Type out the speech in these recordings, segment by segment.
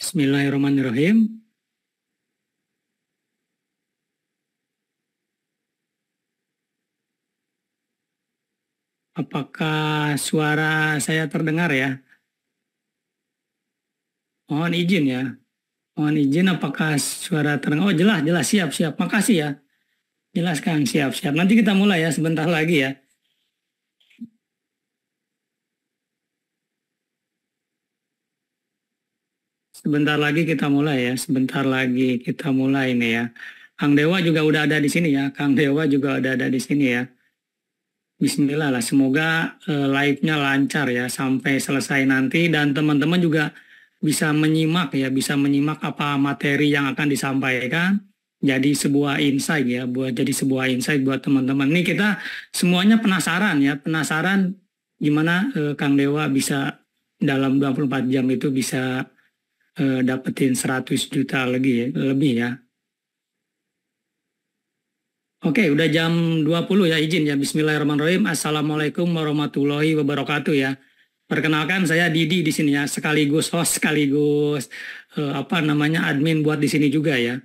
Bismillahirrahmanirrahim. Apakah suara saya terdengar ya? Mohon izin ya. Mohon izin apakah suara terdengar? Oh jelas, jelas, siap, siap. Makasih ya. Jelaskan, siap, siap. Nanti kita mulai ya sebentar lagi ya. Sebentar lagi kita mulai ya, sebentar lagi kita mulai ini ya. Kang Dewa juga udah ada di sini ya, Kang Dewa juga udah ada di sini ya. Bismillah lah, semoga uh, live-nya lancar ya sampai selesai nanti dan teman-teman juga bisa menyimak ya, bisa menyimak apa materi yang akan disampaikan. Jadi sebuah insight ya, buat jadi sebuah insight buat teman-teman. Ini kita semuanya penasaran ya, penasaran gimana uh, Kang Dewa bisa dalam 24 jam itu bisa Eh, dapetin 100 juta lagi ya, lebih ya. Oke, udah jam 20 ya izin ya. Bismillahirrahmanirrahim. Assalamualaikum warahmatullahi wabarakatuh ya. Perkenalkan saya Didi di sini ya, sekaligus host, sekaligus eh, apa namanya admin buat di sini juga ya.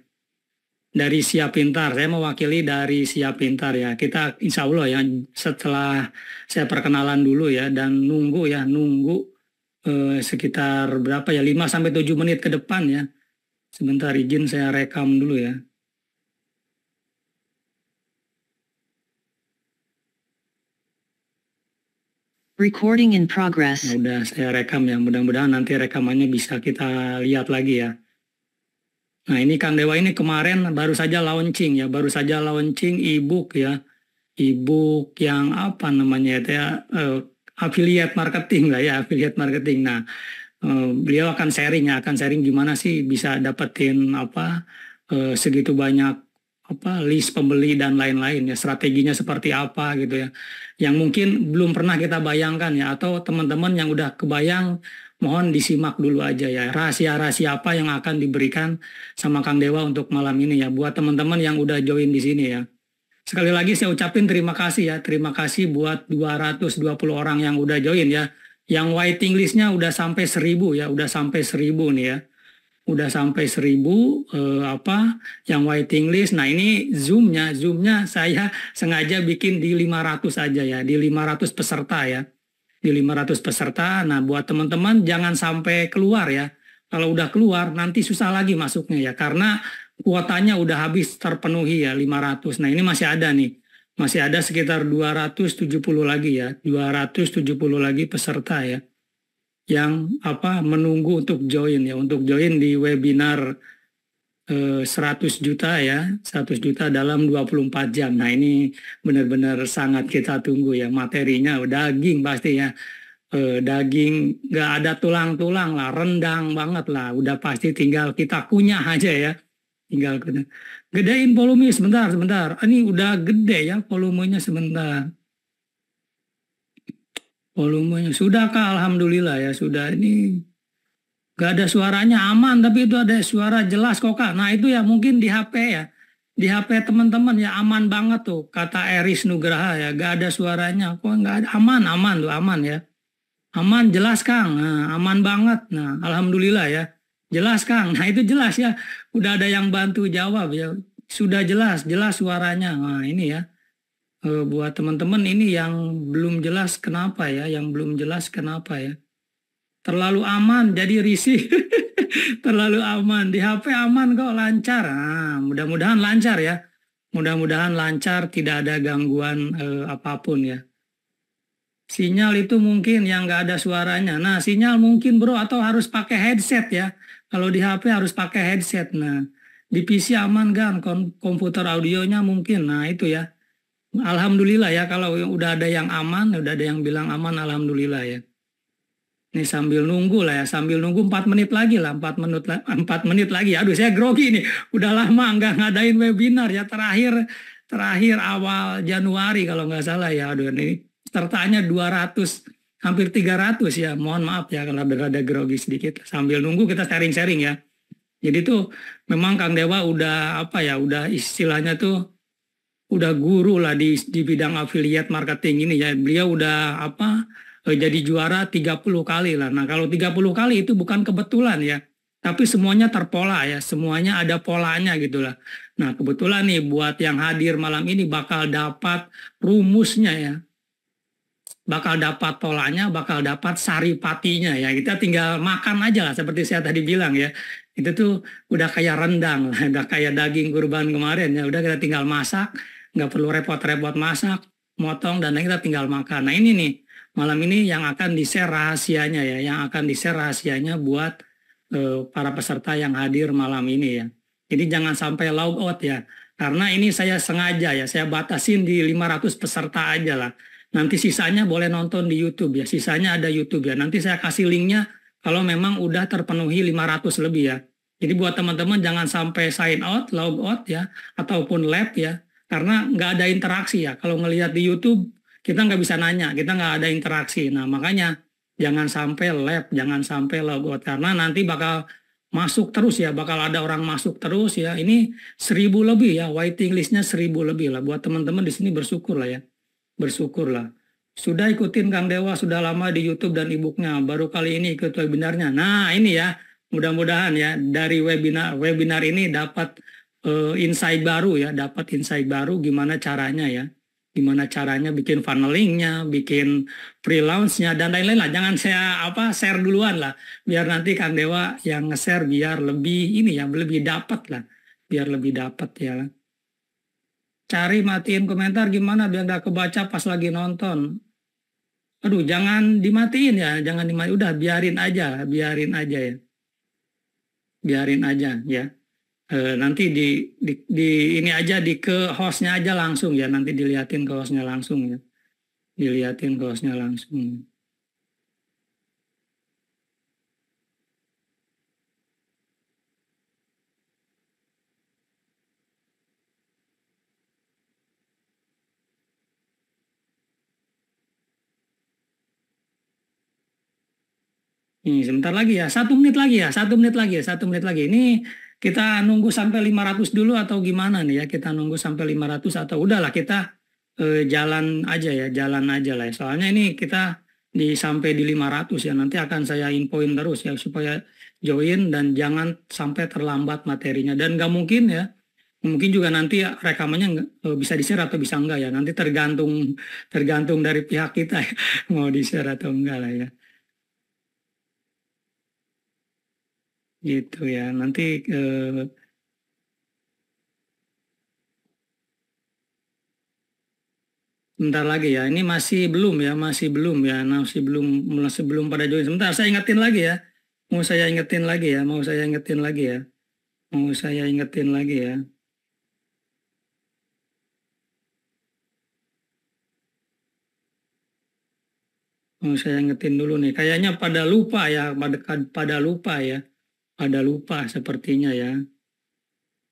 Dari Siap Pintar, saya mewakili dari Siap Pintar ya. Kita insya Allah ya setelah saya perkenalan dulu ya dan nunggu ya nunggu eh, sekitar berapa ya 5 sampai 7 menit ke depan ya. Sebentar izin saya rekam dulu ya. Recording in progress. Nah, udah saya rekam ya, mudah-mudahan nanti rekamannya bisa kita lihat lagi ya. Nah ini Kang Dewa ini kemarin baru saja launching ya, baru saja launching e-book ya. E-book yang apa namanya ya, eh, affiliate marketing lah ya, affiliate marketing. Nah, eh, beliau akan sharing ya, akan sharing gimana sih bisa dapetin apa eh, segitu banyak apa list pembeli dan lain-lain ya strateginya seperti apa gitu ya yang mungkin belum pernah kita bayangkan ya atau teman-teman yang udah kebayang mohon disimak dulu aja ya rahasia-rahasia apa yang akan diberikan sama Kang Dewa untuk malam ini ya buat teman-teman yang udah join di sini ya sekali lagi saya ucapin terima kasih ya. Terima kasih buat 220 orang yang udah join ya. Yang waiting listnya udah sampai seribu ya, udah sampai seribu nih ya. Udah sampai seribu eh, apa yang waiting list. Nah, ini zoomnya zoomnya saya sengaja bikin di 500 aja ya, di 500 peserta ya. Di 500 peserta. Nah, buat teman-teman jangan sampai keluar ya. Kalau udah keluar nanti susah lagi masuknya ya karena kuotanya udah habis terpenuhi ya 500. Nah ini masih ada nih, masih ada sekitar 270 lagi ya, 270 lagi peserta ya yang apa menunggu untuk join ya untuk join di webinar eh, 100 juta ya 100 juta dalam 24 jam nah ini benar-benar sangat kita tunggu ya materinya daging pasti ya eh, daging nggak ada tulang-tulang lah rendang banget lah udah pasti tinggal kita kunyah aja ya tinggal gede. gedein volume sebentar sebentar ah, ini udah gede ya volumenya sebentar volumenya sudah kak alhamdulillah ya sudah ini gak ada suaranya aman tapi itu ada suara jelas kok kak nah itu ya mungkin di HP ya di HP teman-teman ya aman banget tuh kata Eris Nugraha ya gak ada suaranya kok nggak ada aman aman tuh aman ya aman jelas Kang nah, aman banget nah alhamdulillah ya Jelas Kang. Nah itu jelas ya. Udah ada yang bantu jawab ya. Sudah jelas, jelas suaranya. Nah ini ya. E, buat teman-teman ini yang belum jelas kenapa ya. Yang belum jelas kenapa ya. Terlalu aman jadi risih. Terlalu aman. Di HP aman kok lancar. Nah, mudah-mudahan lancar ya. Mudah-mudahan lancar tidak ada gangguan e, apapun ya. Sinyal itu mungkin yang nggak ada suaranya. Nah sinyal mungkin bro atau harus pakai headset ya kalau di HP harus pakai headset. Nah, di PC aman kan Kom komputer audionya mungkin. Nah, itu ya. Alhamdulillah ya kalau udah ada yang aman, udah ada yang bilang aman alhamdulillah ya. Ini sambil nunggu lah ya, sambil nunggu 4 menit lagi lah, 4 menit, 4 menit lagi. Aduh saya grogi nih, udah lama nggak ngadain webinar ya, terakhir terakhir awal Januari kalau nggak salah ya. Aduh ini sertanya 200 hampir 300 ya. Mohon maaf ya kalau berada grogi sedikit. Sambil nunggu kita sharing-sharing ya. Jadi tuh memang Kang Dewa udah apa ya, udah istilahnya tuh udah guru lah di, di bidang affiliate marketing ini ya. Beliau udah apa eh, jadi juara 30 kali lah. Nah kalau 30 kali itu bukan kebetulan ya. Tapi semuanya terpola ya, semuanya ada polanya gitu lah. Nah kebetulan nih buat yang hadir malam ini bakal dapat rumusnya ya bakal dapat polanya, bakal dapat saripatinya ya. Kita tinggal makan aja lah seperti saya tadi bilang ya. Itu tuh udah kayak rendang, lah. udah kayak daging kurban kemarin ya. Udah kita tinggal masak, nggak perlu repot-repot masak, motong dan kita tinggal makan. Nah ini nih malam ini yang akan di-share rahasianya ya, yang akan di-share rahasianya buat uh, para peserta yang hadir malam ini ya. Jadi jangan sampai log out ya. Karena ini saya sengaja ya, saya batasin di 500 peserta aja lah Nanti sisanya boleh nonton di YouTube ya. Sisanya ada YouTube ya. Nanti saya kasih linknya kalau memang udah terpenuhi 500 lebih ya. Jadi buat teman-teman jangan sampai sign out, log out ya, ataupun lab ya. Karena nggak ada interaksi ya. Kalau ngelihat di YouTube, kita nggak bisa nanya, kita nggak ada interaksi. Nah makanya jangan sampai lab, jangan sampai log out. Karena nanti bakal masuk terus ya, bakal ada orang masuk terus ya. Ini seribu lebih ya, waiting listnya seribu lebih lah. Buat teman-teman di sini bersyukur lah ya bersyukurlah. Sudah ikutin Kang Dewa sudah lama di YouTube dan e baru kali ini ikut webinarnya. Nah ini ya, mudah-mudahan ya dari webinar webinar ini dapat uh, insight baru ya, dapat insight baru gimana caranya ya gimana caranya bikin funnelingnya, bikin pre nya dan lain-lain lah. Jangan saya apa share duluan lah, biar nanti Kang Dewa yang nge-share biar lebih ini ya, lebih dapat lah, biar lebih dapat ya cari matiin komentar gimana biar nggak kebaca pas lagi nonton. Aduh, jangan dimatiin ya, jangan dimatiin. Udah biarin aja, biarin aja ya, biarin aja ya. E, nanti di, di, di ini aja di ke hostnya aja langsung ya, nanti diliatin ke hostnya langsung ya, diliatin ke hostnya langsung. nih sebentar lagi ya, satu menit lagi ya, satu menit lagi ya, satu menit lagi. Ini kita nunggu sampai 500 dulu atau gimana nih ya? Kita nunggu sampai 500 atau udahlah kita eh, jalan aja ya, jalan aja lah. Ya. Soalnya ini kita di sampai di 500 ya. Nanti akan saya infoin terus ya supaya join dan jangan sampai terlambat materinya. Dan nggak mungkin ya, mungkin juga nanti rekamannya eh, bisa di-share atau bisa enggak ya. Nanti tergantung tergantung dari pihak kita ya. mau di-share atau enggak lah ya. Gitu ya. Nanti eh, Bentar lagi ya, ini masih belum ya, masih belum ya, nah, masih belum masih belum pada join. Sebentar, saya ingetin lagi ya, mau saya ingetin lagi ya, mau saya ingetin lagi ya, mau saya ingetin lagi ya. Mau saya ingetin dulu nih, kayaknya pada lupa ya, pada, pada lupa ya pada lupa sepertinya ya.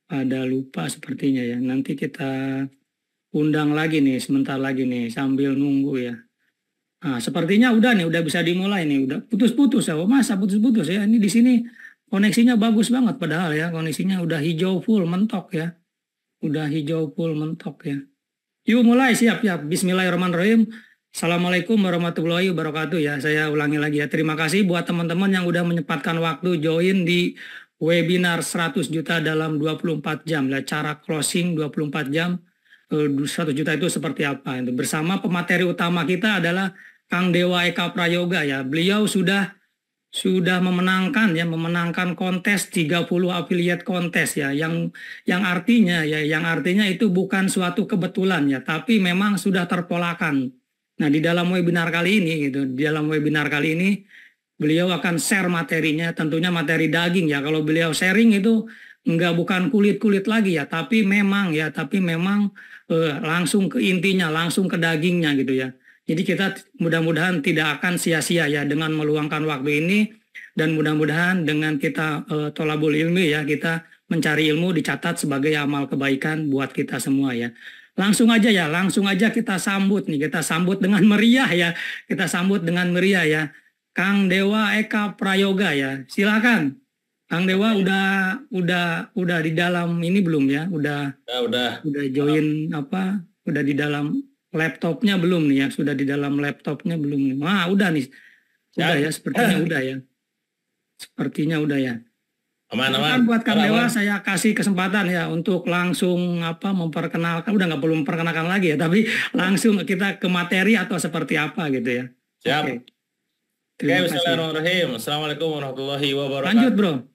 Pada lupa sepertinya ya. Nanti kita undang lagi nih sebentar lagi nih sambil nunggu ya. Nah, sepertinya udah nih, udah bisa dimulai nih, udah putus-putus ya. Oh, masa putus-putus ya. Ini di sini koneksinya bagus banget padahal ya. Koneksinya udah hijau full mentok ya. Udah hijau full mentok ya. Yuk mulai siap-siap. Bismillahirrahmanirrahim. Assalamualaikum warahmatullahi wabarakatuh ya. Saya ulangi lagi ya. Terima kasih buat teman-teman yang udah menyempatkan waktu join di webinar 100 juta dalam 24 jam. Nah, cara closing 24 jam 100 eh, juta itu seperti apa. itu Bersama pemateri utama kita adalah Kang Dewa Eka Prayoga ya. Beliau sudah sudah memenangkan ya memenangkan kontes 30 afiliat kontes ya yang yang artinya ya yang artinya itu bukan suatu kebetulan ya tapi memang sudah terpolakan Nah, di dalam webinar kali ini gitu, di dalam webinar kali ini beliau akan share materinya, tentunya materi daging ya. Kalau beliau sharing itu enggak bukan kulit-kulit lagi ya, tapi memang ya, tapi memang eh, langsung ke intinya, langsung ke dagingnya gitu ya. Jadi kita mudah-mudahan tidak akan sia-sia ya dengan meluangkan waktu ini dan mudah-mudahan dengan kita tolak eh, tolabul ilmi ya, kita mencari ilmu dicatat sebagai amal kebaikan buat kita semua ya. Langsung aja ya, langsung aja kita sambut nih, kita sambut dengan meriah ya, kita sambut dengan meriah ya. Kang Dewa Eka Prayoga ya, silakan. Kang Dewa udah udah udah di dalam ini belum ya? Udah ya, udah udah join apa? Udah di dalam laptopnya belum nih ya? Sudah di dalam laptopnya belum nih? Wah udah nih, udah ya, ya sepertinya udah ya, sepertinya udah ya. Aman, kan aman. Kan buat Kang Dewa saya kasih kesempatan ya untuk langsung apa memperkenalkan udah nggak perlu memperkenalkan lagi ya tapi langsung kita ke materi atau seperti apa gitu ya. Siap. Oke, okay, bismillahirrahmanirrahim. Assalamualaikum warahmatullahi wabarakatuh. Lanjut, Bro. Oke,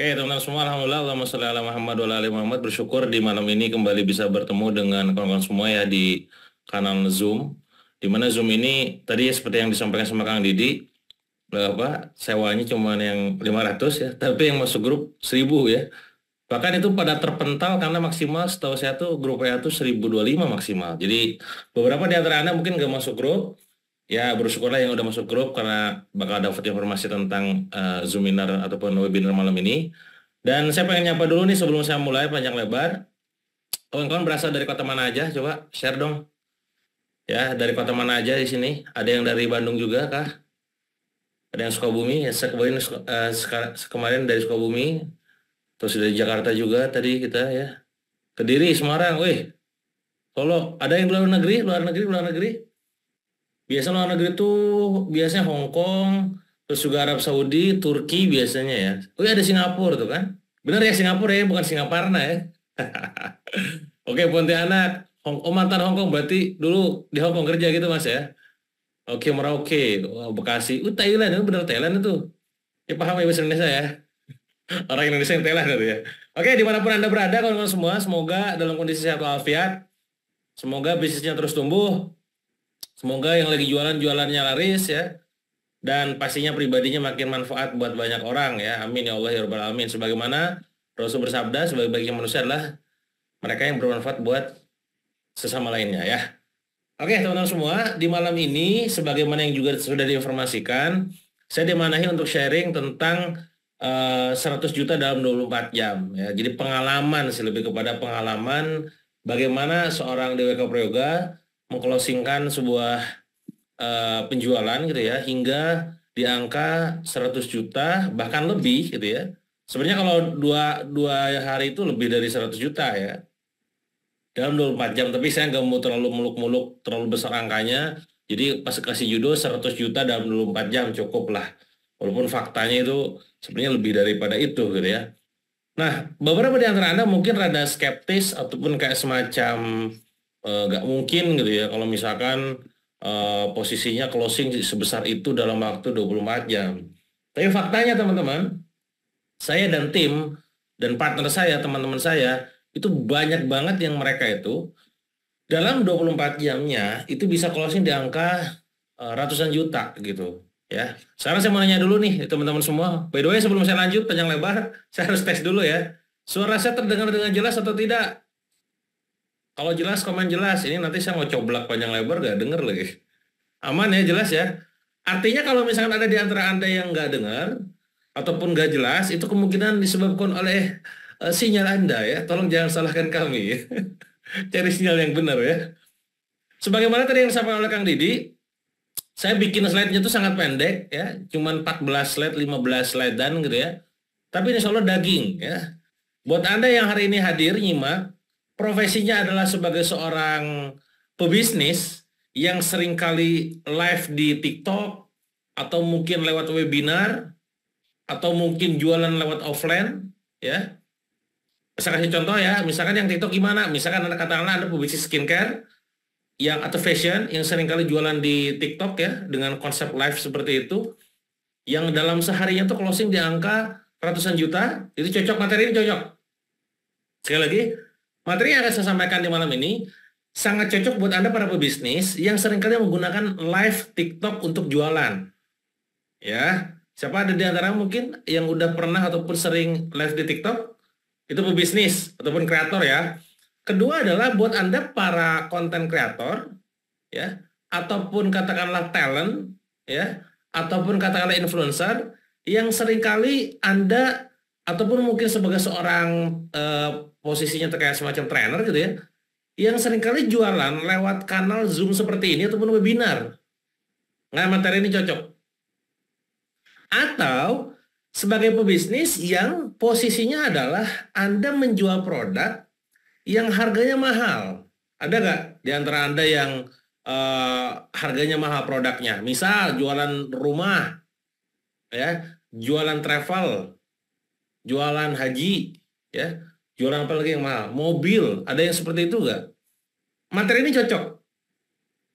okay, teman-teman semua, Alhamdulillah, Allahumma salli ala Muhammad wa ala Muhammad. Bersyukur di malam ini kembali bisa bertemu dengan kawan-kawan semua ya di kanal Zoom. Di mana Zoom ini, tadi seperti yang disampaikan sama Kang Didi, apa sewanya cuma yang 500 ya, tapi yang masuk grup 1000 ya. Bahkan itu pada terpental karena maksimal setahu saya tuh grup A itu 1025 maksimal. Jadi beberapa di antara Anda mungkin gak masuk grup, ya bersyukurlah yang udah masuk grup karena bakal dapat informasi tentang uh, Zoominar ataupun webinar malam ini. Dan saya pengen nyapa dulu nih sebelum saya mulai panjang lebar. Kawan-kawan berasal dari kota mana aja? Coba share dong. Ya, dari kota mana aja di sini? Ada yang dari Bandung juga kah? ada yang Sukabumi ya kemarin uh, eh, kemarin dari Sukabumi terus dari Jakarta juga tadi kita ya Kediri Semarang wih Solo ada yang luar negeri luar negeri luar negeri biasa luar negeri tuh biasanya Hong Kong terus juga Arab Saudi Turki biasanya ya wih oh, iya, ada Singapura tuh kan bener ya Singapura ya bukan Singaparna ya oke Pontianak Hong oh, mantan Hong Kong berarti dulu di Hong Kong kerja gitu mas ya Oke Merauke, wow, Bekasi. Uh Thailand, itu bener Thailand itu. Ya paham ya Indonesia ya. Orang Indonesia yang Thailand itu ya. Oke, dimanapun Anda berada, kawan-kawan semua, semoga dalam kondisi sehat walafiat. Semoga bisnisnya terus tumbuh. Semoga yang lagi jualan, jualannya laris ya. Dan pastinya pribadinya makin manfaat buat banyak orang ya. Amin ya Allah ya Rabbal Alamin. Sebagaimana Rasul bersabda, sebagai bagian manusia adalah mereka yang bermanfaat buat sesama lainnya ya. Oke, teman-teman semua, di malam ini sebagaimana yang juga sudah diinformasikan, saya dimanahi untuk sharing tentang uh, eh, 100 juta dalam 24 jam. Ya. Jadi pengalaman sih lebih kepada pengalaman bagaimana seorang DWK Prayoga mengclosingkan sebuah uh, penjualan gitu ya hingga di angka 100 juta bahkan lebih gitu ya. Sebenarnya kalau dua, dua hari itu lebih dari 100 juta ya dalam 24 jam tapi saya nggak mau terlalu muluk-muluk terlalu besar angkanya jadi pas kasih judo 100 juta dalam 24 jam cukup lah walaupun faktanya itu sebenarnya lebih daripada itu gitu ya nah beberapa di antara anda mungkin rada skeptis ataupun kayak semacam eh, nggak e, mungkin gitu ya kalau misalkan e, posisinya closing sebesar itu dalam waktu 24 jam tapi faktanya teman-teman saya dan tim dan partner saya teman-teman saya itu banyak banget yang mereka itu dalam 24 jamnya itu bisa closing di angka uh, ratusan juta gitu ya. Sekarang saya mau nanya dulu nih teman-teman semua. By the way sebelum saya lanjut panjang lebar, saya harus tes dulu ya. Suara saya terdengar dengan jelas atau tidak? Kalau jelas komen jelas. Ini nanti saya mau coblak panjang lebar gak denger lagi. Aman ya jelas ya. Artinya kalau misalkan ada di antara Anda yang nggak dengar ataupun nggak jelas, itu kemungkinan disebabkan oleh Eh, sinyal Anda ya. Tolong jangan salahkan kami. Ya. Cari sinyal yang benar ya. Sebagaimana tadi yang disampaikan oleh Kang Didi, saya bikin slide-nya itu sangat pendek ya, cuman 14 slide, 15 slide dan gitu ya. Tapi ini Allah daging ya. Buat Anda yang hari ini hadir nyimak, profesinya adalah sebagai seorang pebisnis yang sering kali live di TikTok atau mungkin lewat webinar atau mungkin jualan lewat offline ya saya kasih contoh ya, misalkan yang TikTok gimana? Misalkan anda katakanlah ada publisi skincare yang atau fashion yang seringkali jualan di TikTok ya dengan konsep live seperti itu, yang dalam seharinya tuh closing di angka ratusan juta, itu cocok materi ini cocok. Sekali lagi, materi yang akan saya sampaikan di malam ini sangat cocok buat anda para pebisnis yang seringkali menggunakan live TikTok untuk jualan. Ya, siapa ada di antara mungkin yang udah pernah ataupun sering live di TikTok? itu pebisnis ataupun kreator ya. Kedua adalah buat Anda para konten kreator ya ataupun katakanlah talent ya ataupun katakanlah influencer yang seringkali Anda ataupun mungkin sebagai seorang eh, posisinya terkait semacam trainer gitu ya yang seringkali jualan lewat kanal Zoom seperti ini ataupun webinar. Nah, materi ini cocok. Atau sebagai pebisnis yang posisinya adalah Anda menjual produk yang harganya mahal. Ada nggak di antara Anda yang uh, harganya mahal produknya? Misal jualan rumah, ya, jualan travel, jualan haji, ya, jualan apa lagi yang mahal? Mobil, ada yang seperti itu nggak? Materi ini cocok.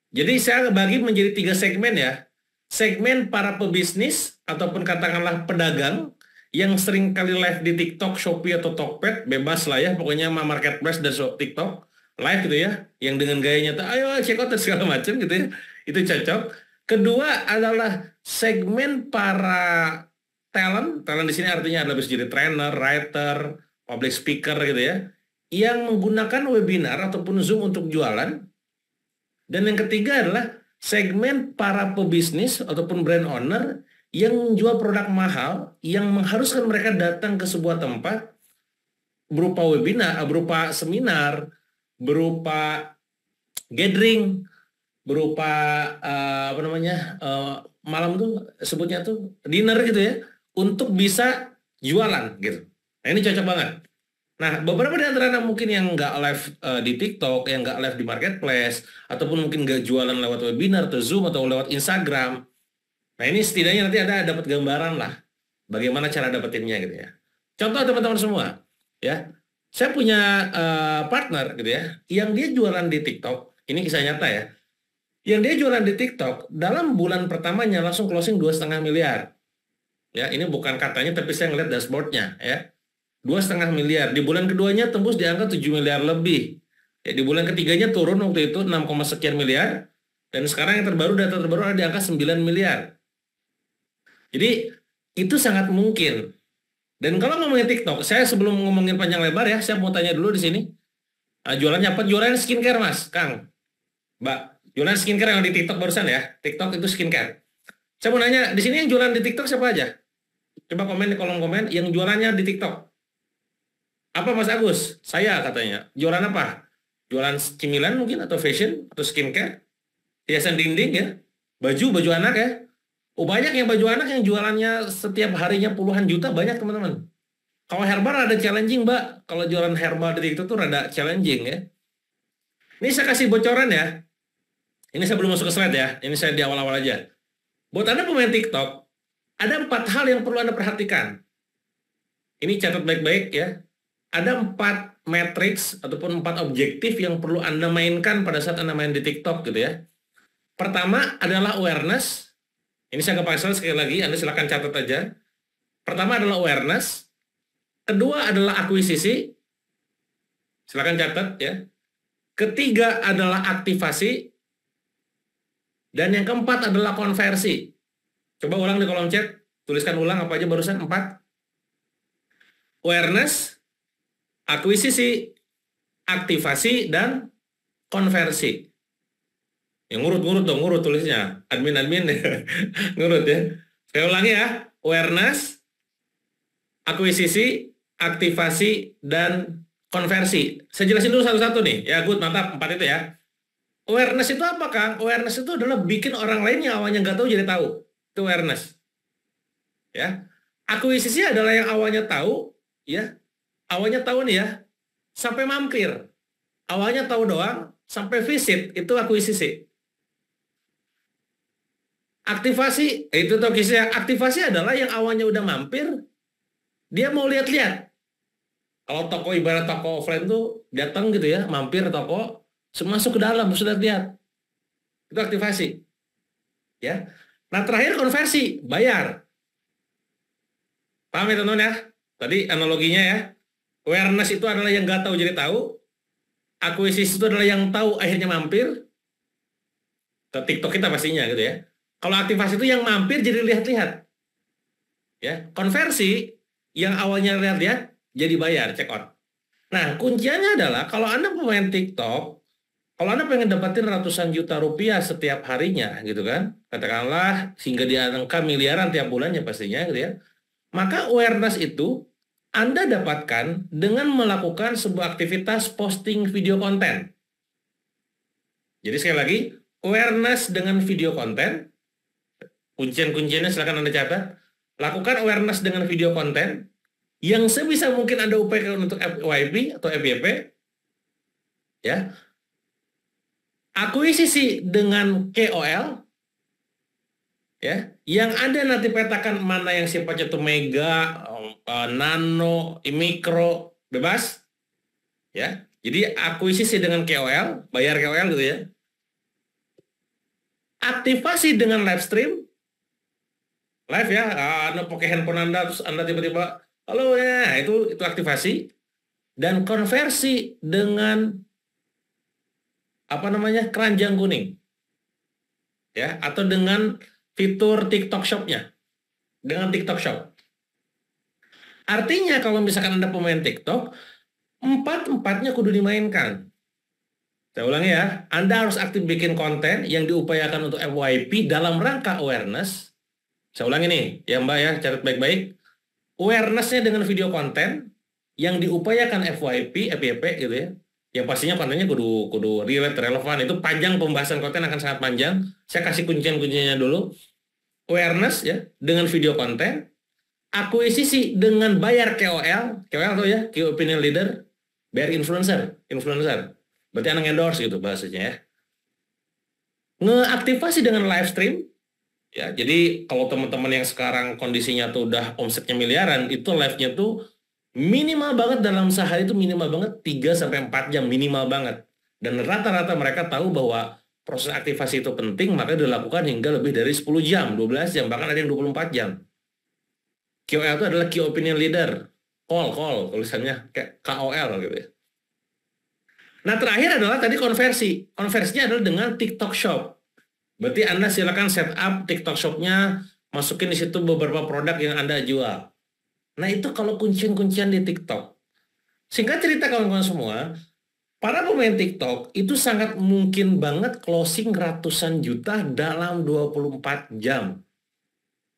Jadi saya bagi menjadi tiga segmen ya. Segmen para pebisnis, ataupun katakanlah pedagang yang sering kali live di TikTok, Shopee atau Tokped, bebas lah ya, pokoknya sama marketplace dan TikTok live gitu ya, yang dengan gayanya tuh ayo check out segala macam gitu ya, itu cocok. Kedua adalah segmen para talent, talent di sini artinya adalah bisa jadi trainer, writer, public speaker gitu ya, yang menggunakan webinar ataupun Zoom untuk jualan. Dan yang ketiga adalah segmen para pebisnis ataupun brand owner yang jual produk mahal yang mengharuskan mereka datang ke sebuah tempat berupa webinar, berupa seminar, berupa gathering, berupa uh, apa namanya uh, malam tuh sebutnya tuh dinner gitu ya untuk bisa jualan gitu. Nah, ini cocok banget. Nah, beberapa di antara anak mungkin yang nggak live uh, di TikTok, yang nggak live di marketplace, ataupun mungkin nggak jualan lewat webinar, atau Zoom, atau lewat Instagram, Nah ini setidaknya nanti ada dapat gambaran lah bagaimana cara dapetinnya gitu ya. Contoh teman-teman semua ya, saya punya uh, partner gitu ya, yang dia jualan di TikTok, ini kisah nyata ya, yang dia jualan di TikTok dalam bulan pertamanya langsung closing dua setengah miliar. Ya, ini bukan katanya tapi saya ngeliat dashboardnya ya. Dua setengah miliar. Di bulan keduanya tembus di angka tujuh miliar lebih. Ya, di bulan ketiganya turun waktu itu 6, sekian miliar. Dan sekarang yang terbaru data terbaru ada di angka 9 miliar. Jadi itu sangat mungkin. Dan kalau ngomongin TikTok, saya sebelum ngomongin panjang lebar ya, saya mau tanya dulu di sini. Uh, jualannya apa? Jualan skincare, Mas, Kang. Mbak, jualan skincare yang di TikTok barusan ya. TikTok itu skincare. Saya mau nanya, di sini yang jualan di TikTok siapa aja? Coba komen di kolom komen yang jualannya di TikTok. Apa Mas Agus? Saya katanya. Jualan apa? Jualan cemilan mungkin atau fashion atau skincare? Hiasan dinding ya? Baju, baju anak ya? Oh banyak yang baju anak yang jualannya setiap harinya puluhan juta banyak teman-teman. Kalau herbal ada challenging mbak. Kalau jualan herbal di itu tuh rada challenging ya. Ini saya kasih bocoran ya. Ini saya belum masuk ke slide ya. Ini saya di awal-awal aja. Buat Anda pemain TikTok, ada empat hal yang perlu Anda perhatikan. Ini catat baik-baik ya. Ada empat matrix ataupun empat objektif yang perlu Anda mainkan pada saat Anda main di TikTok gitu ya. Pertama adalah awareness, ini saya kepaksa sekali lagi, Anda silahkan catat aja. Pertama adalah awareness, kedua adalah akuisisi, silahkan catat ya. Ketiga adalah aktivasi, dan yang keempat adalah konversi. Coba ulang di kolom chat, tuliskan ulang apa aja barusan empat. Awareness, akuisisi, aktivasi, dan konversi. Yang ngurut-ngurut dong, ngurut tulisnya. Admin-admin, ngurut ya. Saya ulangi ya. Awareness, akuisisi, aktivasi, dan konversi. Saya jelasin dulu satu-satu nih. Ya, good, mantap. Empat itu ya. Awareness itu apa, Kang? Awareness itu adalah bikin orang lain yang awalnya nggak tahu jadi tahu. Itu awareness. Ya. Akuisisi adalah yang awalnya tahu, ya. Awalnya tahu nih ya. Sampai mampir. Awalnya tahu doang, sampai visit, itu akuisisi. Aktivasi itu tokisnya kisah. Aktivasi adalah yang awalnya udah mampir, dia mau lihat-lihat. Kalau toko ibarat toko offline tuh datang gitu ya, mampir toko, masuk ke dalam sudah lihat. Itu aktivasi. Ya. Nah, terakhir konversi, bayar. Paham ya teman-teman ya? Tadi analoginya ya. Awareness itu adalah yang nggak tahu jadi tahu. Akuisisi itu adalah yang tahu akhirnya mampir. Ke TikTok kita pastinya gitu ya. Kalau aktivasi itu yang mampir jadi lihat-lihat. Ya, konversi yang awalnya lihat-lihat jadi bayar, check out. Nah, kuncinya adalah kalau Anda pemain TikTok, kalau Anda pengen dapetin ratusan juta rupiah setiap harinya gitu kan, katakanlah sehingga dia angka miliaran tiap bulannya pastinya gitu ya, maka awareness itu Anda dapatkan dengan melakukan sebuah aktivitas posting video konten. Jadi sekali lagi, awareness dengan video konten Kuncian-kunciannya silahkan Anda catat. Lakukan awareness dengan video konten yang sebisa mungkin Anda upayakan untuk FYP atau FYP. Ya. Akuisisi dengan KOL ya yang ada nanti petakan mana yang sifatnya itu mega eh, nano mikro bebas ya jadi akuisisi dengan KOL bayar KOL gitu ya aktivasi dengan live stream live ya ah, anda pakai handphone anda terus anda tiba-tiba halo ya itu itu aktivasi dan konversi dengan apa namanya keranjang kuning ya atau dengan fitur TikTok Shopnya dengan TikTok Shop artinya kalau misalkan anda pemain TikTok empat empatnya kudu dimainkan saya ulangi ya anda harus aktif bikin konten yang diupayakan untuk FYP dalam rangka awareness saya ulangi nih, ya Mbak ya, catat baik-baik. Awarenessnya dengan video konten yang diupayakan FYP, FYP gitu ya, yang pastinya kontennya kudu kudu relate relevan itu panjang pembahasan konten akan sangat panjang saya kasih kuncian kuncinya dulu awareness ya dengan video konten akuisisi dengan bayar KOL KOL tuh ya key opinion leader bayar influencer influencer berarti anak endorse gitu bahasanya ya ngeaktivasi dengan live stream Ya, jadi kalau teman-teman yang sekarang kondisinya tuh udah omsetnya miliaran, itu live-nya tuh minimal banget dalam sehari itu minimal banget 3 sampai 4 jam minimal banget. Dan rata-rata mereka tahu bahwa proses aktivasi itu penting, maka dilakukan hingga lebih dari 10 jam, 12 jam, bahkan ada yang 24 jam. KOL itu adalah key opinion leader. Call, call, tulisannya kayak KOL gitu ya. Nah, terakhir adalah tadi konversi. Konversinya adalah dengan TikTok Shop. Berarti Anda silakan setup TikTok shopnya, masukin di situ beberapa produk yang Anda jual. Nah itu kalau kuncian-kuncian di TikTok. Singkat cerita kawan-kawan semua, para pemain TikTok itu sangat mungkin banget closing ratusan juta dalam 24 jam.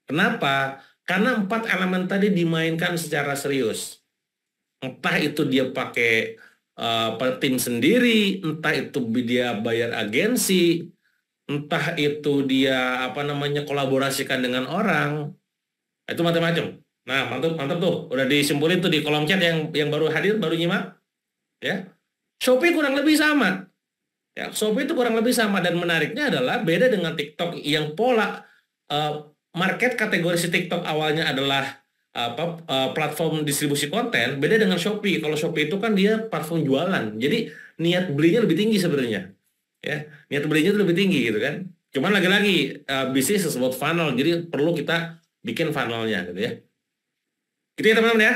Kenapa? Karena empat elemen tadi dimainkan secara serius. Entah itu dia pakai uh, eh, tim sendiri, entah itu dia bayar agensi, entah itu dia apa namanya kolaborasikan dengan orang itu macam-macam nah mantap mantap tuh udah disimpulin tuh di kolom chat yang yang baru hadir baru nyimak ya Shopee kurang lebih sama ya Shopee itu kurang lebih sama dan menariknya adalah beda dengan TikTok yang pola uh, market kategori si TikTok awalnya adalah apa uh, platform distribusi konten beda dengan Shopee kalau Shopee itu kan dia platform jualan jadi niat belinya lebih tinggi sebenarnya ya niat belinya itu lebih tinggi gitu kan cuman lagi-lagi uh, bisnis sebut funnel jadi perlu kita bikin funnelnya gitu ya gitu ya teman-teman ya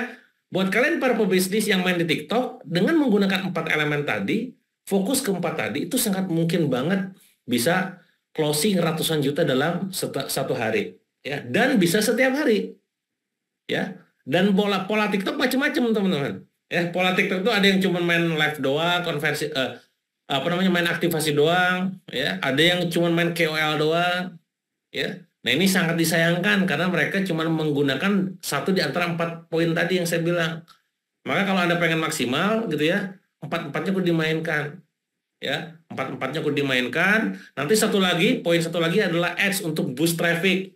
buat kalian para pebisnis yang main di TikTok dengan menggunakan empat elemen tadi fokus ke empat tadi itu sangat mungkin banget bisa closing ratusan juta dalam satu hari ya dan bisa setiap hari ya dan pola pola TikTok macam-macam teman-teman ya pola TikTok itu ada yang cuma main live doa konversi uh, apa namanya main aktivasi doang ya ada yang cuma main KOL doang ya nah ini sangat disayangkan karena mereka cuma menggunakan satu di antara empat poin tadi yang saya bilang maka kalau anda pengen maksimal gitu ya empat empatnya kudu dimainkan ya empat empatnya kudu dimainkan nanti satu lagi poin satu lagi adalah ads untuk boost traffic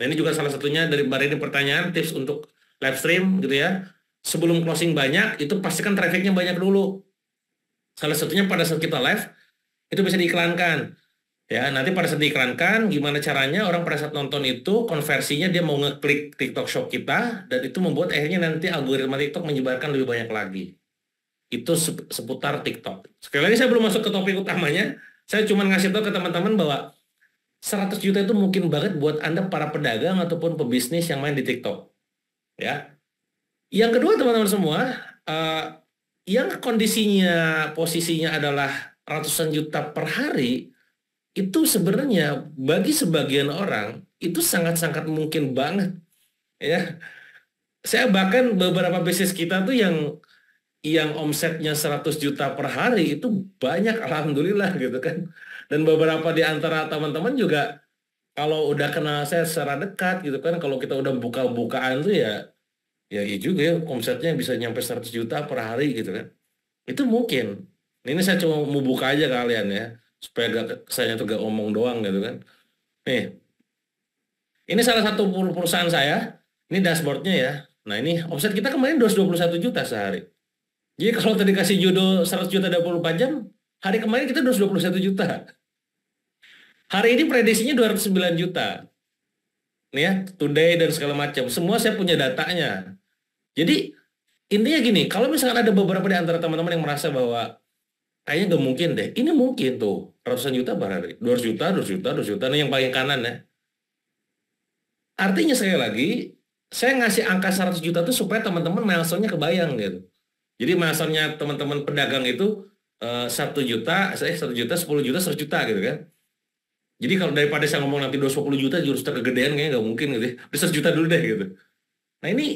nah ini juga salah satunya dari mbak ini pertanyaan tips untuk live stream gitu ya sebelum closing banyak itu pastikan trafficnya banyak dulu Salah satunya pada saat kita live itu bisa diiklankan. Ya, nanti pada saat diiklankan gimana caranya orang pada saat nonton itu konversinya dia mau ngeklik TikTok Shop kita dan itu membuat akhirnya nanti algoritma TikTok menyebarkan lebih banyak lagi. Itu seputar TikTok. Sekali lagi saya belum masuk ke topik utamanya. Saya cuma ngasih tahu ke teman-teman bahwa 100 juta itu mungkin banget buat Anda para pedagang ataupun pebisnis yang main di TikTok. Ya. Yang kedua teman-teman semua, uh, yang kondisinya posisinya adalah ratusan juta per hari itu sebenarnya bagi sebagian orang itu sangat-sangat mungkin banget ya saya bahkan beberapa bisnis kita tuh yang yang omsetnya 100 juta per hari itu banyak alhamdulillah gitu kan dan beberapa di antara teman-teman juga kalau udah kenal saya secara dekat gitu kan kalau kita udah buka-bukaan tuh ya ya iya juga ya omsetnya bisa nyampe 100 juta per hari gitu kan itu mungkin ini saya cuma mau buka aja kalian ya supaya gak, saya tuh gak omong doang gitu kan nih ini salah satu perusahaan saya ini dashboardnya ya nah ini omset kita kemarin 221 juta sehari jadi kalau tadi kasih judul 100 juta 24 jam hari kemarin kita 221 juta hari ini prediksinya 209 juta nih ya today dan segala macam semua saya punya datanya jadi intinya gini, kalau misalkan ada beberapa di antara teman-teman yang merasa bahwa kayaknya nggak mungkin deh, ini mungkin tuh ratusan juta per hari, ratus juta, ratus juta, ratus juta, nah yang paling kanan ya. Artinya sekali lagi, saya ngasih angka 100 juta tuh supaya teman-teman milestone kebayang gitu. Jadi milestone teman-teman pedagang itu eh, satu juta, saya satu juta, sepuluh juta, seratus juta gitu kan. Jadi kalau daripada saya ngomong nanti sepuluh juta jurus terkegedean kayaknya nggak mungkin gitu. Bisa ya. 100 juta dulu deh gitu. Nah ini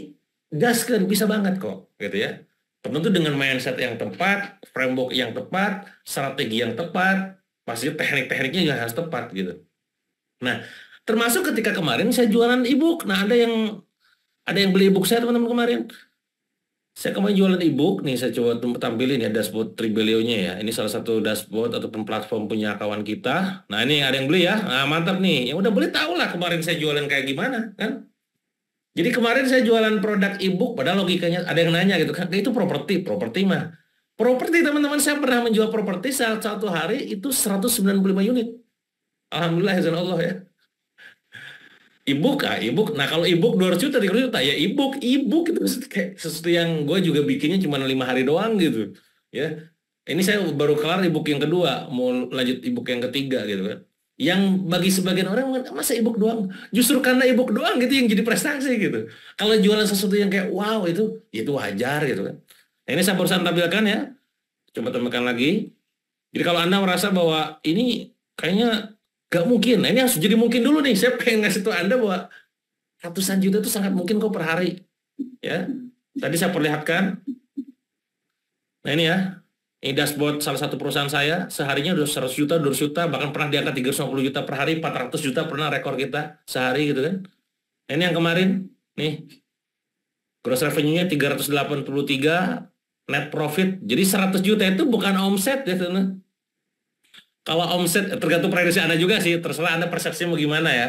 gaskan bisa banget kok gitu ya tentu dengan mindset yang tepat framework yang tepat strategi yang tepat pasti teknik-tekniknya juga harus tepat gitu nah termasuk ketika kemarin saya jualan ebook nah ada yang ada yang beli ebook saya teman-teman kemarin saya kemarin jualan ebook nih saya coba tampilin ya dashboard Tribelio-nya ya ini salah satu dashboard atau platform punya kawan kita nah ini ada yang beli ya nah, mantap nih yang udah beli tau lah kemarin saya jualan kayak gimana kan jadi kemarin saya jualan produk e-book, padahal logikanya ada yang nanya gitu kan, itu properti, properti mah. Properti teman-teman, saya pernah menjual properti saat satu hari itu 195 unit. Alhamdulillah, ya Allah ya. E-book, ah, e-book. Nah kalau e-book 200 juta, 300 juta, ya e-book, e-book itu kayak sesuatu yang gue juga bikinnya cuma lima hari doang gitu. Ya, ini saya baru kelar e-book yang kedua, mau lanjut e-book yang ketiga gitu kan yang bagi sebagian orang masa e doang justru karena e doang gitu yang jadi prestasi gitu kalau jualan sesuatu yang kayak wow itu ya itu wajar gitu kan nah, ini saya perusahaan tampilkan ya coba temukan lagi jadi kalau anda merasa bahwa ini kayaknya gak mungkin nah, ini harus jadi mungkin dulu nih saya pengen ngasih tuh anda bahwa ratusan juta itu sangat mungkin kok per hari ya tadi saya perlihatkan nah ini ya ini dashboard salah satu perusahaan saya, seharinya udah 100 juta, 200 juta, bahkan pernah diangkat 350 juta per hari, 400 juta pernah rekor kita sehari gitu kan. Ini yang kemarin, nih, gross revenue-nya 383, net profit. Jadi 100 juta itu bukan omset ya, gitu, nah. teman. Kalau omset, tergantung prediksi Anda juga sih, terserah Anda persepsi mau gimana ya.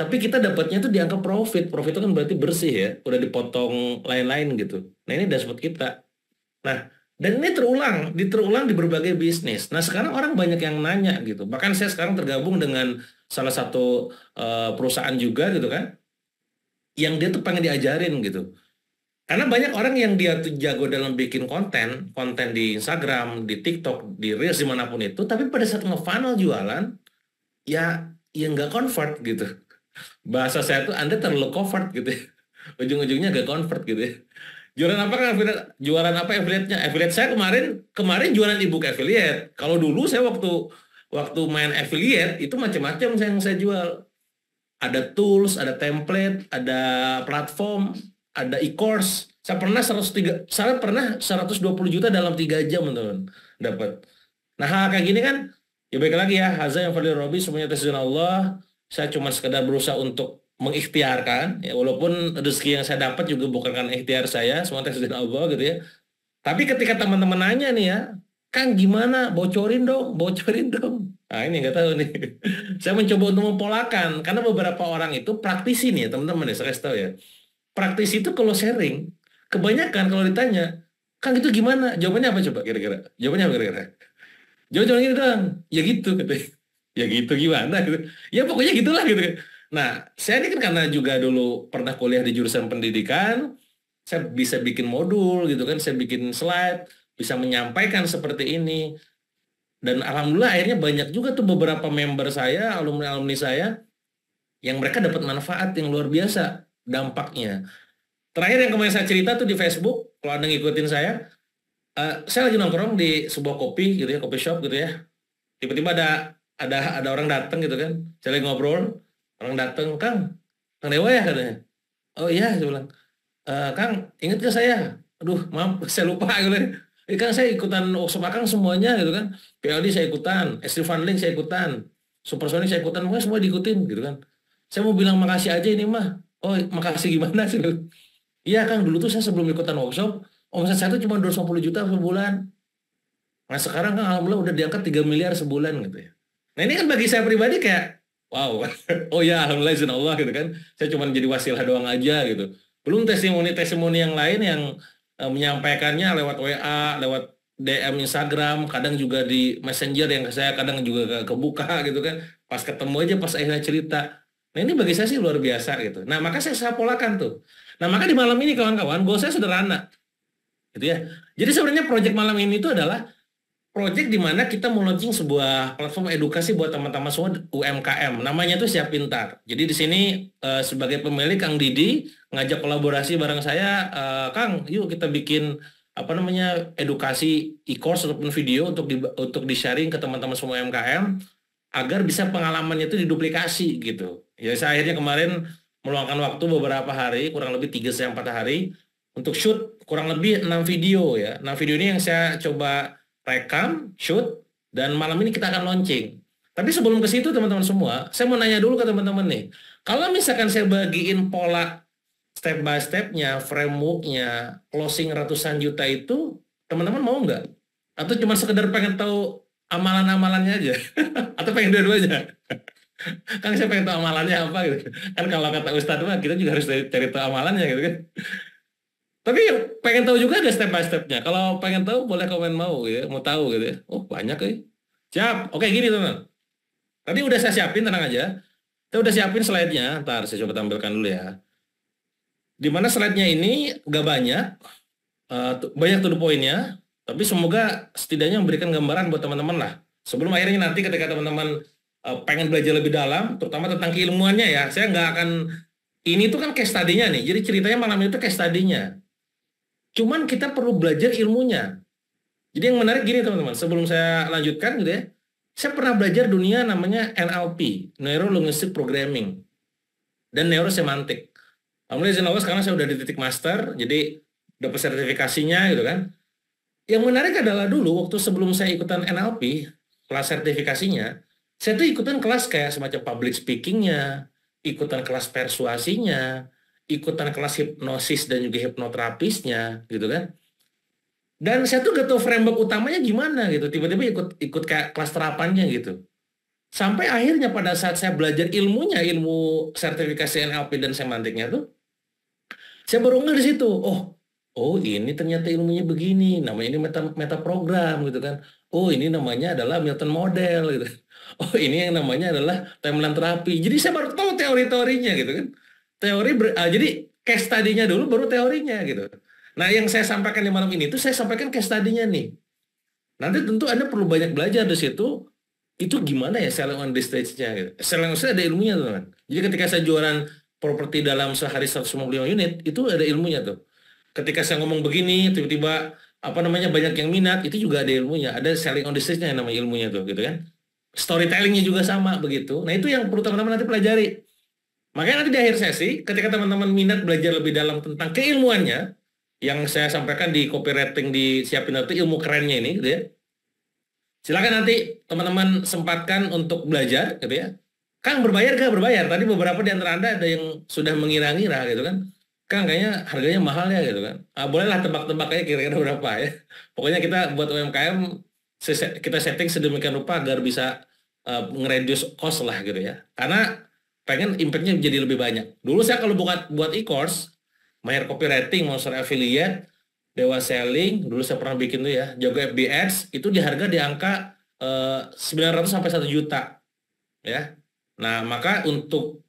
Tapi kita dapatnya itu dianggap profit. Profit itu kan berarti bersih ya, udah dipotong lain-lain gitu. Nah ini dashboard kita. Nah, dan ini terulang, diterulang di berbagai bisnis. Nah sekarang orang banyak yang nanya gitu. Bahkan saya sekarang tergabung dengan salah satu uh, perusahaan juga gitu kan, yang dia tuh pengen diajarin gitu. Karena banyak orang yang dia tuh jago dalam bikin konten, konten di Instagram, di TikTok, di Reels dimanapun itu, tapi pada saat ngefunnel jualan, ya yang nggak convert gitu. Bahasa saya tuh Anda terlalu convert gitu. Ya. Ujung-ujungnya nggak convert gitu. Ya. Jualan apa kan affiliate? Jualan apa affiliate-nya? Affiliate saya kemarin kemarin jualan ebook affiliate. Kalau dulu saya waktu waktu main affiliate itu macam-macam yang saya jual. Ada tools, ada template, ada platform, ada e-course. Saya pernah 103 saya pernah 120 juta dalam 3 jam, teman-teman. Dapat. Nah, hal kayak gini kan ya baik lagi ya, Hazza yang Fadil Robi semuanya atas Allah. Saya cuma sekedar berusaha untuk mengikhtiarkan ya walaupun rezeki yang saya dapat juga bukan karena ikhtiar saya semua atas Allah gitu ya tapi ketika teman-teman nanya nih ya Kang gimana bocorin dong bocorin dong nah ini nggak tahu nih saya mencoba untuk mempolakan karena beberapa orang itu praktisi nih ya teman-teman ya saya kasih tahu ya praktisi itu kalau sharing kebanyakan kalau ditanya Kang itu gimana jawabannya apa coba kira-kira jawabannya apa kira-kira jawabannya gitu doang ya gitu katanya ya gitu gimana gitu ya pokoknya gitulah gitu Nah, saya ini kan karena juga dulu pernah kuliah di jurusan pendidikan, saya bisa bikin modul gitu kan, saya bikin slide, bisa menyampaikan seperti ini. Dan alhamdulillah akhirnya banyak juga tuh beberapa member saya, alumni-alumni saya, yang mereka dapat manfaat yang luar biasa dampaknya. Terakhir yang kemarin saya cerita tuh di Facebook, kalau Anda ngikutin saya, uh, saya lagi nongkrong di sebuah kopi gitu ya, kopi shop gitu ya. Tiba-tiba ada ada ada orang datang gitu kan, saya lagi ngobrol, orang datang kang kang dewa ya katanya oh iya saya bilang e, kang inget ke saya aduh maaf saya lupa gitu e, kan saya ikutan workshop kang semuanya gitu kan PLD saya ikutan Esri Funding saya ikutan super Supersonic saya ikutan pokoknya semua diikutin gitu kan saya mau bilang makasih aja ini mah oh makasih gimana sih gitu. iya kang dulu tuh saya sebelum ikutan workshop omset saya tuh cuma 250 juta sebulan nah sekarang kan alhamdulillah udah diangkat 3 miliar sebulan gitu ya nah ini kan bagi saya pribadi kayak wow oh ya alhamdulillah izin Allah gitu kan saya cuma jadi wasilah doang aja gitu belum testimoni testimoni yang lain yang e, menyampaikannya lewat WA lewat DM Instagram kadang juga di Messenger yang saya kadang juga kebuka gitu kan pas ketemu aja pas akhirnya cerita nah ini bagi saya sih luar biasa gitu nah maka saya, saya polakan tuh nah maka di malam ini kawan-kawan goal saya sederhana gitu ya jadi sebenarnya proyek malam ini itu adalah project di mana kita mau launching sebuah platform edukasi buat teman-teman semua UMKM. Namanya itu Siap Pintar. Jadi di sini uh, sebagai pemilik Kang Didi ngajak kolaborasi bareng saya, uh, Kang, yuk kita bikin apa namanya edukasi e-course ataupun video untuk di, untuk di sharing ke teman-teman semua UMKM agar bisa pengalamannya itu diduplikasi gitu. Ya saya akhirnya kemarin meluangkan waktu beberapa hari, kurang lebih 3 sampai 4 hari untuk shoot kurang lebih 6 video ya. 6 video ini yang saya coba rekam, shoot, dan malam ini kita akan launching. Tapi sebelum ke situ teman-teman semua, saya mau nanya dulu ke teman-teman nih. Kalau misalkan saya bagiin pola step by stepnya, frameworknya, closing ratusan juta itu, teman-teman mau nggak? Atau cuma sekedar pengen tahu amalan-amalannya aja? Atau pengen dua aja? kan saya pengen tahu amalannya apa gitu. Kan kalau kata Ustadz mah kita juga harus cari tahu amalannya gitu kan. Tapi pengen tahu juga ada step by stepnya. Kalau pengen tahu boleh komen mau gitu, ya. mau tahu gitu ya. Oh banyak ya. Siap. Oke gini teman. Tadi udah saya siapin tenang aja. Saya udah siapin slide-nya. Ntar saya coba tampilkan dulu ya. Di mana slide-nya ini gak banyak. Uh, banyak tuh poinnya. Tapi semoga setidaknya memberikan gambaran buat teman-teman lah. Sebelum akhirnya nanti ketika teman-teman uh, pengen belajar lebih dalam, terutama tentang keilmuannya ya. Saya nggak akan ini tuh kan case study-nya nih. Jadi ceritanya malam itu case study-nya. Cuman kita perlu belajar ilmunya. Jadi yang menarik gini teman-teman, sebelum saya lanjutkan gitu ya, saya pernah belajar dunia namanya NLP, Neuro Linguistic Programming, dan Neurosemantik. Alhamdulillah izin Allah sekarang saya udah di titik master, jadi dapat sertifikasinya gitu kan. Yang menarik adalah dulu waktu sebelum saya ikutan NLP, kelas sertifikasinya, saya tuh ikutan kelas kayak semacam public speakingnya, ikutan kelas persuasinya, ikutan kelas hipnosis dan juga hipnoterapisnya gitu kan dan saya tuh gak tahu framework utamanya gimana gitu tiba-tiba ikut ikut kayak kelas terapannya gitu sampai akhirnya pada saat saya belajar ilmunya ilmu sertifikasi NLP dan semantiknya tuh saya baru nggak di situ oh oh ini ternyata ilmunya begini namanya ini meta meta program gitu kan oh ini namanya adalah Milton model gitu oh ini yang namanya adalah timeline terapi jadi saya baru tahu teori-teorinya gitu kan teori ber, uh, jadi case tadinya dulu baru teorinya gitu. Nah yang saya sampaikan di malam ini itu saya sampaikan case tadinya nih. Nanti tentu Anda perlu banyak belajar di situ. Itu gimana ya selling on the stage-nya? Gitu. Selling on stage ada ilmunya teman. Jadi ketika saya jualan properti dalam sehari 155 unit itu ada ilmunya tuh. Ketika saya ngomong begini tiba-tiba apa namanya banyak yang minat itu juga ada ilmunya. Ada selling on the stage-nya yang namanya ilmunya tuh gitu kan. Storytellingnya juga sama begitu. Nah itu yang perlu teman-teman nanti pelajari Makanya nanti di akhir sesi, ketika teman-teman minat belajar lebih dalam tentang keilmuannya, yang saya sampaikan di copywriting di siapin itu ilmu kerennya ini, gitu ya. Silakan nanti teman-teman sempatkan untuk belajar, gitu ya. Kang berbayar gak berbayar? Tadi beberapa di antara anda ada yang sudah mengira-ngira, gitu kan. Kang kayaknya harganya mahal ya, gitu kan. Ah, bolehlah tebak-tebak aja kira-kira berapa ya. Pokoknya kita buat UMKM kita setting sedemikian rupa agar bisa uh, eh, ngeredus cost lah gitu ya. Karena pengen impactnya jadi lebih banyak. Dulu saya kalau buat buat e-course, mayor Copywriting, Monster Affiliate, Dewa Selling, dulu saya pernah bikin tuh ya, Jago FBX, itu di harga di angka eh, 900 sampai 1 juta. Ya. Nah, maka untuk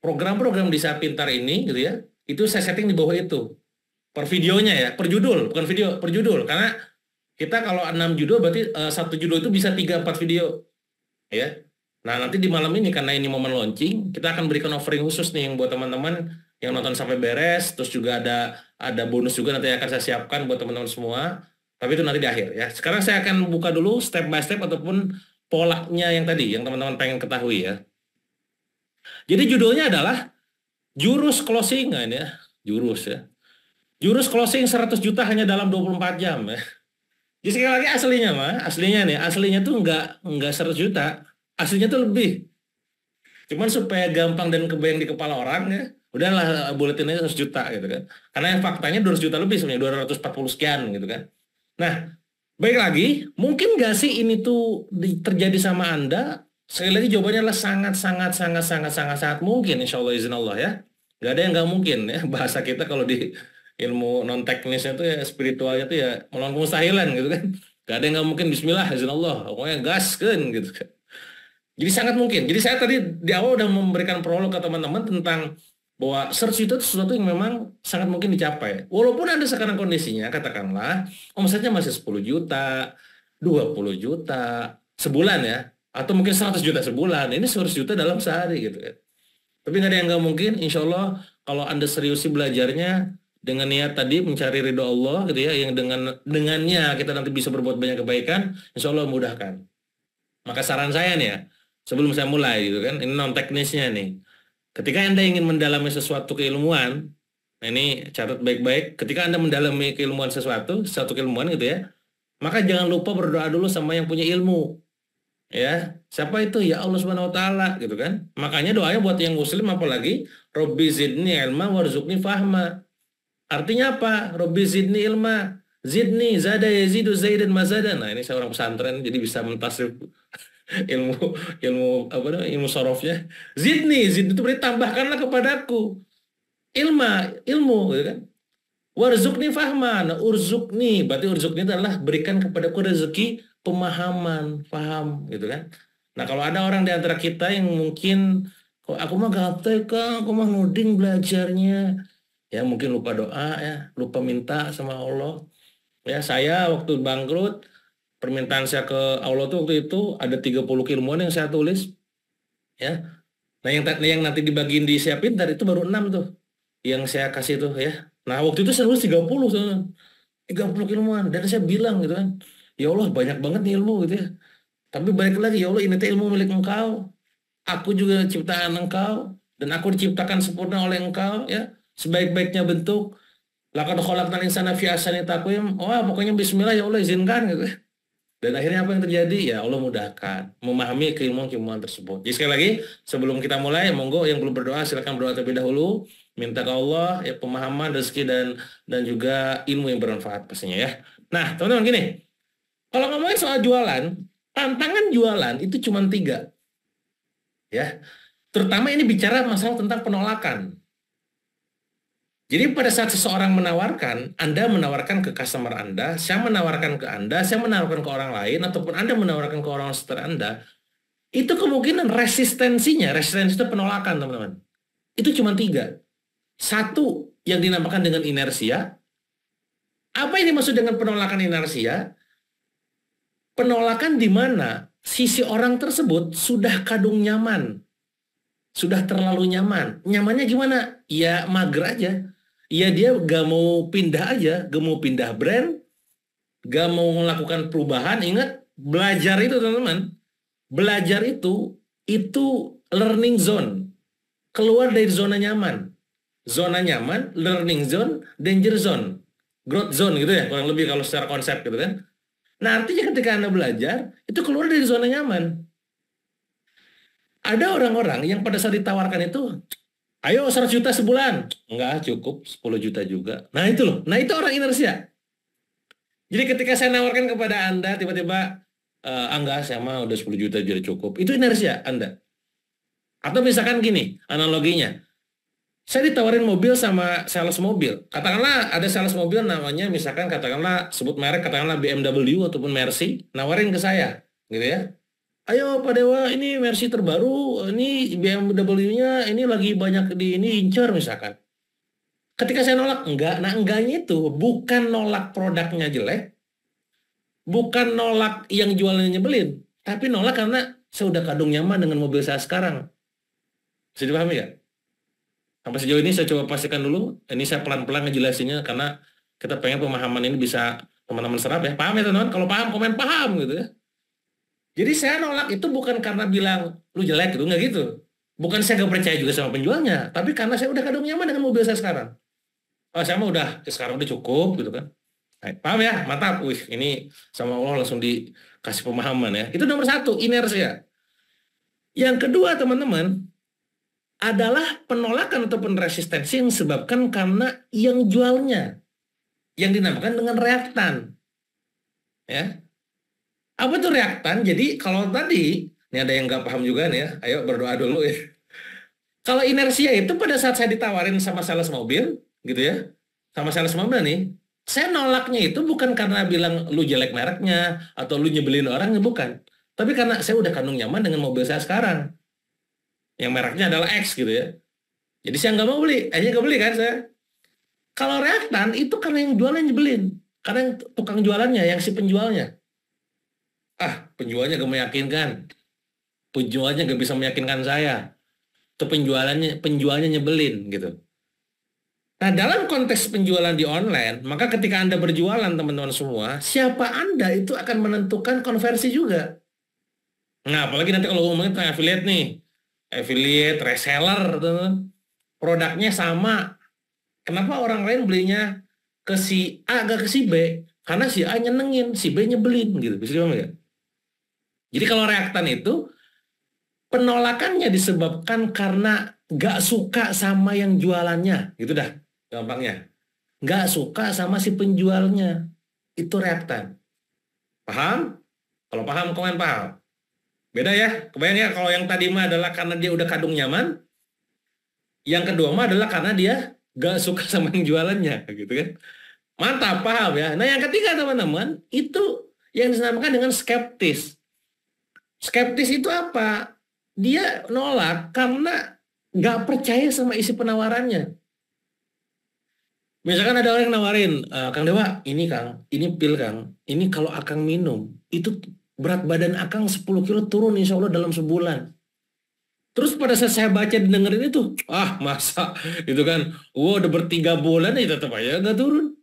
program-program saya Pintar ini gitu ya, itu saya setting di bawah itu. Per videonya ya, per judul, bukan video, per judul. Karena kita kalau 6 judul berarti eh, satu judul itu bisa 3 4 video. Ya. Nah, nanti di malam ini karena ini momen launching, kita akan berikan offering khusus nih yang buat teman-teman yang nonton sampai beres, terus juga ada ada bonus juga nanti akan saya siapkan buat teman-teman semua. Tapi itu nanti di akhir ya. Sekarang saya akan buka dulu step by step ataupun polanya yang tadi yang teman-teman pengen ketahui ya. Jadi judulnya adalah jurus closing nah, ini ya, jurus ya. Jurus closing 100 juta hanya dalam 24 jam ya. Jadi sekali lagi aslinya mah, aslinya nih, aslinya tuh nggak nggak 100 juta, aslinya tuh lebih cuman supaya gampang dan kebayang di kepala orang ya udahlah buletin aja 100 juta gitu kan karena yang faktanya 200 juta lebih sebenarnya 240 sekian gitu kan nah baik lagi mungkin gak sih ini tuh terjadi sama anda sekali lagi jawabannya adalah sangat sangat sangat sangat sangat sangat mungkin insya Allah izin Allah ya nggak ada yang nggak mungkin ya bahasa kita kalau di ilmu non teknisnya tuh ya spiritualnya tuh ya melawan kemustahilan gitu kan nggak ada yang nggak mungkin Bismillah izin Allah pokoknya gas kan gitu kan jadi sangat mungkin. Jadi saya tadi di awal udah memberikan prolog ke teman-teman tentang bahwa search itu sesuatu yang memang sangat mungkin dicapai. Walaupun Anda sekarang kondisinya, katakanlah omsetnya masih 10 juta, 20 juta sebulan ya, atau mungkin 100 juta sebulan. Ini 100 juta dalam sehari gitu kan. Tapi nggak ada yang nggak mungkin, insya Allah kalau Anda serius seriusi belajarnya, dengan niat tadi mencari ridho Allah gitu ya yang dengan dengannya kita nanti bisa berbuat banyak kebaikan insya Allah mudahkan maka saran saya nih ya sebelum saya mulai gitu kan, ini non teknisnya nih. Ketika Anda ingin mendalami sesuatu keilmuan, nah ini catat baik-baik, ketika Anda mendalami keilmuan sesuatu, satu keilmuan gitu ya, maka jangan lupa berdoa dulu sama yang punya ilmu. Ya, siapa itu? Ya Allah Subhanahu wa taala gitu kan. Makanya doanya buat yang muslim apalagi Robbi zidni ilma Warzukni fahma. Artinya apa? Robbi zidni ilma. Zidni zada yazidu zaidan mazada. Nah, ini saya orang pesantren jadi bisa mentasrif ilmu ilmu apa namanya ilmu sorofnya zidni zid itu berarti tambahkanlah kepadaku ilma ilmu gitu kan warzukni fahman nah, urzukni berarti urzukni itu adalah berikan kepadaku rezeki pemahaman paham gitu kan nah kalau ada orang di antara kita yang mungkin kok aku mah gatel kan aku mah nuding belajarnya ya mungkin lupa doa ya lupa minta sama Allah ya saya waktu bangkrut permintaan saya ke Allah tuh waktu itu ada 30 keilmuan yang saya tulis ya nah yang yang nanti dibagiin di saya pintar itu baru 6 tuh yang saya kasih tuh ya nah waktu itu saya tulis 30 tuh 30 keilmuan dan saya bilang gitu kan ya Allah banyak banget nih ilmu gitu ya tapi balik lagi ya Allah ini teh ilmu milik engkau aku juga ciptaan engkau dan aku diciptakan sempurna oleh engkau ya sebaik-baiknya bentuk lakukan kolak nanin sana takwim. Wah, pokoknya bismillah ya Allah izinkan gitu. Dan akhirnya apa yang terjadi? Ya Allah mudahkan memahami keilmuan-keilmuan tersebut. Jadi sekali lagi, sebelum kita mulai, monggo yang belum berdoa silakan berdoa terlebih dahulu, minta ke Allah ya pemahaman rezeki dan dan juga ilmu yang bermanfaat pastinya ya. Nah, teman-teman gini. Kalau ngomongin soal jualan, tantangan jualan itu cuma tiga. Ya. Terutama ini bicara masalah tentang penolakan. Jadi pada saat seseorang menawarkan, Anda menawarkan ke customer Anda, saya menawarkan ke Anda, saya menawarkan ke orang lain, ataupun Anda menawarkan ke orang seter Anda, itu kemungkinan resistensinya, resistensi itu penolakan teman-teman. Itu cuma tiga. Satu yang dinamakan dengan inersia. Apa yang dimaksud dengan penolakan inersia? Penolakan di mana sisi orang tersebut sudah kadung nyaman. Sudah terlalu nyaman. Nyamannya gimana? Ya mager aja Iya dia gak mau pindah aja, gak mau pindah brand, gak mau melakukan perubahan. Ingat, belajar itu teman-teman, belajar itu, itu learning zone. Keluar dari zona nyaman. Zona nyaman, learning zone, danger zone, growth zone gitu ya, kurang lebih kalau secara konsep gitu kan. Nah artinya ketika Anda belajar, itu keluar dari zona nyaman. Ada orang-orang yang pada saat ditawarkan itu, Ayo 100 juta sebulan. Enggak, cukup 10 juta juga. Nah itu loh. Nah itu orang inersia. Jadi ketika saya nawarkan kepada Anda, tiba-tiba, eh Angga, saya mah udah 10 juta jadi cukup. Itu inersia Anda. Atau misalkan gini, analoginya. Saya ditawarin mobil sama sales mobil. Katakanlah ada sales mobil namanya, misalkan katakanlah sebut merek, katakanlah BMW ataupun Mercy, nawarin ke saya. Gitu ya. Ayo Pak Dewa, ini versi terbaru, ini BMW-nya ini lagi banyak di ini incer misalkan. Ketika saya nolak enggak, nah enggaknya itu bukan nolak produknya jelek, bukan nolak yang jualannya nyebelin, tapi nolak karena saya udah kadung nyaman dengan mobil saya sekarang. Bisa dipahami ya? Sampai sejauh ini saya coba pastikan dulu, ini saya pelan-pelan ngejelasinnya karena kita pengen pemahaman ini bisa teman-teman serap ya. Paham ya teman-teman? Kalau paham komen paham gitu ya. Jadi saya nolak itu bukan karena bilang lu jelek gitu, nggak gitu. Bukan saya gak percaya juga sama penjualnya, tapi karena saya udah kadung nyaman dengan mobil saya sekarang. Oh, saya mah udah ya sekarang udah cukup gitu kan. Hai, paham ya? Mantap. Wih, ini sama Allah langsung dikasih pemahaman ya. Itu nomor satu, inersia. Yang kedua, teman-teman, adalah penolakan ataupun resistensi yang disebabkan karena yang jualnya. Yang dinamakan dengan reaktan. Ya, apa tuh reaktan? Jadi kalau tadi, ini ada yang nggak paham juga nih ya, ayo berdoa dulu ya. Kalau inersia itu pada saat saya ditawarin sama sales mobil, gitu ya, sama sales mobil nih, saya nolaknya itu bukan karena bilang lu jelek mereknya atau lu nyebelin orangnya, bukan. Tapi karena saya udah kandung nyaman dengan mobil saya sekarang. Yang mereknya adalah X gitu ya. Jadi saya nggak mau beli, akhirnya nggak beli kan saya. Kalau reaktan itu karena yang jualan nyebelin, karena yang tukang jualannya, yang si penjualnya ah penjualnya gak meyakinkan penjualnya gak bisa meyakinkan saya atau penjualannya penjualnya nyebelin gitu nah dalam konteks penjualan di online maka ketika anda berjualan teman-teman semua siapa anda itu akan menentukan konversi juga nah apalagi nanti kalau ngomongin tentang affiliate nih affiliate reseller teman-teman produknya sama kenapa orang lain belinya ke si A gak ke si B karena si A nyenengin si B nyebelin gitu bisa dipahami gak? Jadi kalau reaktan itu penolakannya disebabkan karena gak suka sama yang jualannya, gitu dah gampangnya. Gak suka sama si penjualnya, itu reaktan. Paham? Kalau paham, komen paham. Beda ya, kebayang ya kalau yang tadi mah adalah karena dia udah kadung nyaman, yang kedua mah adalah karena dia gak suka sama yang jualannya, gitu kan. Mantap, paham ya. Nah yang ketiga teman-teman, itu yang disamakan dengan skeptis. Skeptis itu apa? Dia nolak karena nggak percaya sama isi penawarannya. Misalkan ada orang yang nawarin, e, Kang Dewa, ini Kang, ini pil Kang, ini kalau Akang minum, itu berat badan Akang 10 kilo turun insya Allah dalam sebulan. Terus pada saat saya baca dan dengerin itu, ah masa itu kan, wow udah bertiga bulan ya tetap aja nggak turun.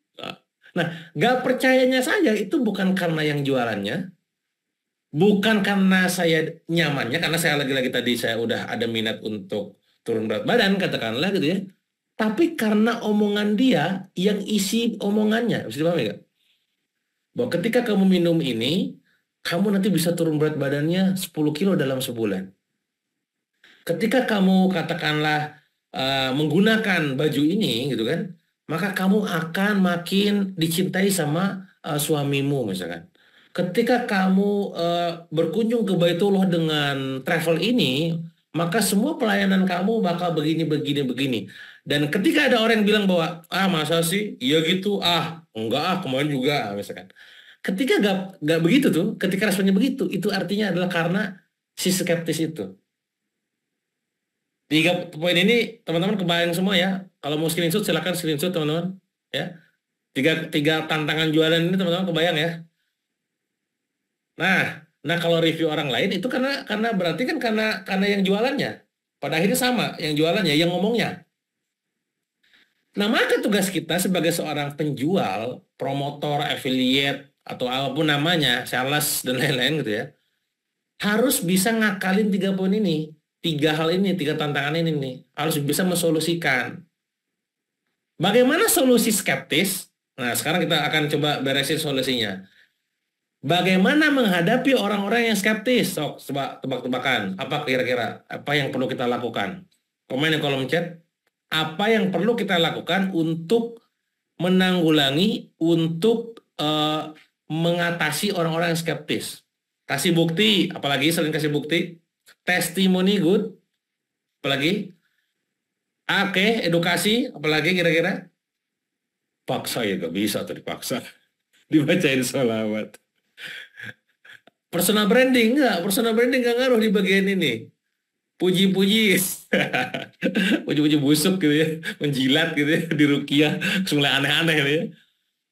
Nah, nggak percayanya saja itu bukan karena yang jualannya, bukan karena saya nyamannya karena saya lagi-lagi tadi saya udah ada minat untuk turun berat badan katakanlah gitu ya tapi karena omongan dia yang isi omongannya bisa dipahami gak? bahwa ketika kamu minum ini kamu nanti bisa turun berat badannya 10 kilo dalam sebulan ketika kamu katakanlah uh, menggunakan baju ini gitu kan maka kamu akan makin dicintai sama uh, suamimu misalkan ketika kamu uh, berkunjung ke Baitullah dengan travel ini, maka semua pelayanan kamu bakal begini begini begini. Dan ketika ada orang yang bilang bahwa ah masa sih, iya gitu, ah enggak ah kemarin juga misalkan. Ketika gak, gak begitu tuh, ketika responnya begitu, itu artinya adalah karena si skeptis itu. Tiga poin ini teman-teman kebayang semua ya. Kalau mau screenshot silahkan screenshot teman-teman ya. Tiga, tiga tantangan jualan ini teman-teman kebayang ya Nah, nah kalau review orang lain itu karena karena berarti kan karena karena yang jualannya. Pada akhirnya sama, yang jualannya, yang ngomongnya. Nah, maka tugas kita sebagai seorang penjual, promotor, affiliate, atau apapun namanya, sales, dan lain-lain gitu ya, harus bisa ngakalin tiga poin ini. Tiga hal ini, tiga tantangan ini nih. Harus bisa mensolusikan. Bagaimana solusi skeptis? Nah, sekarang kita akan coba beresin solusinya. Bagaimana menghadapi orang-orang yang skeptis? sebab tebak-tebakan. Apa kira-kira? Apa yang perlu kita lakukan? Komen di kolom chat. Apa yang perlu kita lakukan untuk menanggulangi, untuk uh, mengatasi orang-orang yang skeptis? Kasih bukti, apalagi selain kasih bukti. Testimoni good, apalagi. Oke, okay, edukasi, apalagi kira-kira? Paksa ya, gak bisa tuh dipaksa. Dibacain salawat. Personal branding enggak, personal branding enggak ngaruh di bagian ini. Puji-puji, puji-puji busuk gitu ya, menjilat gitu ya, di rukiah, mulai aneh-aneh gitu ya.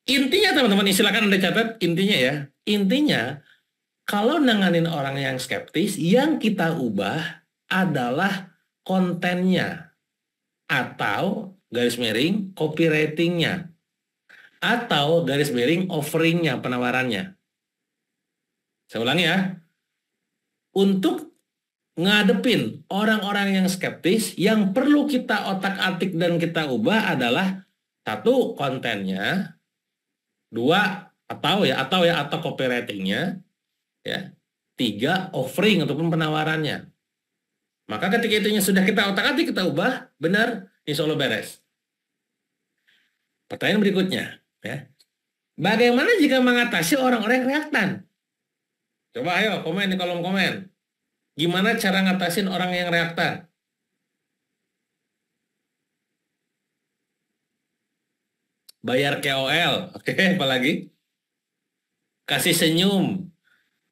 Intinya teman-teman, silakan Anda catat intinya ya. Intinya, kalau nanganin orang yang skeptis, yang kita ubah adalah kontennya atau garis miring copywritingnya atau garis miring offeringnya penawarannya saya ulangi ya. Untuk ngadepin orang-orang yang skeptis, yang perlu kita otak-atik dan kita ubah adalah satu kontennya, dua atau ya atau ya atau copywritingnya, ya tiga offering ataupun penawarannya. Maka ketika itunya sudah kita otak-atik kita ubah, benar, insya solo beres. Pertanyaan berikutnya, ya. Bagaimana jika mengatasi orang-orang yang reaktan? Coba ayo komen di kolom komen. Gimana cara ngatasin orang yang reaktan? Bayar KOL, oke, okay, apalagi? Kasih senyum,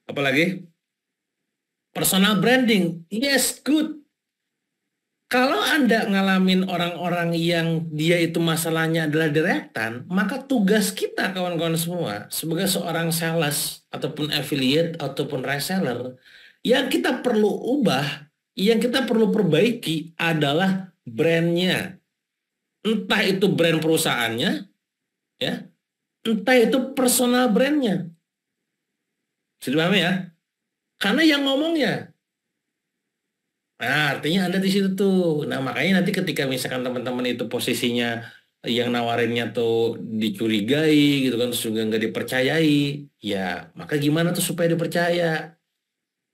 apalagi? Personal branding, yes, good. Kalau Anda ngalamin orang-orang yang dia itu masalahnya adalah direktan, maka tugas kita kawan-kawan semua sebagai seorang sales ataupun affiliate ataupun reseller, yang kita perlu ubah, yang kita perlu perbaiki adalah brandnya. Entah itu brand perusahaannya, ya, entah itu personal brandnya. sudah paham ya? Karena yang ngomongnya. Nah, artinya Anda di situ tuh. Nah, makanya nanti ketika misalkan teman-teman itu posisinya yang nawarinnya tuh dicurigai gitu kan terus juga nggak dipercayai ya maka gimana tuh supaya dipercaya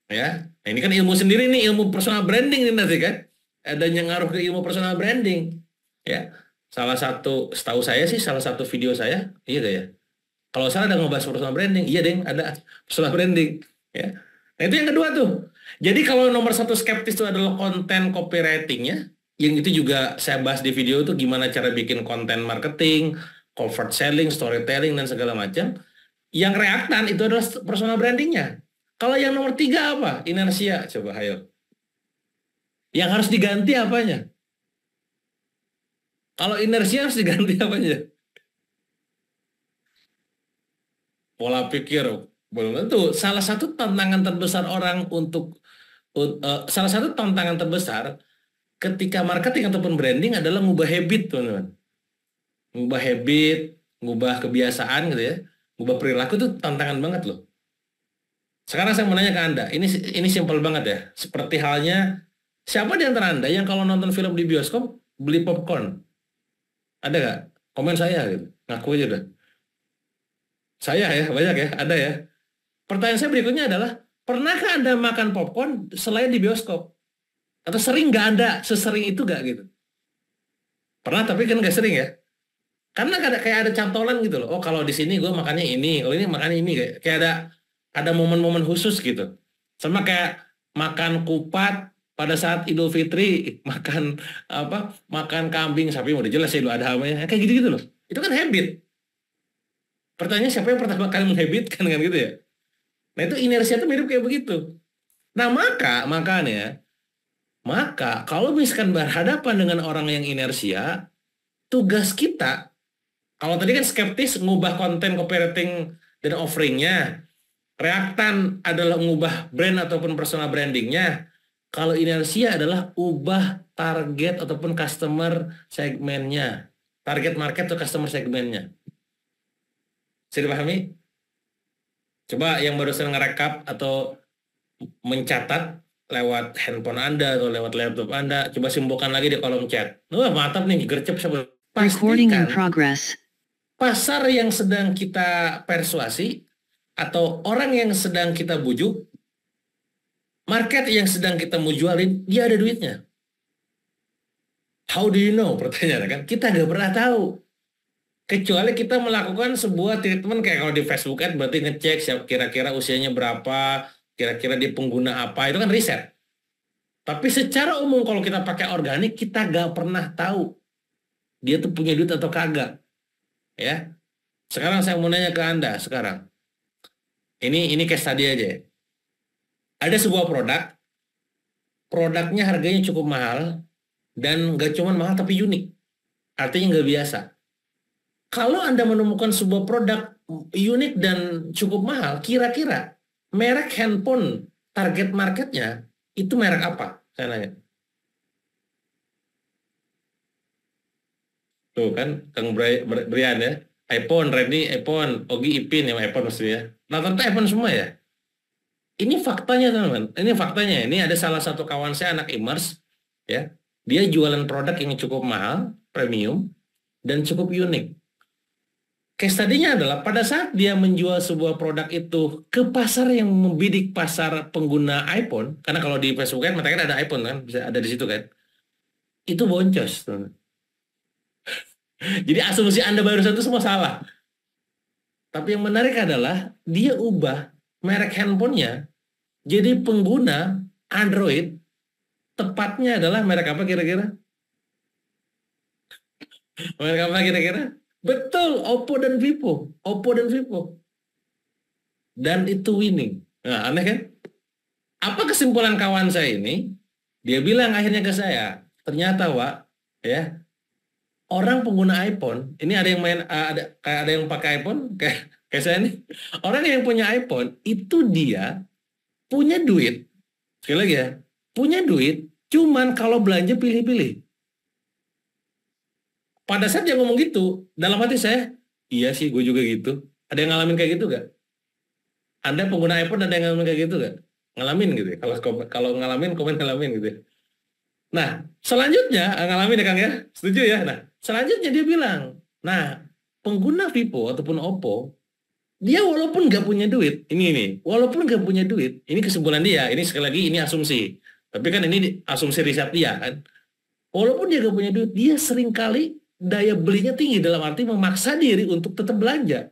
ya nah, ini kan ilmu sendiri nih ilmu personal branding nih nanti kan ada yang ngaruh ke ilmu personal branding ya salah satu setahu saya sih salah satu video saya iya gak ya kalau saya ada ngebahas personal branding iya deh ada personal branding ya nah itu yang kedua tuh jadi kalau nomor satu skeptis itu adalah konten copywritingnya yang itu juga saya bahas di video itu gimana cara bikin konten marketing, convert selling, storytelling dan segala macam. Yang reaktan itu adalah personal brandingnya. Kalau yang nomor tiga apa? Inersia. Coba ayo. Yang harus diganti apanya? Kalau inersia harus diganti apanya? Pola pikir belum tentu. Salah satu tantangan terbesar orang untuk uh, salah satu tantangan terbesar ketika marketing ataupun branding adalah ngubah habit teman-teman ngubah habit ngubah kebiasaan gitu ya ngubah perilaku itu tantangan banget loh sekarang saya mau nanya ke anda ini ini simpel banget ya seperti halnya siapa di antara anda yang kalau nonton film di bioskop beli popcorn ada gak? komen saya gitu ngaku aja udah saya ya banyak ya ada ya pertanyaan saya berikutnya adalah pernahkah anda makan popcorn selain di bioskop atau sering nggak ada sesering itu nggak gitu? Pernah tapi kan nggak sering ya. Karena kayak, kayak ada cantolan gitu loh. Oh kalau di sini gue makannya ini, oh ini makannya ini kayak, kayak ada ada momen-momen khusus gitu. Sama kayak makan kupat pada saat Idul Fitri makan apa makan kambing sapi udah jelas ya ada Adha kayak gitu gitu loh itu kan habit pertanyaannya siapa yang pertama kali menghabitkan kan gitu ya nah itu inersia itu mirip kayak begitu nah maka makanya maka kalau misalkan berhadapan dengan orang yang inersia, tugas kita, kalau tadi kan skeptis ngubah konten copywriting dan offeringnya, reaktan adalah ngubah brand ataupun personal brandingnya, kalau inersia adalah ubah target ataupun customer segmennya, target market atau customer segmennya. Sudah dipahami? Coba yang barusan ngerekap atau mencatat lewat handphone Anda atau lewat laptop Anda, coba simbolkan lagi di kolom chat. Wah, mantap nih, gercep Recording Pastikan progress. pasar yang sedang kita persuasi atau orang yang sedang kita bujuk, market yang sedang kita mau jualin, dia ada duitnya. How do you know? Pertanyaan kan, kita nggak pernah tahu. Kecuali kita melakukan sebuah treatment kayak kalau di Facebook ad kan, berarti ngecek siapa kira-kira usianya berapa, kira-kira dia pengguna apa itu kan riset tapi secara umum kalau kita pakai organik kita gak pernah tahu dia tuh punya duit atau kagak ya sekarang saya mau nanya ke anda sekarang ini ini case tadi aja ya. ada sebuah produk produknya harganya cukup mahal dan gak cuman mahal tapi unik artinya gak biasa kalau anda menemukan sebuah produk unik dan cukup mahal kira-kira merek handphone target marketnya itu merek apa? Saya nanya. Tuh kan, Kang Brian ya. iPhone, Redmi, iPhone, Ogi, Ipin ya, iPhone maksudnya. Ya. Nah, tentu iPhone semua ya. Ini faktanya teman-teman. Ini faktanya. Ini ada salah satu kawan saya anak imers ya. Dia jualan produk yang cukup mahal, premium, dan cukup unik case tadinya adalah pada saat dia menjual sebuah produk itu ke pasar yang membidik pasar pengguna iPhone, karena kalau di Facebook kan, matanya ada iPhone kan, bisa ada di situ kan, itu boncos. Jadi asumsi Anda barusan itu semua salah. Tapi yang menarik adalah dia ubah merek handphonenya jadi pengguna Android tepatnya adalah merek apa kira-kira? Merek apa kira-kira? Betul, Oppo dan Vivo. Oppo dan Vivo. Dan itu winning. Nah, aneh kan? Apa kesimpulan kawan saya ini? Dia bilang akhirnya ke saya, ternyata Wak, ya, orang pengguna iPhone, ini ada yang main ada kayak ada yang pakai iPhone kayak kayak saya nih. Orang yang punya iPhone itu dia punya duit. Sekali lagi ya, punya duit, cuman kalau belanja pilih-pilih pada saat dia ngomong gitu, dalam hati saya, iya sih gue juga gitu. Ada yang ngalamin kayak gitu gak? Anda pengguna iPhone ada yang ngalamin kayak gitu gak? Ngalamin gitu ya. Kalau, ngalamin, komen ngalamin gitu ya. Nah, selanjutnya, ah, ngalamin ya Kang ya? Setuju ya? Nah, selanjutnya dia bilang, nah, pengguna Vivo ataupun Oppo, dia walaupun gak punya duit, ini ini, walaupun gak punya duit, ini kesimpulan dia, ini sekali lagi ini asumsi. Tapi kan ini asumsi riset dia kan. Walaupun dia gak punya duit, dia sering kali daya belinya tinggi dalam arti memaksa diri untuk tetap belanja.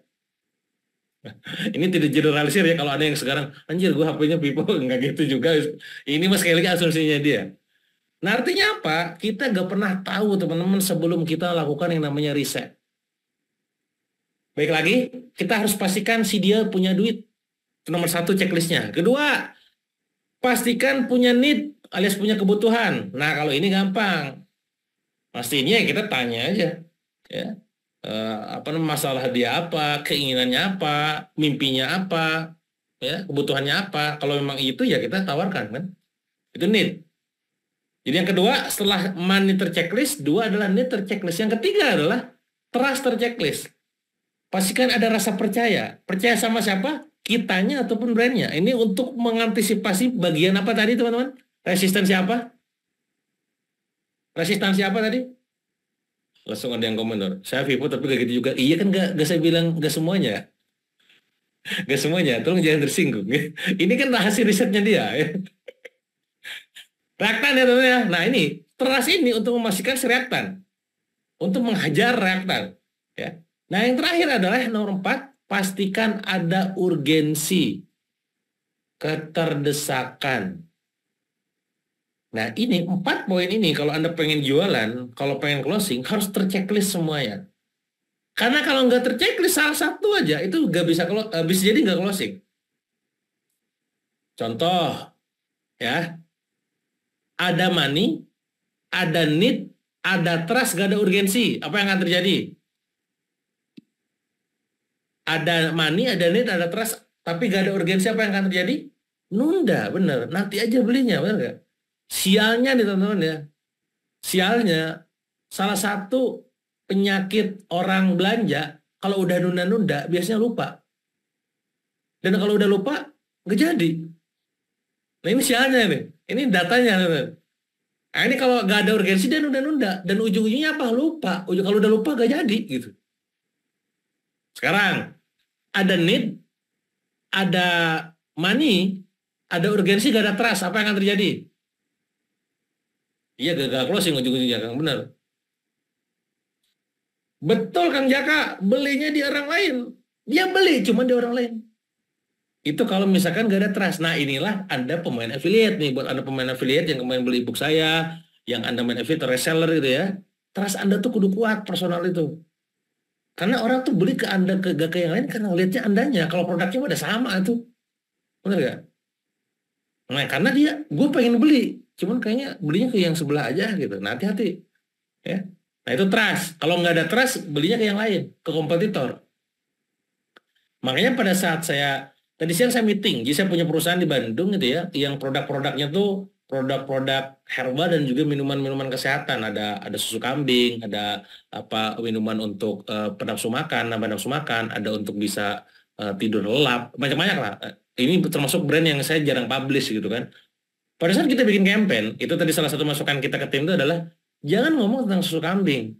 Ini tidak generalisir ya kalau ada yang sekarang anjir gue HP-nya people nggak gitu juga. Ini mas sekali lagi asumsinya dia. Nah artinya apa? Kita nggak pernah tahu teman-teman sebelum kita lakukan yang namanya riset. Baik lagi, kita harus pastikan si dia punya duit. Itu nomor satu checklistnya. Kedua, pastikan punya need alias punya kebutuhan. Nah kalau ini gampang, Pastinya ya kita tanya aja, ya eh, apa masalah dia apa, keinginannya apa, mimpinya apa, ya kebutuhannya apa. Kalau memang itu ya kita tawarkan kan. Itu need. Jadi yang kedua setelah money terchecklist, dua adalah need terchecklist. Yang ketiga adalah trust terchecklist. Pastikan ada rasa percaya. Percaya sama siapa? Kitanya ataupun brandnya. Ini untuk mengantisipasi bagian apa tadi teman-teman? Resistensi apa? Resistansi apa tadi? Langsung ada yang komentar. Saya Vivo tapi gak gitu juga. Iya kan gak, gak saya bilang gak semuanya. Gak semuanya, tolong jangan tersinggung. Ini kan hasil risetnya dia. Reaktan ya teman ya. Nah ini, teras ini untuk memastikan si reaktan. Untuk menghajar reaktan. Ya. Nah yang terakhir adalah nomor 4, pastikan ada urgensi keterdesakan Nah ini empat poin ini kalau Anda pengen jualan, kalau pengen closing harus terchecklist ya Karena kalau nggak terchecklist salah satu aja itu nggak bisa eh, bisa jadi nggak closing. Contoh ya ada money, ada need, ada trust, gak ada urgensi. Apa yang akan terjadi? Ada money, ada need, ada trust, tapi gak ada urgensi apa yang akan terjadi? Nunda, bener. Nanti aja belinya, bener gak? Sialnya nih teman-teman ya, sialnya salah satu penyakit orang belanja kalau udah nunda-nunda biasanya lupa. Dan kalau udah lupa, nggak jadi. Nah ini sialnya nih, ini datanya. Nih, Nah, ini kalau nggak ada urgensi dan nunda-nunda dan ujung-ujungnya apa lupa. Ujung kalau udah lupa nggak jadi gitu. Sekarang ada need, ada money, ada urgensi, gak ada trust. Apa yang akan terjadi? Iya gagal closing ujung-ujungnya Kang, benar. Betul Kang Jaka, belinya di orang lain. Dia beli cuma di orang lain. Itu kalau misalkan gak ada trust. Nah inilah Anda pemain affiliate nih. Buat Anda pemain affiliate yang kemarin beli book saya, yang Anda main affiliate reseller gitu ya. Trust Anda tuh kudu kuat personal itu. Karena orang tuh beli ke Anda, ke, gak ke yang lain karena lihatnya Andanya. Kalau produknya udah sama tuh. benar gak? Nah karena dia, gue pengen beli cuman kayaknya belinya ke yang sebelah aja gitu nah hati-hati ya nah itu trust kalau nggak ada trust belinya ke yang lain ke kompetitor makanya pada saat saya tadi siang saya meeting jadi saya punya perusahaan di Bandung gitu ya yang produk-produknya tuh produk-produk herbal dan juga minuman-minuman kesehatan ada ada susu kambing ada apa minuman untuk uh, penafsu makan nambah nafsu makan ada untuk bisa uh, tidur lelap banyak-banyak lah ini termasuk brand yang saya jarang publish gitu kan pada saat kita bikin campaign, itu tadi salah satu masukan kita ke tim itu adalah jangan ngomong tentang susu kambing.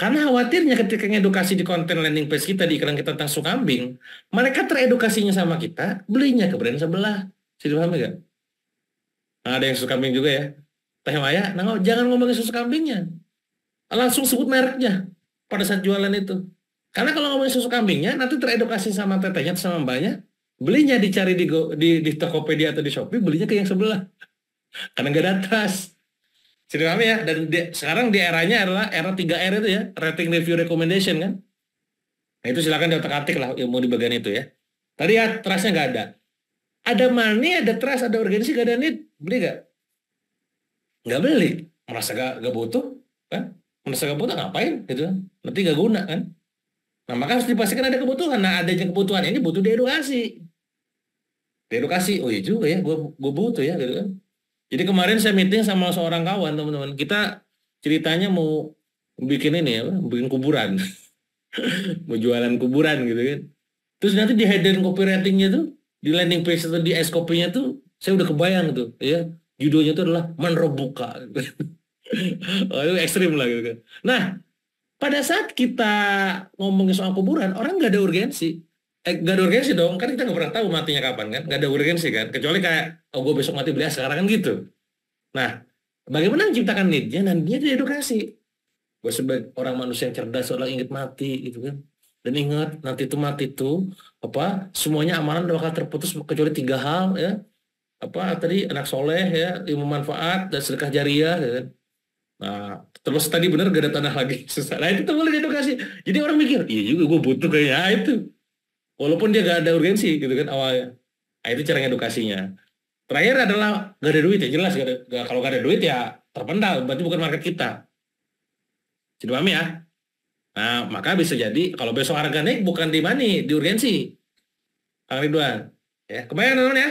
Karena khawatirnya ketika edukasi di konten landing page kita, di iklan kita tentang susu kambing, mereka teredukasinya sama kita, belinya ke brand sebelah. Situ paham gak? Nah, ada yang susu kambing juga ya. Teh Maya, nah, jangan ngomongin susu kambingnya. Langsung sebut mereknya pada saat jualan itu. Karena kalau ngomongin susu kambingnya, nanti teredukasi sama tetehnya sama mbaknya, Belinya dicari di, di, di Tokopedia atau di Shopee, belinya ke yang sebelah. Karena nggak ada trust. Jadi kami ya? Dan di, sekarang di eranya adalah era 3R itu ya, rating review recommendation kan. Nah itu silakan diotak-atik lah ilmu di bagian itu ya. Tadi ya trustnya nggak ada. Ada money, ada trust, ada organisasi, nggak ada need. Beli nggak? Nggak beli. Merasa nggak, nggak butuh. Kan? Merasa nggak butuh ngapain gitu kan. Nanti nggak guna kan. Nah maka harus dipastikan ada kebutuhan. Nah adanya kebutuhan ini butuh diedukasi edukasi oh iya juga ya gue butuh ya gitu kan jadi kemarin saya meeting sama seorang kawan teman-teman kita ceritanya mau bikin ini ya bikin kuburan mau jualan kuburan gitu kan terus nanti di header copywritingnya tuh di landing page atau di es kopinya tuh saya udah kebayang tuh ya judulnya tuh adalah menrobuka oh, itu ekstrim lah gitu kan nah pada saat kita ngomongin soal kuburan orang nggak ada urgensi eh, gak ada urgensi dong kan kita nggak pernah tahu matinya kapan kan gak ada urgensi kan kecuali kayak oh gue besok mati beli sekarang kan gitu nah bagaimana menciptakan neednya dan dia edukasi. gue sebagai orang manusia yang cerdas orang ingat mati gitu kan dan ingat nanti itu mati itu apa semuanya amalan bakal terputus kecuali tiga hal ya apa tadi anak soleh ya ilmu manfaat dan sedekah jariah ya kan? nah terus tadi benar gak ada tanah lagi susah nah itu tuh boleh edukasi jadi orang mikir iya juga gue butuh kayaknya nah, itu Walaupun dia gak ada urgensi gitu kan awalnya. Nah, itu cara edukasinya. Terakhir adalah gak ada duit ya jelas gak ada, gak, kalau gak ada duit ya terpendal berarti bukan market kita. Jadi paham ya? Nah, maka bisa jadi kalau besok harga naik bukan di money, di urgensi. Kang Ridwan. Ya, kebayang teman-teman ya?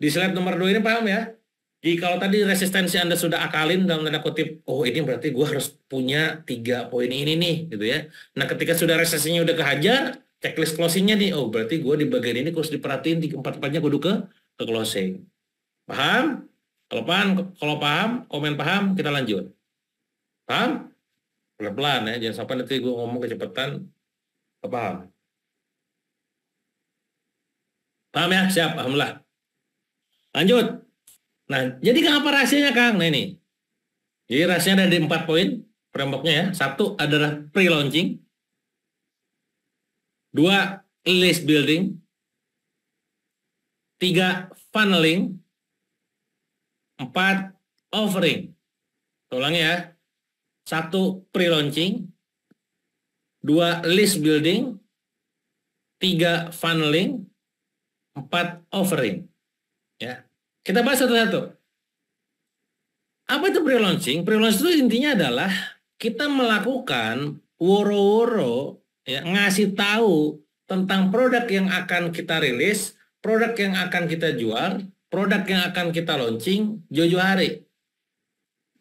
Di slide nomor 2 ini paham ya? Jadi kalau tadi resistensi Anda sudah akalin dalam tanda kutip, oh ini berarti gue harus punya tiga poin ini nih, gitu ya. Nah ketika sudah resistensinya udah kehajar, checklist closingnya nih oh berarti gue di bagian ini harus diperhatiin di empat empatnya gue ke ke closing paham kalau paham kalau paham komen paham kita lanjut paham pelan pelan ya jangan sampai nanti gue ngomong kecepatan paham paham ya siap alhamdulillah lanjut nah jadi apa rahasianya kang nah ini jadi rahasianya ada di empat poin frameworknya ya satu adalah pre launching Dua, list building. Tiga, funneling. Empat, offering. Tolong ya. Satu, pre-launching. Dua, list building. Tiga, funneling. Empat, offering. Ya. Kita bahas satu-satu. Apa itu pre-launching? Pre-launching itu intinya adalah kita melakukan woro-woro ya, ngasih tahu tentang produk yang akan kita rilis, produk yang akan kita jual, produk yang akan kita launching Jojo hari.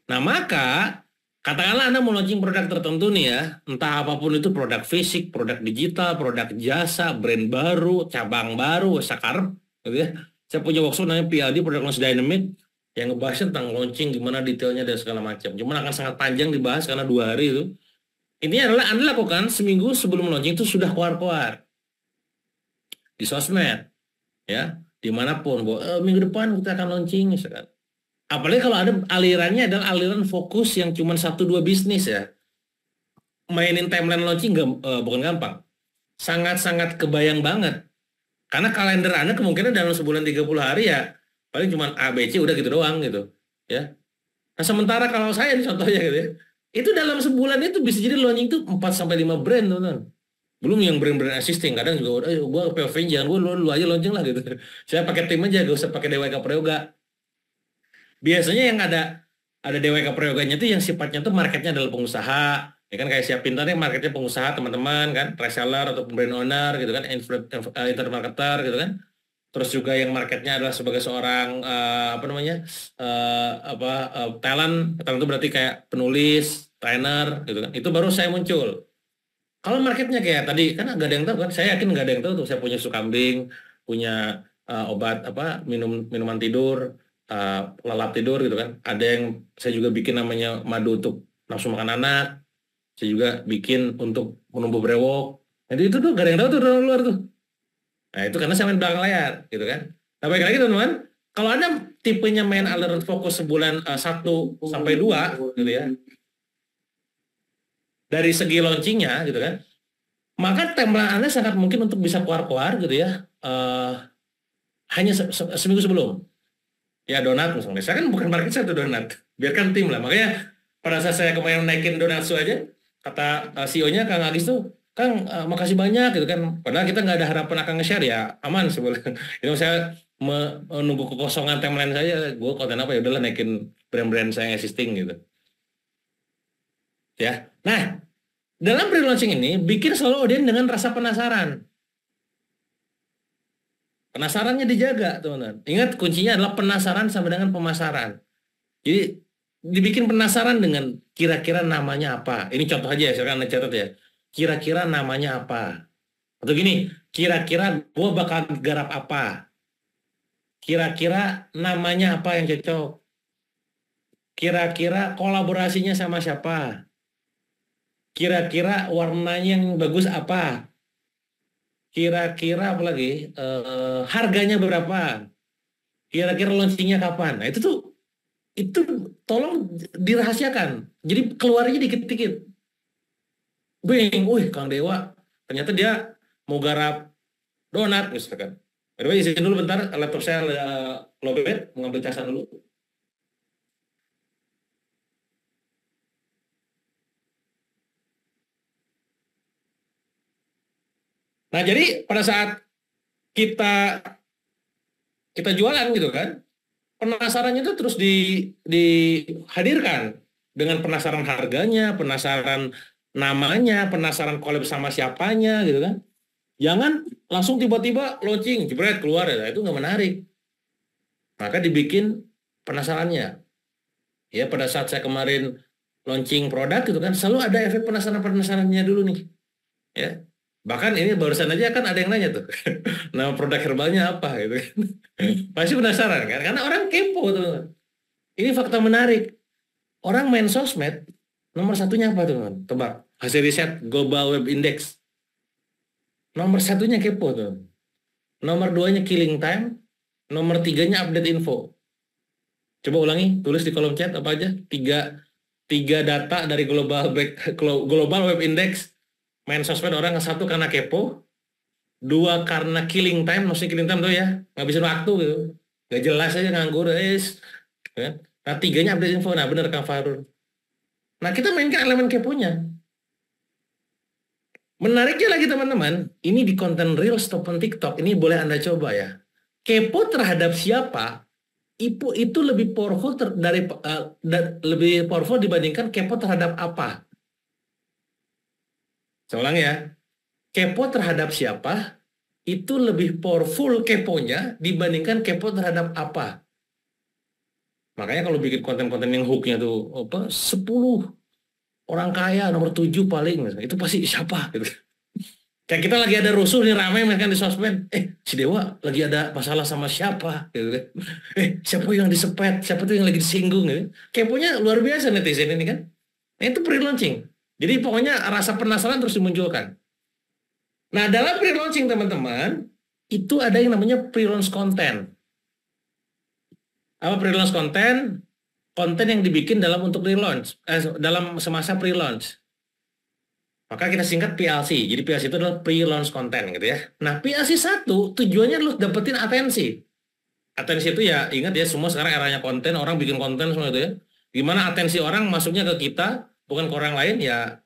Nah maka katakanlah Anda mau launching produk tertentu nih ya, entah apapun itu produk fisik, produk digital, produk jasa, brand baru, cabang baru, sekarang gitu ya. Saya punya workshop namanya PLD, produk Launch Dynamic yang ngebahas tentang launching, gimana detailnya dan segala macam. Cuman akan sangat panjang dibahas karena dua hari itu. Ini adalah Anda lakukan seminggu sebelum launching itu sudah keluar-keluar. Di sosmed. Ya, dimanapun. Bahwa, e, minggu depan kita akan launching. Misalkan. Apalagi kalau ada alirannya adalah aliran fokus yang cuma satu dua bisnis ya. Mainin timeline launching gak, e, eh, bukan gampang. Sangat-sangat kebayang banget. Karena kalender Anda kemungkinan dalam sebulan 30 hari ya paling cuma ABC udah gitu doang gitu. Ya. Nah sementara kalau saya contohnya gitu ya itu dalam sebulan itu bisa jadi launching tuh 4 sampai lima brand, teman-teman. Belum yang brand-brand assisting kadang juga eh gua POV jangan gua lu, lu aja launching lah gitu. Saya pakai tim aja, gak usah pakai DWK Prayoga. Biasanya yang ada ada DWK Prayoganya itu yang sifatnya tuh marketnya adalah pengusaha, ya kan kayak siap pintar nih marketnya pengusaha teman-teman kan reseller atau brand owner gitu kan intermarketer eh, gitu kan terus juga yang marketnya adalah sebagai seorang uh, apa namanya uh, apa uh, talent talent itu berarti kayak penulis trainer gitu kan itu baru saya muncul kalau marketnya kayak tadi kan gak ada yang tahu kan saya yakin gak ada yang tahu tuh saya punya suka kambing punya uh, obat apa minum minuman tidur uh, lalap tidur gitu kan ada yang saya juga bikin namanya madu untuk nafsu makan anak saya juga bikin untuk menumbuh brewok jadi itu tuh gak ada yang tahu tuh dari luar tuh Nah itu karena saya main belakang layar gitu kan. Nah baik lagi teman-teman, kalau anda tipenya main alert fokus sebulan uh, eh, 1 sampai 2 oh, gitu ya. Dari segi launchingnya gitu kan. Maka timeline anda sangat mungkin untuk bisa keluar-keluar gitu ya. Uh, hanya se se seminggu sebelum. Ya donat misalnya. Saya kan bukan market satu donat. Biarkan tim lah. Makanya pada saat saya kemarin naikin donat aja, kata uh, eh, CEO-nya Kang Agis tuh, Kang uh, makasih banyak gitu kan padahal kita nggak ada harapan akan nge-share ya aman sebenarnya itu saya menunggu kekosongan timeline saja gue konten apa ya udahlah naikin brand-brand saya yang existing gitu ya nah dalam pre-launching ini bikin selalu audiens dengan rasa penasaran penasarannya dijaga teman-teman ingat kuncinya adalah penasaran sama dengan pemasaran jadi dibikin penasaran dengan kira-kira namanya apa ini contoh aja ya saya akan catat ya kira-kira namanya apa? Atau gini, kira-kira gue bakal garap apa? Kira-kira namanya apa yang cocok? Kira-kira kolaborasinya sama siapa? Kira-kira warnanya yang bagus apa? Kira-kira apa lagi? E, harganya berapa? Kira-kira launchingnya kapan? Nah itu tuh, itu tolong dirahasiakan. Jadi keluarnya dikit-dikit Bing, wih Kang Dewa, ternyata dia mau garap donat misalkan. By the way, izin dulu bentar, laptop saya uh, lobet, mengambil casan dulu. Nah, jadi pada saat kita kita jualan gitu kan, penasarannya itu terus di dihadirkan dengan penasaran harganya, penasaran namanya, penasaran collab sama siapanya gitu kan. Jangan langsung tiba-tiba launching, jebret keluar ya, itu nggak menarik. Maka dibikin penasarannya. Ya pada saat saya kemarin launching produk gitu kan, selalu ada efek penasaran-penasarannya dulu nih. Ya, bahkan ini barusan aja kan ada yang nanya tuh nama produk herbalnya apa gitu kan pasti penasaran kan karena orang kepo tuh ini fakta menarik orang main sosmed Nomor satunya apa tuh? Tebak. Hasil riset Global Web Index. Nomor satunya kepo tuh. Nomor duanya killing time. Nomor tiganya update info. Coba ulangi, tulis di kolom chat apa aja. Tiga, tiga data dari Global, Back, Global Web Index. Main sosmed orang satu karena kepo. Dua karena killing time. Maksudnya killing time tuh ya. Ngabisin waktu gitu. Gak jelas aja nganggur. Eh, kan? Nah, tiganya update info. Nah, bener Kang Farul. Nah, kita mainkan elemen keponya. Menariknya lagi teman-teman, ini di konten real stop on TikTok, ini boleh Anda coba ya. Kepo terhadap siapa, itu, itu lebih powerful ter, dari uh, da, lebih powerful dibandingkan kepo terhadap apa. Saya ya. Kepo terhadap siapa, itu lebih powerful keponya dibandingkan kepo terhadap apa. Makanya kalau bikin konten-konten yang hooknya tuh apa 10 orang kaya nomor tujuh paling misalnya, itu pasti siapa gitu. Kayak kita lagi ada rusuh nih ramai mereka di sosmed. Eh, si Dewa lagi ada masalah sama siapa gitu kan. Eh, siapa yang disepet, siapa tuh yang lagi disinggung gitu. Kayak punya luar biasa netizen ini kan. Nah, itu pre-launching. Jadi pokoknya rasa penasaran terus dimunculkan. Nah, dalam pre-launching teman-teman, itu ada yang namanya pre-launch content apa pre-launch konten konten yang dibikin dalam untuk relaunch eh, dalam semasa pre-launch maka kita singkat PLC jadi PLC itu adalah pre-launch konten gitu ya nah PLC satu tujuannya lu dapetin atensi atensi itu ya ingat ya semua sekarang eranya konten orang bikin konten semua itu ya gimana atensi orang masuknya ke kita bukan ke orang lain ya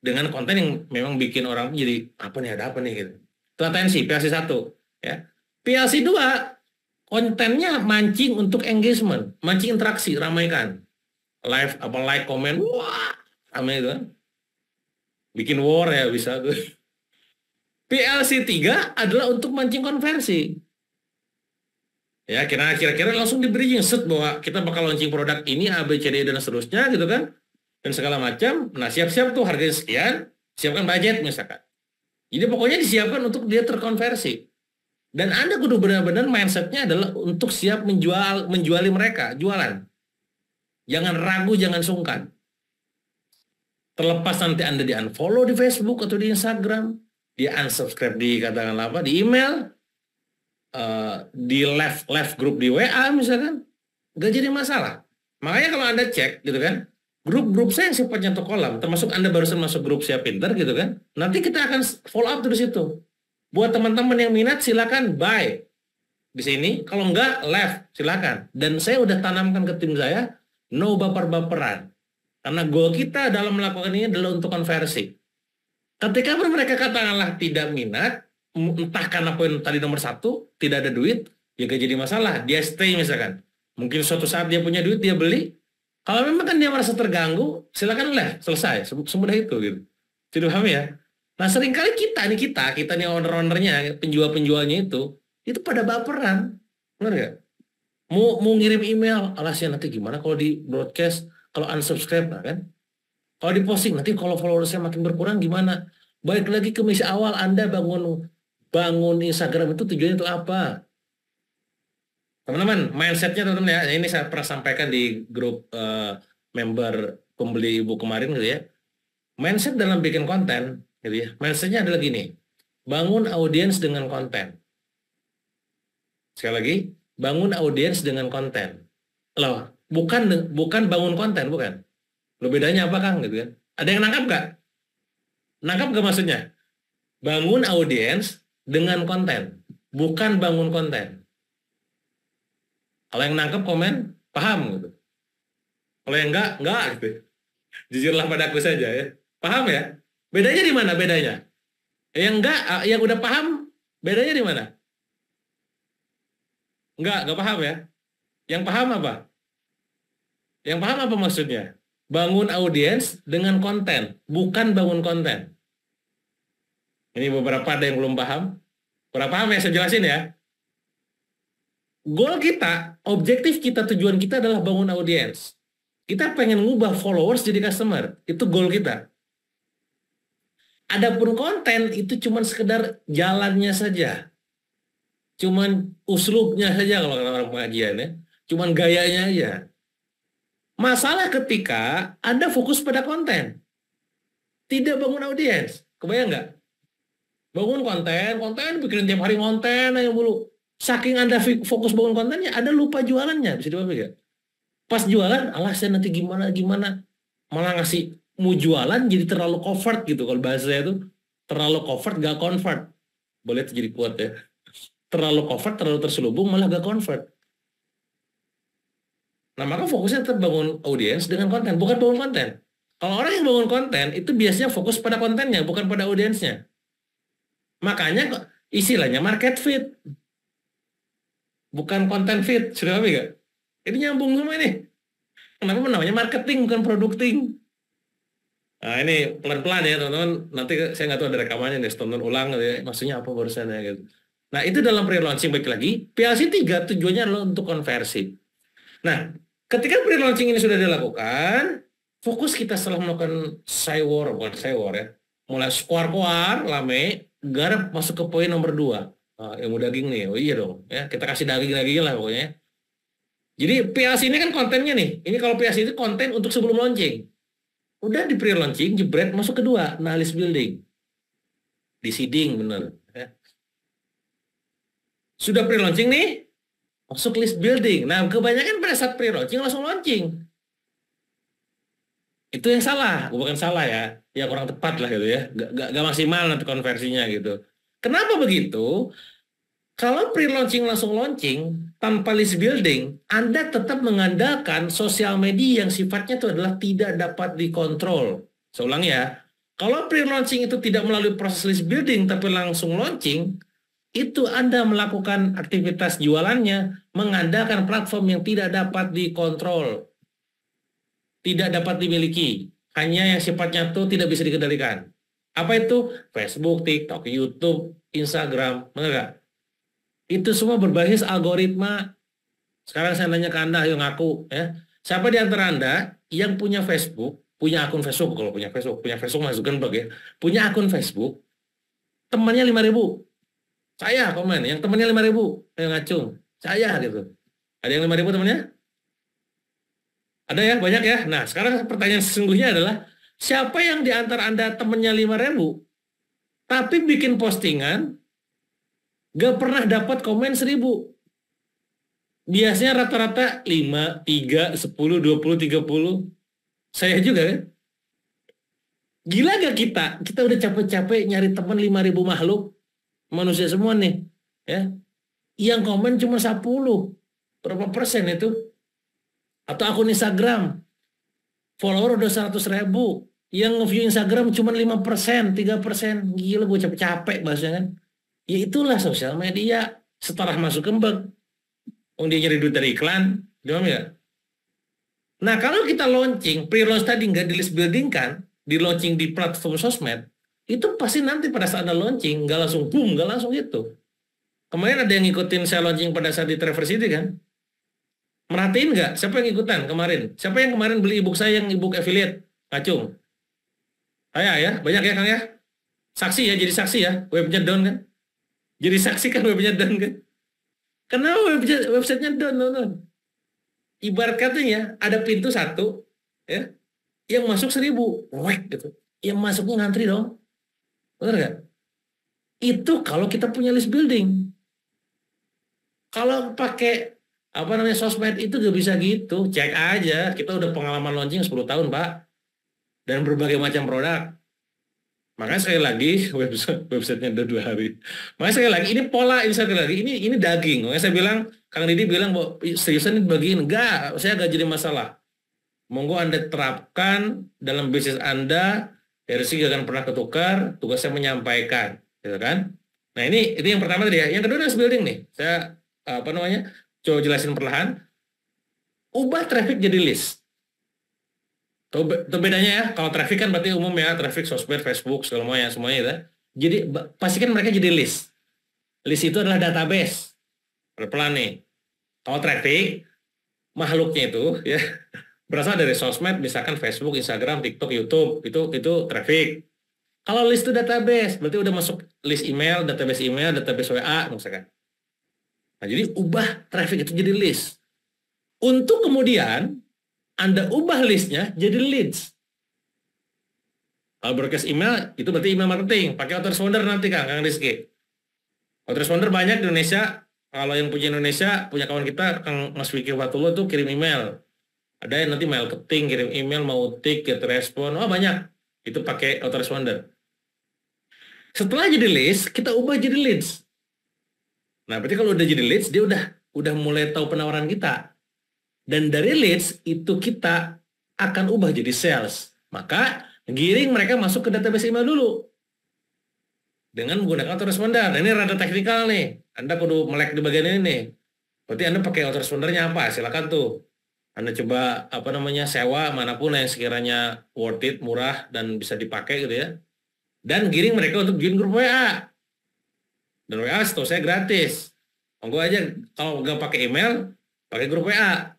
dengan konten yang memang bikin orang jadi apa nih ada apa nih gitu itu atensi PLC satu ya PLC dua kontennya mancing untuk engagement, mancing interaksi, ramaikan. Live apa like, komen, wah, ramai itu. Kan? Bikin war ya bisa tuh. PLC 3 adalah untuk mancing konversi. Ya, kira-kira langsung diberi bridging set bahwa kita bakal launching produk ini A B C D dan seterusnya gitu kan. Dan segala macam. Nah, siap-siap tuh harganya sekian, siapkan budget misalkan. Jadi pokoknya disiapkan untuk dia terkonversi. Dan Anda kudu benar-benar mindsetnya adalah untuk siap menjual menjuali mereka, jualan. Jangan ragu, jangan sungkan. Terlepas nanti Anda di unfollow di Facebook atau di Instagram, di unsubscribe di katakanlah apa, di email, uh, di left left grup di WA misalkan, nggak jadi masalah. Makanya kalau Anda cek gitu kan, grup-grup saya yang sifatnya kolam, termasuk Anda barusan masuk grup siap pinter gitu kan, nanti kita akan follow up terus itu Buat teman-teman yang minat silakan buy di sini. Kalau enggak left silakan. Dan saya udah tanamkan ke tim saya no baper-baperan. Karena goal kita dalam melakukan ini adalah untuk konversi. Ketika mereka katakanlah tidak minat, entah karena poin tadi nomor satu, tidak ada duit, ya gak jadi masalah. Dia stay misalkan. Mungkin suatu saat dia punya duit, dia beli. Kalau memang kan dia merasa terganggu, silakan lah, selesai. Semudah itu gitu. Jadi paham ya? Nah seringkali kita nih kita, kita nih owner-ownernya, penjual-penjualnya itu, itu pada baperan. Benar gak? Mau, mau ngirim email, alasnya nanti gimana kalau di broadcast, kalau unsubscribe, nah kan? Kalau di posting, nanti kalau followersnya makin berkurang gimana? Baik lagi ke misi awal Anda bangun bangun Instagram itu tujuannya itu apa? Teman-teman, mindsetnya teman-teman ya, ini saya pernah sampaikan di grup uh, member pembeli ibu kemarin gitu ya. Mindset dalam bikin konten Gitu ya. Mindsetnya adalah gini, bangun audiens dengan konten. Sekali lagi, bangun audiens dengan konten. Loh, bukan bukan bangun konten, bukan. Lo bedanya apa Kang gitu kan? Ada yang nangkap nggak? Nangkap gak maksudnya? Bangun audiens dengan konten, bukan bangun konten. Kalau yang nangkep komen, paham gitu. Kalau yang nggak, nggak gitu. Jujurlah aku saja ya. Paham ya? Bedanya di mana bedanya? Yang enggak, ah, yang udah paham, bedanya di mana? Enggak, enggak paham ya. Yang paham apa? Yang paham apa maksudnya? Bangun audiens dengan konten, bukan bangun konten. Ini beberapa ada yang belum paham. Kurang paham ya, saya jelasin ya. Goal kita, objektif kita, tujuan kita adalah bangun audiens. Kita pengen ngubah followers jadi customer. Itu goal kita. Adapun konten itu cuman sekedar jalannya saja. Cuman uslubnya saja kalau kata orang pengajian ya. Cuman gayanya aja. Masalah ketika Anda fokus pada konten. Tidak bangun audiens. Kebayang nggak? Bangun konten, konten, bikin tiap hari konten aja dulu. Saking Anda fokus bangun kontennya, Anda lupa jualannya. Bisa dipahami nggak? Pas jualan, alah nanti gimana, gimana. Malah ngasih mau jualan jadi terlalu covert gitu kalau bahasa itu terlalu covert gak convert boleh jadi kuat ya terlalu covert terlalu terselubung malah gak convert nah maka fokusnya tetap bangun audiens dengan konten bukan bangun konten kalau orang yang bangun konten itu biasanya fokus pada kontennya bukan pada audiensnya makanya istilahnya market fit bukan konten fit sudah apa gak ya? ini nyambung semua ini kenapa namanya marketing bukan producting Nah, ini pelan-pelan ya teman-teman. Nanti saya nggak tahu ada rekamannya nih, teman-teman ulang gitu ya. Maksudnya apa barusan ya gitu. Nah, itu dalam pre-launching baik lagi. PLC 3 tujuannya adalah untuk konversi. Nah, ketika pre-launching ini sudah dilakukan, fokus kita setelah melakukan cywar, bukan cywar ya. Mulai squar kuar lame, garap masuk ke poin nomor 2. Uh, ah, ilmu daging nih, oh iya dong. ya Kita kasih daging-daging lah pokoknya. Jadi PLC ini kan kontennya nih. Ini kalau PLC itu konten untuk sebelum launching udah di pre launching jebret masuk kedua nah building di seeding bener ya. sudah pre launching nih masuk list building nah kebanyakan pada saat pre launching langsung launching itu yang salah bukan salah ya ya kurang tepat lah gitu ya gak, gak, gak maksimal nanti konversinya gitu kenapa begitu kalau pre launching langsung launching tanpa list building, Anda tetap mengandalkan sosial media yang sifatnya itu adalah tidak dapat dikontrol. Seulang ya, kalau pre-launching itu tidak melalui proses list building tapi langsung launching, itu Anda melakukan aktivitas jualannya mengandalkan platform yang tidak dapat dikontrol, tidak dapat dimiliki, hanya yang sifatnya itu tidak bisa dikendalikan. Apa itu? Facebook, TikTok, YouTube, Instagram, mengerti? Itu semua berbasis algoritma. Sekarang saya nanya ke Anda, ayo ngaku. Ya. Siapa di antara Anda yang punya Facebook, punya akun Facebook, kalau punya Facebook, punya Facebook masukkan bagi ya. Punya akun Facebook, temannya 5 ribu. Saya komen, yang temannya 5 ribu. Ayo ngacung. Saya gitu. Ada yang 5 ribu temannya? Ada ya, banyak ya. Nah, sekarang pertanyaan sesungguhnya adalah, siapa yang di antara Anda temannya 5 ribu, tapi bikin postingan Gak pernah dapat komen seribu. Biasanya rata-rata 5, 3, 10, 20, 30. Saya juga kan? Gila gak kita? Kita udah capek-capek nyari teman 5000 makhluk. Manusia semua nih. ya Yang komen cuma 10. Berapa persen itu? Atau akun Instagram. Follower udah 100 ribu. Yang nge-view Instagram cuma 5 persen, 3 persen. Gila gue capek-capek bahasanya kan. Ya itulah sosial media setelah masuk kembang. Oh, dia nyari duit dari iklan, paham ya? Nah kalau kita launching, pre-launch tadi nggak di list building kan, di launching di platform sosmed, itu pasti nanti pada saat ada launching, nggak langsung boom, nggak langsung itu. Kemarin ada yang ngikutin saya launching pada saat di Traverse City kan? Merhatiin nggak? Siapa yang ikutan kemarin? Siapa yang kemarin beli ebook saya yang ebook affiliate? Kacung. Ayah ya, banyak ya Kang ya? Saksi ya, jadi saksi ya. Webnya down kan? Jadi saksi kan webnya down kan? Kenapa webnya websitenya down, down, Ibarat katanya ada pintu satu, ya, yang masuk seribu, wek gitu. Yang masuknya ngantri dong. Benar nggak? Itu kalau kita punya list building. Kalau pakai apa namanya sosmed itu gak bisa gitu. Cek aja, kita udah pengalaman launching 10 tahun, Pak. Dan berbagai macam produk. Makanya sekali lagi website websitenya ada dua hari. Makanya sekali lagi ini pola ini sekali lagi ini ini daging. Makanya saya bilang Kang Didi bilang bahwa seriusan ini bagiin enggak, saya agak jadi masalah. Monggo Anda terapkan dalam bisnis Anda dari segi akan pernah ketukar, tugas saya menyampaikan, gitu kan? Nah ini ini yang pertama tadi ya. Yang kedua adalah building nih. Saya apa namanya? Coba jelasin perlahan. Ubah traffic jadi list. Tuh, bedanya ya, kalau traffic kan berarti umum ya, traffic sosmed, Facebook, segala ya, semuanya, semuanya itu. Ya. Jadi pastikan mereka jadi list. List itu adalah database. Pelan-pelan nih. Kalau traffic, makhluknya itu ya berasal dari sosmed, misalkan Facebook, Instagram, TikTok, YouTube, itu itu traffic. Kalau list itu database, berarti udah masuk list email, database email, database WA, misalkan. Nah, jadi ubah traffic itu jadi list. Untuk kemudian anda ubah listnya jadi leads. Kalau broadcast email, itu berarti email marketing. Pakai autoresponder nanti, Kang, Kang Rizky. Autoresponder banyak di Indonesia. Kalau yang punya Indonesia, punya kawan kita, Kang Mas Wiki Watulo tuh kirim email. Ada yang nanti mail keting, kirim email, mau tik, get respon. Oh, banyak. Itu pakai autoresponder. Setelah jadi list, kita ubah jadi leads. Nah, berarti kalau udah jadi leads, dia udah udah mulai tahu penawaran kita dan dari leads itu kita akan ubah jadi sales. Maka giring mereka masuk ke database email dulu dengan menggunakan autoresponder. Nah, ini rada teknikal nih. Anda perlu melek di bagian ini nih. Berarti Anda pakai autorespondernya apa? Silakan tuh. Anda coba apa namanya sewa manapun yang sekiranya worth it, murah dan bisa dipakai gitu ya. Dan giring mereka untuk join grup WA. Dan WA setahu saya gratis. Monggo aja kalau nggak pakai email, pakai grup WA.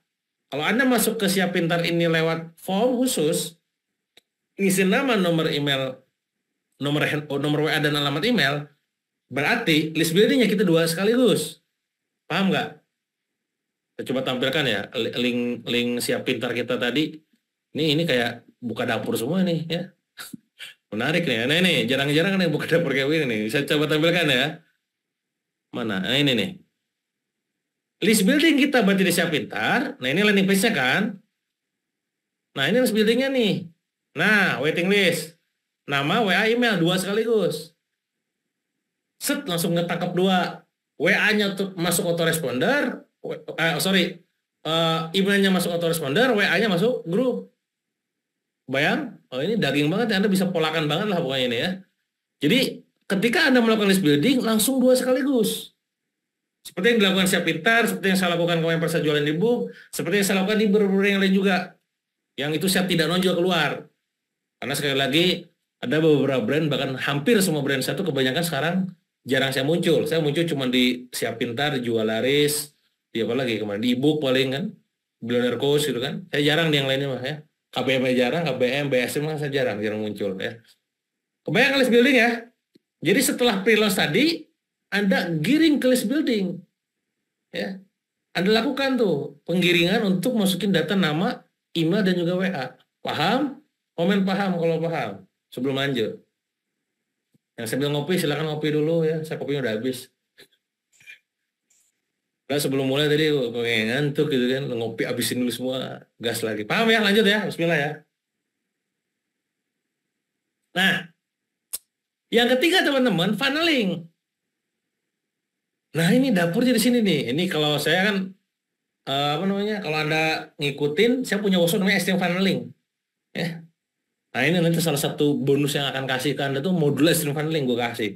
Kalau Anda masuk ke siap pintar ini lewat form khusus, ngisi nama, nomor email, nomor oh, nomor WA dan alamat email, berarti list building-nya kita dua sekaligus. Paham nggak? Saya coba tampilkan ya link link siap pintar kita tadi. Ini ini kayak buka dapur semua nih ya. Menarik nih. Nah ini jarang-jarang kan yang buka dapur kayak begini, nih. Saya coba tampilkan ya. Mana? Nah ini nih list building kita berarti siap pintar. Nah ini landing page-nya kan. Nah ini list buildingnya nih. Nah waiting list. Nama, WA, email, dua sekaligus. Set, langsung ngetangkap dua. WA-nya masuk autoresponder. Eh, sorry, uh, emailnya masuk autoresponder, WA-nya masuk grup. Bayang, oh ini daging banget ya, Anda bisa polakan banget lah pokoknya ini ya. Jadi ketika Anda melakukan list building, langsung dua sekaligus. Seperti yang dilakukan siap pintar, seperti yang saya lakukan kemarin jualan di buk, seperti yang saya lakukan di beberapa yang lain juga. Yang itu saya tidak nonjol keluar. Karena sekali lagi, ada beberapa brand, bahkan hampir semua brand satu kebanyakan sekarang jarang saya muncul. Saya muncul cuma di siap pintar, di jual laris, di apa lagi kemarin, di buk paling kan, billionaire coach gitu kan. Saya jarang di yang lainnya mah ya. KBM jarang, KBM, BSM kan saya jarang, jarang muncul ya. Kebanyakan list building ya. Jadi setelah pre-launch tadi, anda giring ke list building. Ya. Anda lakukan tuh penggiringan untuk masukin data nama, email dan juga WA. Paham? Komen paham kalau paham sebelum lanjut. Yang sambil ngopi silahkan ngopi dulu ya. Saya kopinya udah habis. Nah, sebelum mulai tadi pengen ngantuk gitu kan, ngopi habisin dulu semua, gas lagi. Paham ya? Lanjut ya, bismillah ya. Nah, yang ketiga teman-teman, funneling. Nah ini dapurnya di sini nih. Ini kalau saya kan uh, apa namanya? Kalau anda ngikutin, saya punya workshop namanya extreme funneling. Ya. Nah ini nanti salah satu bonus yang akan kasih ke anda tuh modul extreme funneling gue kasih.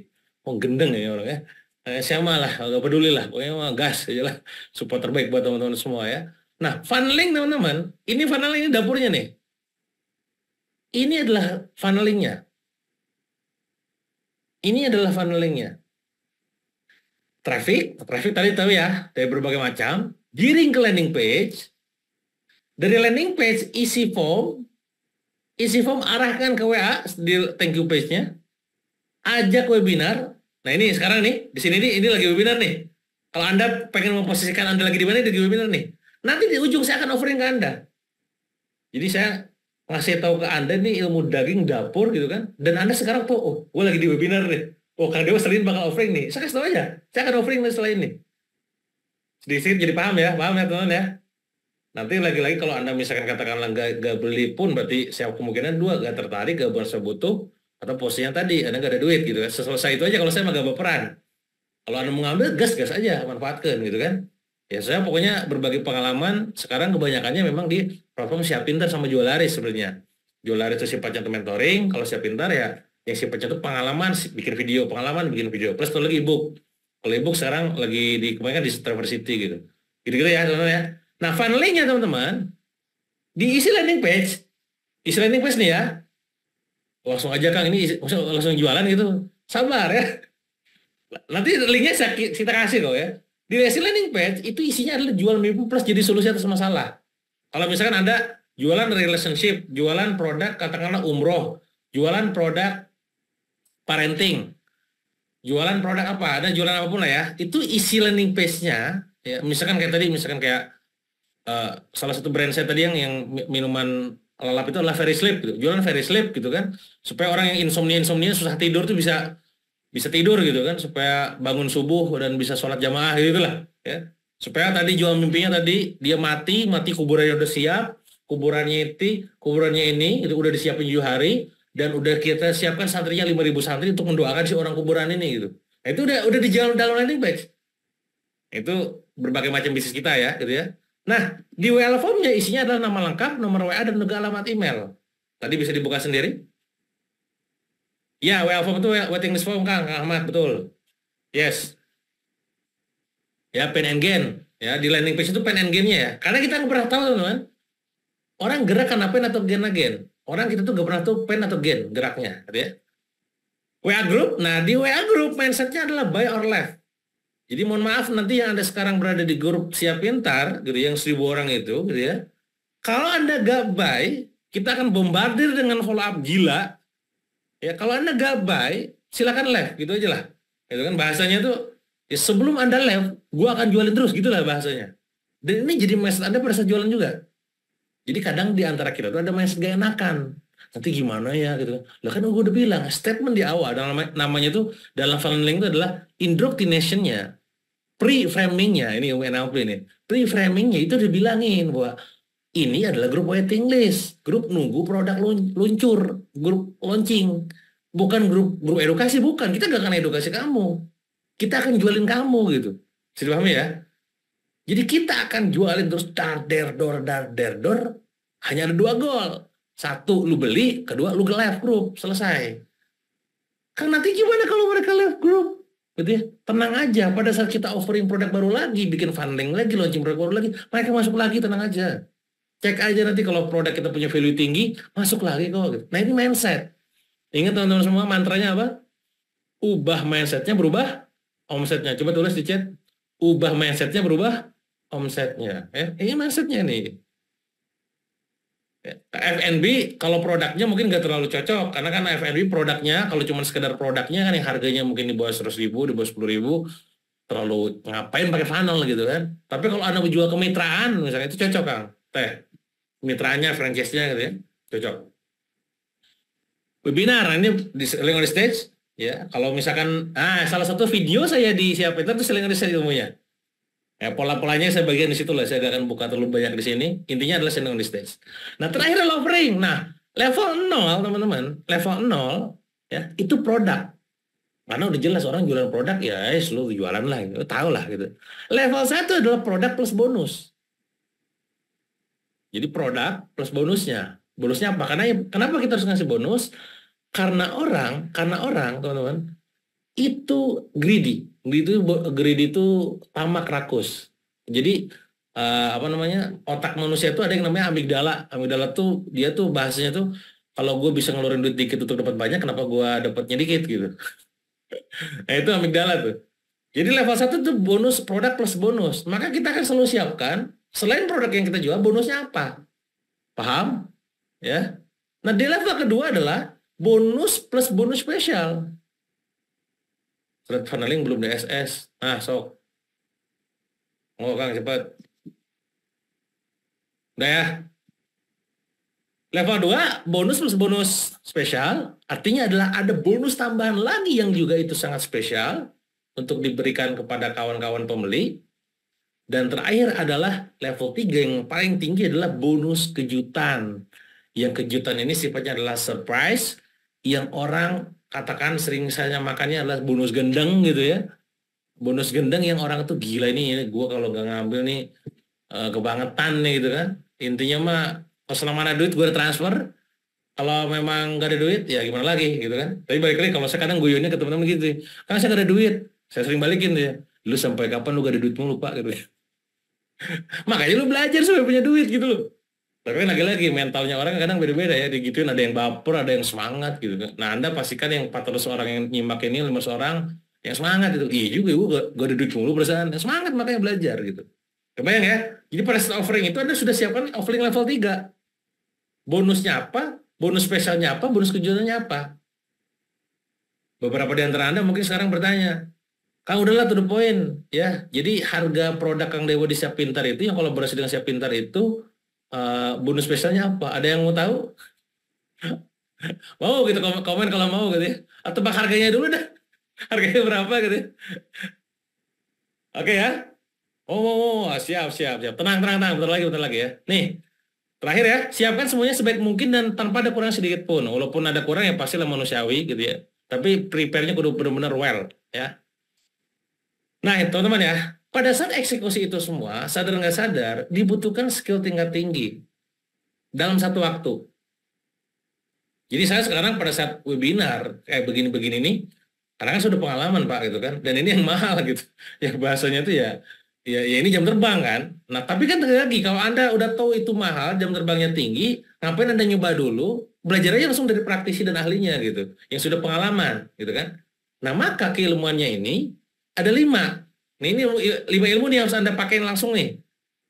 Oh gendeng ya orang ya. Eh, saya malah gak peduli lah, pokoknya mah gas aja lah. Support terbaik buat teman-teman semua ya. Nah, funneling teman-teman, ini funneling ini dapurnya nih. Ini adalah funnelingnya. Ini adalah funnelingnya traffic, traffic tadi tahu ya, dari berbagai macam, giring ke landing page, dari landing page isi form, isi form arahkan ke WA di thank you page-nya, ajak webinar, nah ini sekarang nih, di sini nih, ini lagi webinar nih, kalau Anda pengen memposisikan Anda lagi di mana, di webinar nih, nanti di ujung saya akan offering ke Anda. Jadi saya ngasih tahu ke Anda nih ilmu daging dapur gitu kan, dan Anda sekarang tuh, oh, gue lagi di webinar nih, Oh, Kang Dewa selain bakal offering nih. Saya kasih tau aja. Saya akan offering nih selain ini. Sedikit jadi paham ya, paham ya teman-teman ya. Nanti lagi-lagi kalau Anda misalkan katakanlah nggak, gak beli pun berarti saya kemungkinan dua, gak tertarik, gak merasa butuh, atau posisinya tadi, Anda gak ada duit gitu kan. Selesai itu aja kalau saya gak nggak berperan. Kalau Anda mengambil, gas-gas aja, manfaatkan gitu kan. Ya saya pokoknya berbagi pengalaman, sekarang kebanyakannya memang di platform siap pintar sama jual laris sebenarnya. Jual laris itu sifatnya mentoring, kalau siap pintar ya yang pecah itu pengalaman bikin video, pengalaman bikin video. Plus tuh lagi ebook. Kalau ebook sekarang lagi di kan di City gitu. Gitu-gitu ya, teman-teman ya. Nah, funnelingnya teman-teman, diisi landing page. Isi landing page nih ya. Langsung aja Kang, ini isi, langsung jualan gitu. Sabar ya. Nanti linknya saya, kita kasih kok ya. Di isi landing page, itu isinya adalah jual mimpi plus jadi solusi atas masalah. Kalau misalkan Anda jualan relationship, jualan produk, katakanlah umroh, jualan produk parenting, jualan produk apa, ada jualan apapun lah ya, itu isi learning page-nya, ya, misalkan kayak tadi, misalkan kayak uh, salah satu brand saya tadi yang yang minuman lalap itu adalah very sleep, gitu. jualan very sleep gitu kan, supaya orang yang insomnia insomnia susah tidur tuh bisa bisa tidur gitu kan, supaya bangun subuh dan bisa sholat jamaah gitu lah, ya. Supaya tadi jual mimpinya tadi dia mati, mati kuburannya udah siap, kuburannya itu, kuburannya ini itu udah disiapin tujuh hari, dan udah kita siapkan santrinya 5000 santri untuk mendoakan si orang kuburan ini gitu. Nah, itu udah udah di jalan dalam landing page. Itu berbagai macam bisnis kita ya, gitu ya. Nah, di WL formnya isinya adalah nama lengkap, nomor WA dan juga alamat email. Tadi bisa dibuka sendiri. Ya, WL form itu waiting list form Kang, Ahmad, betul. Yes. Ya, pen and gain. Ya, di landing page itu pen and gain-nya ya. Karena kita nggak pernah tahu, teman-teman. Orang gerak karena pen atau gain gain orang kita tuh gak pernah tuh pen atau gen geraknya gitu ya WA group nah di WA group mindsetnya adalah buy or left jadi mohon maaf nanti yang anda sekarang berada di grup siap pintar gitu yang seribu orang itu gitu ya kalau anda gak buy kita akan bombardir dengan follow up gila ya kalau anda gak buy silakan left gitu aja lah itu kan bahasanya tuh ya sebelum anda left gue akan jualin terus gitulah bahasanya dan ini jadi mindset anda pada saat jualan juga jadi kadang di antara kita tuh ada main gak Nanti gimana ya gitu. Lah kan gue udah bilang statement di awal dalam namanya tuh dalam funneling itu adalah indoctrination-nya. Pre-framing-nya ini NLP ini. Pre-framing-nya itu dibilangin bahwa ini adalah grup waiting list, grup nunggu produk luncur, grup launching. Bukan grup grup edukasi bukan. Kita gak akan edukasi kamu. Kita akan jualin kamu gitu. Sudah paham ya? Jadi kita akan jualin terus dar der dor dar der dor hanya ada dua gol. Satu lu beli, kedua lu ke live group, selesai. Kan nanti gimana kalau mereka live group? Berarti ya, tenang aja pada saat kita offering produk baru lagi, bikin funding lagi, launching produk baru lagi, mereka masuk lagi tenang aja. Cek aja nanti kalau produk kita punya value tinggi, masuk lagi kok. Gitu. Nah ini mindset. Ingat teman-teman semua mantranya apa? Ubah mindsetnya berubah omsetnya. Coba tulis di chat. Ubah mindsetnya berubah omsetnya. Eh, ini mindsetnya nih. Eh, FNB kalau produknya mungkin nggak terlalu cocok karena kan FNB produknya kalau cuma sekedar produknya kan yang harganya mungkin di bawah seratus ribu, di bawah sepuluh ribu terlalu ngapain pakai funnel gitu kan. Tapi kalau anda menjual kemitraan misalnya itu cocok kan? Teh mitranya, franchise-nya gitu ya, cocok. Webinar ini di selling on stage ya. Kalau misalkan ah salah satu video saya di siapa itu selling on the stage ilmunya Ya, pola-polanya saya bagian di situ lah, saya akan buka terlalu banyak di sini. Intinya adalah sending di stage. Nah, terakhir adalah offering. Nah, level 0, teman-teman, level 0 ya, itu produk. Karena udah jelas orang jualan produk ya, eh, lu jualan lah, gitu. tahu lah gitu. Level 1 adalah produk plus bonus. Jadi produk plus bonusnya. Bonusnya apa? Karena kenapa kita harus ngasih bonus? Karena orang, karena orang, teman-teman, itu greedy greedy itu greed itu tamak rakus. Jadi uh, apa namanya otak manusia itu ada yang namanya amigdala. Amigdala tuh dia tuh bahasanya tuh kalau gue bisa ngeluarin duit dikit untuk dapat banyak, kenapa gue dapatnya dikit gitu? nah itu amigdala tuh. Jadi level satu tuh bonus produk plus bonus. Maka kita akan selalu siapkan selain produk yang kita jual, bonusnya apa? Paham? Ya. Nah di level kedua adalah bonus plus bonus spesial. Surat funneling belum DSS. Nah, sok. Oh, Kang cepat. Udah ya. Level 2, bonus plus bonus spesial. Artinya adalah ada bonus tambahan lagi yang juga itu sangat spesial untuk diberikan kepada kawan-kawan pembeli. Dan terakhir adalah level 3 yang paling tinggi adalah bonus kejutan. Yang kejutan ini sifatnya adalah surprise yang orang katakan sering saya makannya adalah bonus gendeng gitu ya bonus gendeng yang orang tuh gila ini, ya gue kalau nggak ngambil nih uh, kebangetan nih gitu kan intinya mah kalau selama ada duit gue transfer kalau memang gak ada duit ya gimana lagi gitu kan tapi balik lagi kalau saya kadang guyonnya ke teman-teman gitu kan saya gak ada duit saya sering balikin tuh ya lu sampai kapan lu gak ada duit mulu lupa gitu ya makanya lu belajar supaya punya duit gitu loh tapi kan lagi-lagi mentalnya orang kadang beda-beda ya, digituin ada yang baper, ada yang semangat gitu. Kan. Nah Anda pastikan yang 400 orang yang nyimak ini, 500 orang yang semangat itu. Iya juga, gue gak, gak duduk mulu perasaan. Semangat makanya belajar gitu. Kebayang ya? Jadi pada saat offering itu Anda sudah siapkan offering level tiga. Bonusnya apa? Bonus spesialnya apa? Bonus kejutannya apa? Beberapa di antara Anda mungkin sekarang bertanya, Kang udahlah to the poin ya. Jadi harga produk Kang Dewa di Siap Pintar itu yang kolaborasi dengan Siap Pintar itu uh, bonus spesialnya apa? Ada yang mau tahu? mau gitu komen, komen kalau mau gitu ya. Atau bak harganya dulu dah. Harganya berapa gitu. Ya. Oke ya. Oh, oh, oh, oh, siap, siap, siap. Tenang, tenang, tenang. Bentar lagi, bentar lagi ya. Nih, terakhir ya. Siapkan semuanya sebaik mungkin dan tanpa ada kurang sedikit pun. Walaupun ada kurang ya pasti lah manusiawi gitu ya. Tapi prepare-nya kudu benar-benar well ya. Nah, teman-teman ya. Pada saat eksekusi itu semua, sadar nggak sadar, dibutuhkan skill tingkat tinggi dalam satu waktu. Jadi saya sekarang pada saat webinar kayak begini-begini ini karena kan sudah pengalaman Pak gitu kan, dan ini yang mahal gitu. Ya bahasanya itu ya, ya, ya ini jam terbang kan. Nah tapi kan lagi kalau Anda udah tahu itu mahal, jam terbangnya tinggi, ngapain Anda nyoba dulu, belajar aja langsung dari praktisi dan ahlinya gitu, yang sudah pengalaman gitu kan. Nah maka keilmuannya ini ada lima, Nah ini lima ilmu nih harus Anda pakai langsung nih.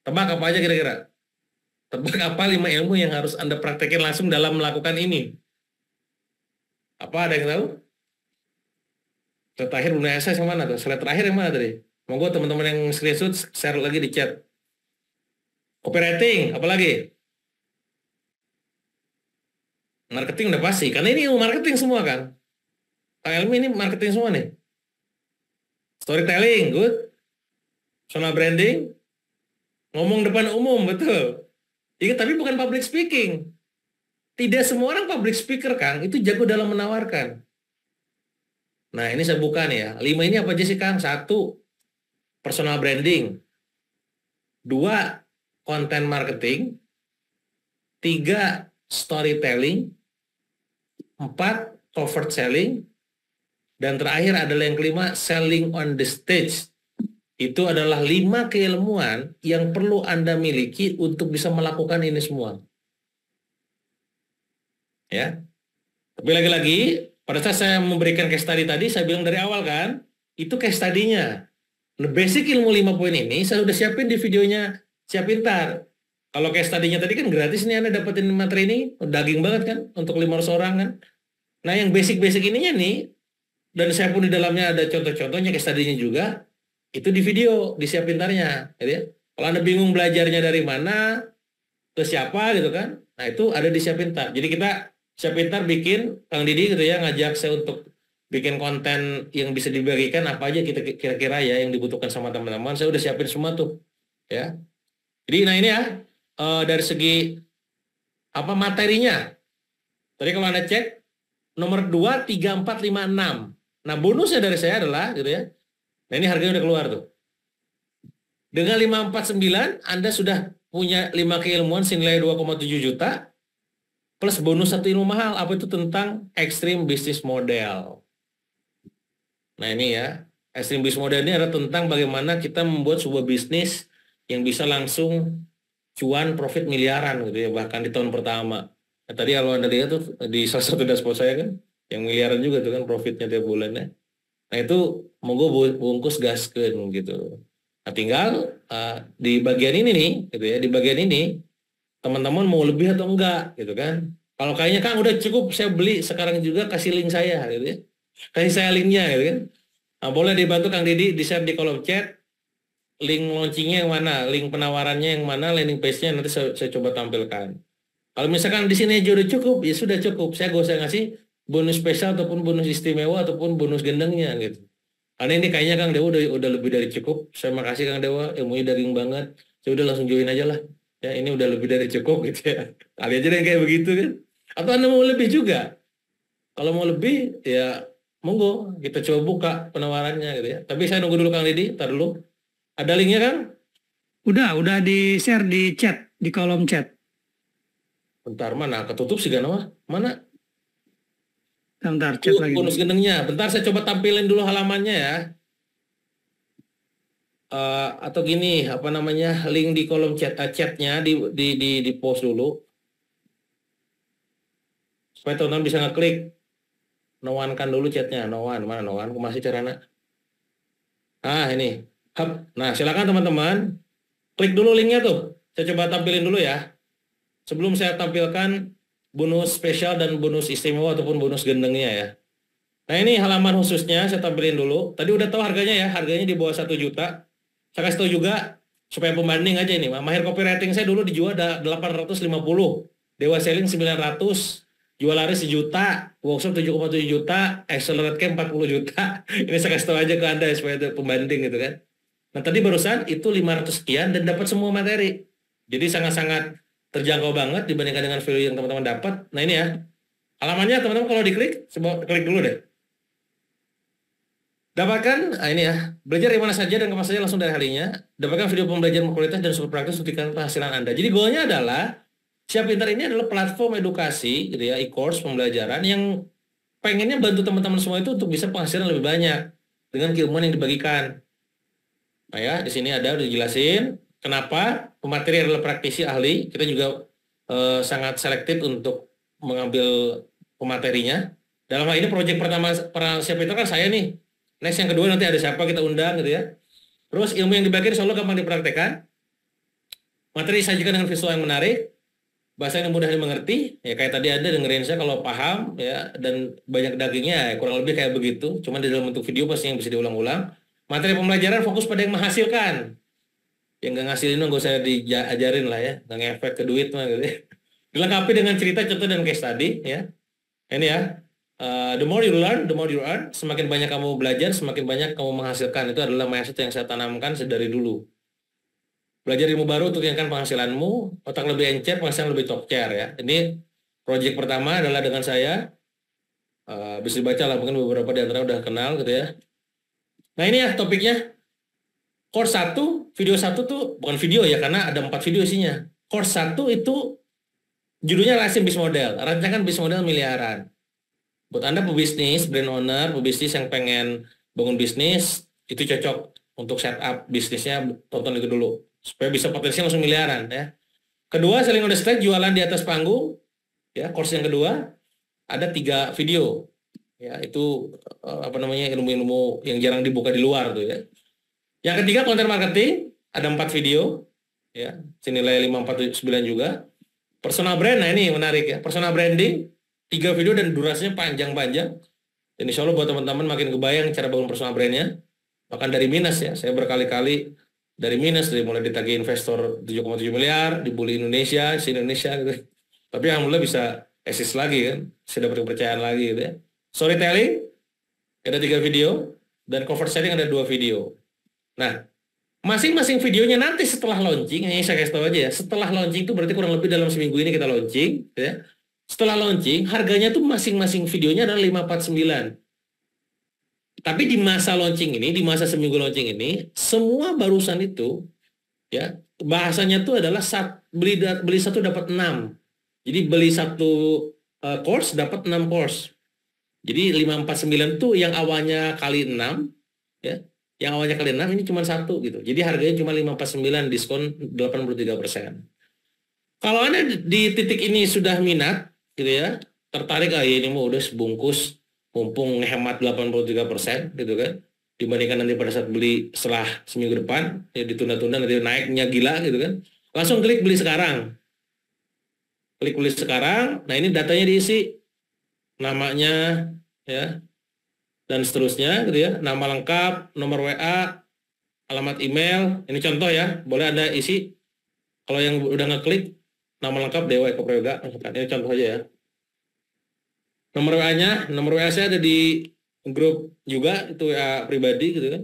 Tebak apa aja kira-kira? Tebak apa lima ilmu yang harus Anda praktekin langsung dalam melakukan ini? Apa ada yang tahu? terakhir Bunda saya yang mana tuh? Slide terakhir yang mana tadi? Monggo teman-teman yang screenshot share lagi di chat. Operating, apalagi? Marketing udah pasti, karena ini ilmu marketing semua kan. Kalau ilmu ini marketing semua nih. Storytelling, good. Personal branding. Ngomong depan umum, betul. Ya, tapi bukan public speaking. Tidak semua orang public speaker, Kang. Itu jago dalam menawarkan. Nah, ini saya buka nih ya. Lima ini apa aja sih, Kang? Satu, personal branding. Dua, content marketing. Tiga, storytelling. Empat, covert selling. Dan terakhir adalah yang kelima, selling on the stage. Itu adalah lima keilmuan yang perlu Anda miliki untuk bisa melakukan ini semua. Ya. Tapi lagi-lagi, pada saat saya memberikan case study tadi, saya bilang dari awal kan, itu case study-nya. The nah, basic ilmu lima poin ini, saya sudah siapin di videonya Siap Pintar. Kalau case study-nya tadi kan gratis nih Anda dapetin materi ini, daging banget kan, untuk 500 orang kan. Nah yang basic-basic ininya nih, dan saya pun di dalamnya ada contoh-contohnya case juga itu di video di siap pintarnya gitu ya kalau anda bingung belajarnya dari mana ke siapa gitu kan nah itu ada di siap pintar jadi kita siap pintar bikin kang Didi gitu ya ngajak saya untuk bikin konten yang bisa dibagikan apa aja kita kira-kira ya yang dibutuhkan sama teman-teman saya udah siapin semua tuh ya jadi nah ini ya e, dari segi apa materinya tadi kalau anda cek nomor dua, tiga, empat, lima, enam. Nah bonusnya dari saya adalah gitu ya. Nah ini harganya udah keluar tuh. Dengan 549 Anda sudah punya 5 keilmuan senilai 2,7 juta plus bonus satu ilmu mahal apa itu tentang extreme business model. Nah ini ya, extreme business model ini adalah tentang bagaimana kita membuat sebuah bisnis yang bisa langsung cuan profit miliaran gitu ya bahkan di tahun pertama. Nah, tadi kalau Anda lihat tuh di salah satu dashboard saya kan yang miliaran juga tuh kan profitnya tiap bulannya nah itu monggo bungkus gaskan gitu nah tinggal uh, di bagian ini nih gitu ya di bagian ini teman-teman mau lebih atau enggak gitu kan kalau kayaknya kan udah cukup saya beli sekarang juga kasih link saya gitu ya kasih saya linknya gitu kan nah, boleh dibantu Kang Didi di share di kolom chat link launchingnya yang mana link penawarannya yang mana landing page-nya nanti saya, saya coba tampilkan kalau misalkan di sini aja cukup ya sudah cukup saya gak usah ngasih bonus spesial ataupun bonus istimewa ataupun bonus gendengnya gitu. Karena ini kayaknya Kang Dewa udah, udah lebih dari cukup. Saya makasih Kang Dewa, ilmunya daging banget. Saya udah langsung join aja lah. Ya ini udah lebih dari cukup gitu ya. Kali aja yang kayak begitu kan. Atau Anda mau lebih juga. Kalau mau lebih ya monggo kita coba buka penawarannya gitu ya. Tapi saya nunggu dulu Kang Didi, ntar dulu. Ada linknya kan? Udah, udah di share di chat, di kolom chat. Bentar mana ketutup sih kan Mana? Bentar, cek lagi. Bonus gendengnya. Bentar saya coba tampilin dulu halamannya ya. Uh, atau gini, apa namanya? Link di kolom chat uh, chatnya di di di, di post dulu. Supaya teman-teman bisa ngeklik. Noan kan dulu chatnya. Noan mana Noan? Aku masih cerana. Ah ini. Hub. Nah silakan teman-teman klik dulu linknya tuh. Saya coba tampilin dulu ya. Sebelum saya tampilkan bonus spesial dan bonus istimewa ataupun bonus gendengnya ya. Nah ini halaman khususnya saya tampilin dulu. Tadi udah tahu harganya ya, harganya di bawah satu juta. Saya kasih tahu juga supaya pembanding aja ini. Mahir copywriting saya dulu dijual ada 850, Dewa Selling 900, jual laris sejuta, workshop 7,7 juta, accelerate camp puluh juta. Ini saya kasih tahu aja ke Anda ya, supaya itu pembanding gitu kan. Nah tadi barusan itu 500 kian dan dapat semua materi. Jadi sangat-sangat terjangkau banget dibandingkan dengan value yang teman-teman dapat. Nah ini ya, alamannya teman-teman kalau diklik, coba klik dulu deh. Dapatkan, nah ini ya, belajar di mana saja dan kapan saja langsung dari harinya. Dapatkan video pembelajaran kualitas dan super praktis suntikan penghasilan Anda. Jadi goalnya adalah, Siap Pintar ini adalah platform edukasi, gitu ya, e-course, pembelajaran yang pengennya bantu teman-teman semua itu untuk bisa penghasilan lebih banyak dengan keilmuan yang dibagikan. Nah ya, di sini ada udah dijelasin Kenapa? Pemateri adalah praktisi ahli. Kita juga eh, sangat selektif untuk mengambil pematerinya. Dalam hal ini proyek pertama para siapa itu kan saya nih. Next yang kedua nanti ada siapa kita undang gitu ya. Terus ilmu yang dibagi insya Allah gampang dipraktekan Materi disajikan dengan visual yang menarik. Bahasa yang mudah dimengerti. Ya kayak tadi ada dengerin saya kalau paham ya dan banyak dagingnya ya, kurang lebih kayak begitu. Cuman di dalam bentuk video pasti yang bisa diulang-ulang. Materi pembelajaran fokus pada yang menghasilkan yang nggak ngasilin nggak gue usah diajarin lah ya gak ngefek ke duit mah gitu ya. dilengkapi dengan cerita contoh dan case tadi ya ini ya uh, the more you learn the more you earn semakin banyak kamu belajar semakin banyak kamu menghasilkan itu adalah mindset yang saya tanamkan sedari dulu belajar ilmu baru untuk kan penghasilanmu otak lebih encer penghasilan lebih top chair ya ini project pertama adalah dengan saya uh, bisa dibaca lah mungkin beberapa di antara udah kenal gitu ya nah ini ya topiknya course 1, video 1 tuh bukan video ya karena ada empat video isinya. Course 1 itu judulnya rasim bis model, rancangan bis model miliaran. Buat Anda pebisnis, brand owner, pebisnis yang pengen bangun bisnis, itu cocok untuk setup bisnisnya tonton itu dulu supaya bisa potensinya langsung miliaran ya. Kedua, selling on the stage jualan di atas panggung ya, course yang kedua ada tiga video ya itu eh, apa namanya ilmu-ilmu yang jarang dibuka di luar tuh ya yang ketiga konten marketing ada empat video ya senilai sembilan juga. Personal brand nah ini menarik ya. Personal branding tiga video dan durasinya panjang-panjang. Dan insya Allah buat teman-teman makin kebayang cara bangun personal brandnya. Bahkan dari minus ya, saya berkali-kali dari minus, dari mulai ditagi investor tujuh miliar, dibully Indonesia, si Indonesia gitu. Tapi alhamdulillah bisa eksis lagi kan, saya dapat kepercayaan lagi gitu ya. Storytelling, ada tiga video, dan cover setting ada dua video. Nah, masing-masing videonya nanti setelah launching, ini saya kasih tahu aja ya, setelah launching itu berarti kurang lebih dalam seminggu ini kita launching, ya. Setelah launching, harganya tuh masing-masing videonya adalah 549. Tapi di masa launching ini, di masa seminggu launching ini, semua barusan itu, ya, bahasanya tuh adalah saat beli beli satu dapat enam. Jadi beli satu uh, course dapat enam course. Jadi 549 tuh yang awalnya kali 6 ya yang awalnya kalian 6 ini cuma satu gitu. Jadi harganya cuma 549 diskon 83%. Kalau Anda di titik ini sudah minat gitu ya, tertarik ah ini mau udah sebungkus mumpung hemat 83% gitu kan dibandingkan nanti pada saat beli setelah seminggu depan ya ditunda-tunda nanti naiknya gila gitu kan langsung klik beli sekarang klik beli sekarang nah ini datanya diisi namanya ya dan seterusnya gitu ya. Nama lengkap, nomor WA, alamat email. Ini contoh ya, boleh Anda isi kalau yang udah ngeklik nama lengkap Dewa Eko Prayoga Ini contoh aja ya. Nomor WA-nya, nomor WA saya ada di grup juga itu WA pribadi gitu kan.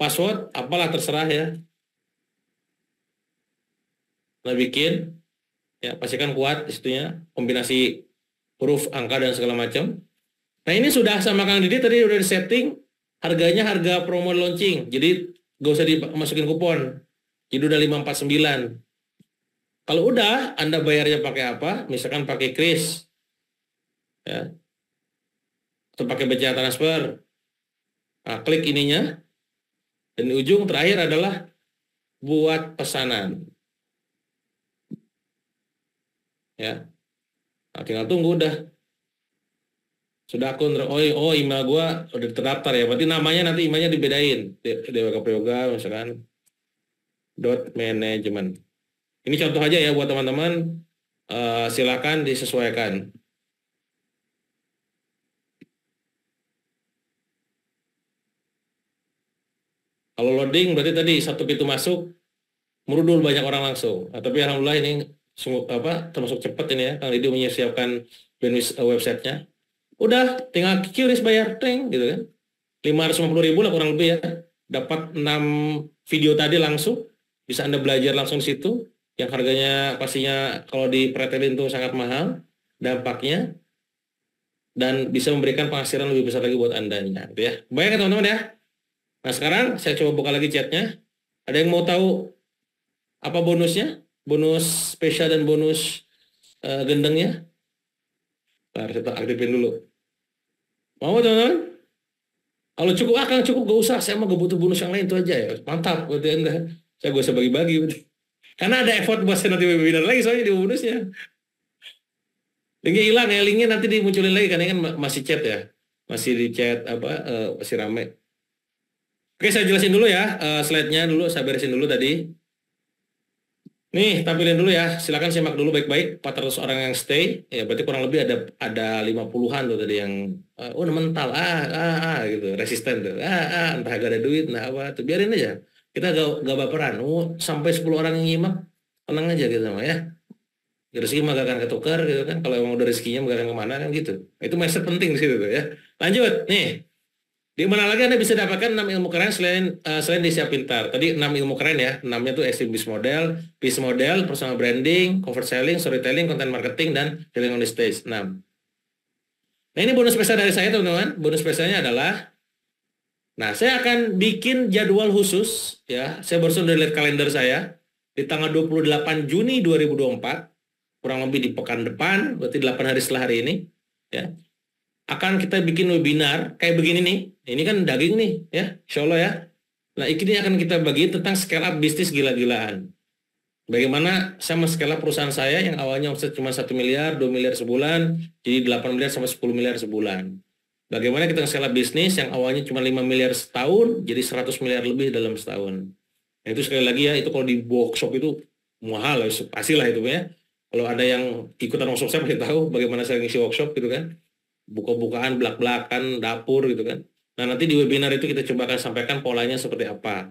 Password apalah terserah ya. Nah, bikin ya pastikan kuat disitunya kombinasi huruf angka dan segala macam Nah ini sudah sama Kang Didi tadi udah disetting harganya harga promo launching. Jadi gak usah dimasukin kupon. Jadi udah 549. Kalau udah Anda bayarnya pakai apa? Misalkan pakai kris. Ya. Atau pakai BCA transfer. Nah, klik ininya. Dan di ujung terakhir adalah buat pesanan. Ya. Nah, tinggal tunggu udah sudah akun oh, oh email gue udah terdaftar ya berarti namanya nanti emailnya dibedain dewa Yoga misalkan dot manajemen ini contoh aja ya buat teman-teman uh, silakan disesuaikan kalau loading berarti tadi satu pintu masuk merudul banyak orang langsung nah, tapi alhamdulillah ini semua apa termasuk cepat ini ya Kang Didi menyiapkan eh, websitenya udah tinggal kiris bayar teng gitu kan 550 ribu lah kurang lebih ya dapat 6 video tadi langsung bisa anda belajar langsung situ yang harganya pastinya kalau di pretelin itu sangat mahal dampaknya dan bisa memberikan penghasilan lebih besar lagi buat anda gitu ya banyak ya, teman-teman ya nah sekarang saya coba buka lagi chatnya ada yang mau tahu apa bonusnya bonus spesial dan bonus uh, gendengnya Bentar, kita aktifin dulu. Mau teman-teman? Kalau cukup ah kan cukup gak usah, saya mah gak butuh bonus yang lain itu aja ya. Mantap berarti anda. Saya gak usah bagi-bagi. Karena ada effort buat saya nanti webinar lagi soalnya di bonusnya. Linknya hilang ya, linknya nanti dimunculin lagi karena kan masih chat ya. Masih di chat apa, uh, masih rame. Oke saya jelasin dulu ya uh, slide-nya dulu, saya beresin dulu tadi. Nih, tampilin dulu ya. Silakan simak dulu baik-baik 400 orang yang stay. Ya, berarti kurang lebih ada ada 50-an tuh tadi yang uh, oh mental ah, ah ah gitu, resisten tuh. Ah ah entah gak ada duit nah apa tuh biarin aja. Kita gak, gak baperan. Oh, sampai 10 orang yang nyimak, tenang aja gitu sama ya. Rezeki mah gak akan ketukar gitu kan. Kalau emang udah rezekinya gak akan kemana kan gitu. Itu mindset penting di situ tuh ya. Lanjut, nih. Di mana lagi Anda bisa dapatkan 6 ilmu keren selain uh, selain siap Pintar? Tadi 6 ilmu keren ya. 6 itu extreme business model, business model, personal branding, convert selling, storytelling, content marketing, dan Selling on the stage. 6. Nah ini bonus spesial dari saya teman-teman. Bonus spesialnya adalah Nah, saya akan bikin jadwal khusus ya. Saya barusan udah lihat kalender saya di tanggal 28 Juni 2024, kurang lebih di pekan depan, berarti 8 hari setelah hari ini ya akan kita bikin webinar kayak begini nih. Nah, ini kan daging nih ya, insya Allah ya. Nah ini akan kita bagi tentang scale up bisnis gila-gilaan. Bagaimana saya sama skala perusahaan saya yang awalnya omset cuma 1 miliar, 2 miliar sebulan, jadi 8 miliar sampai 10 miliar sebulan. Bagaimana kita skala bisnis yang awalnya cuma 5 miliar setahun, jadi 100 miliar lebih dalam setahun. Nah, itu sekali lagi ya, itu kalau di workshop itu mahal, ya, pastilah itu ya. Kalau ada yang ikutan workshop saya pasti tahu bagaimana saya ngisi workshop gitu kan buka-bukaan belak-belakan dapur gitu kan nah nanti di webinar itu kita coba akan sampaikan polanya seperti apa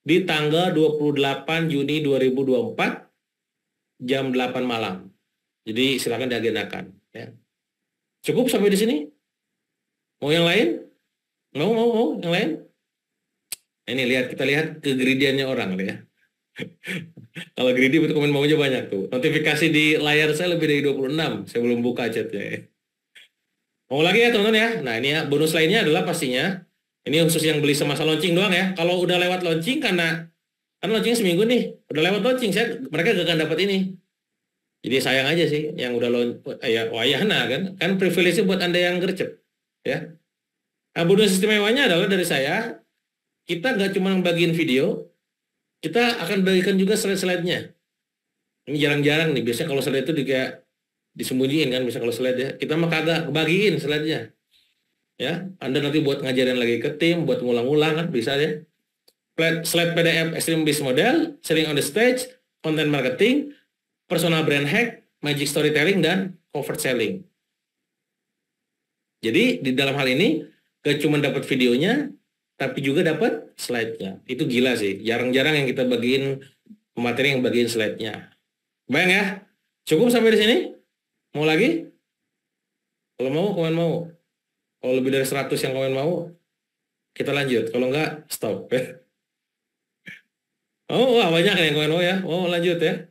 di tanggal 28 Juni 2024 jam 8 malam jadi silakan diagendakan ya cukup sampai di sini mau yang lain mau mau mau yang lain ini lihat kita lihat kegeridiannya orang ya kalau greedy itu komen aja banyak tuh. Notifikasi di layar saya lebih dari 26. Saya belum buka chatnya ya. Mau lagi ya teman-teman ya. Nah ini ya bonus lainnya adalah pastinya ini khusus yang beli semasa launching doang ya. Kalau udah lewat launching karena kan launching seminggu nih, udah lewat launching saya mereka gak akan dapat ini. Jadi sayang aja sih yang udah launch eh, ya wayahna oh, kan. Kan privilege buat Anda yang gercep ya. Nah, bonus istimewanya adalah dari saya kita nggak cuma bagiin video, kita akan bagikan juga slide-slide-nya. Ini jarang-jarang nih, biasanya kalau slide itu juga disembunyiin kan bisa kalau slide ya, kita mah kagak kebagiin slide-nya ya Anda nanti buat ngajarin lagi ke tim buat ngulang ulang kan bisa ya slide PDF Extreme business Model Selling on the Stage Content Marketing Personal Brand Hack Magic Storytelling dan Covert Selling jadi di dalam hal ini gak cuma dapat videonya tapi juga dapat slide-nya. Itu gila sih. Jarang-jarang yang kita bagiin materi yang bagiin slide-nya. Bayang ya? Cukup sampai di sini? Mau lagi? Kalau mau, komen mau. Kalau lebih dari 100 yang komen mau, kita lanjut. Kalau enggak, stop. oh, wah, banyak yang komen mau ya. Oh, lanjut ya.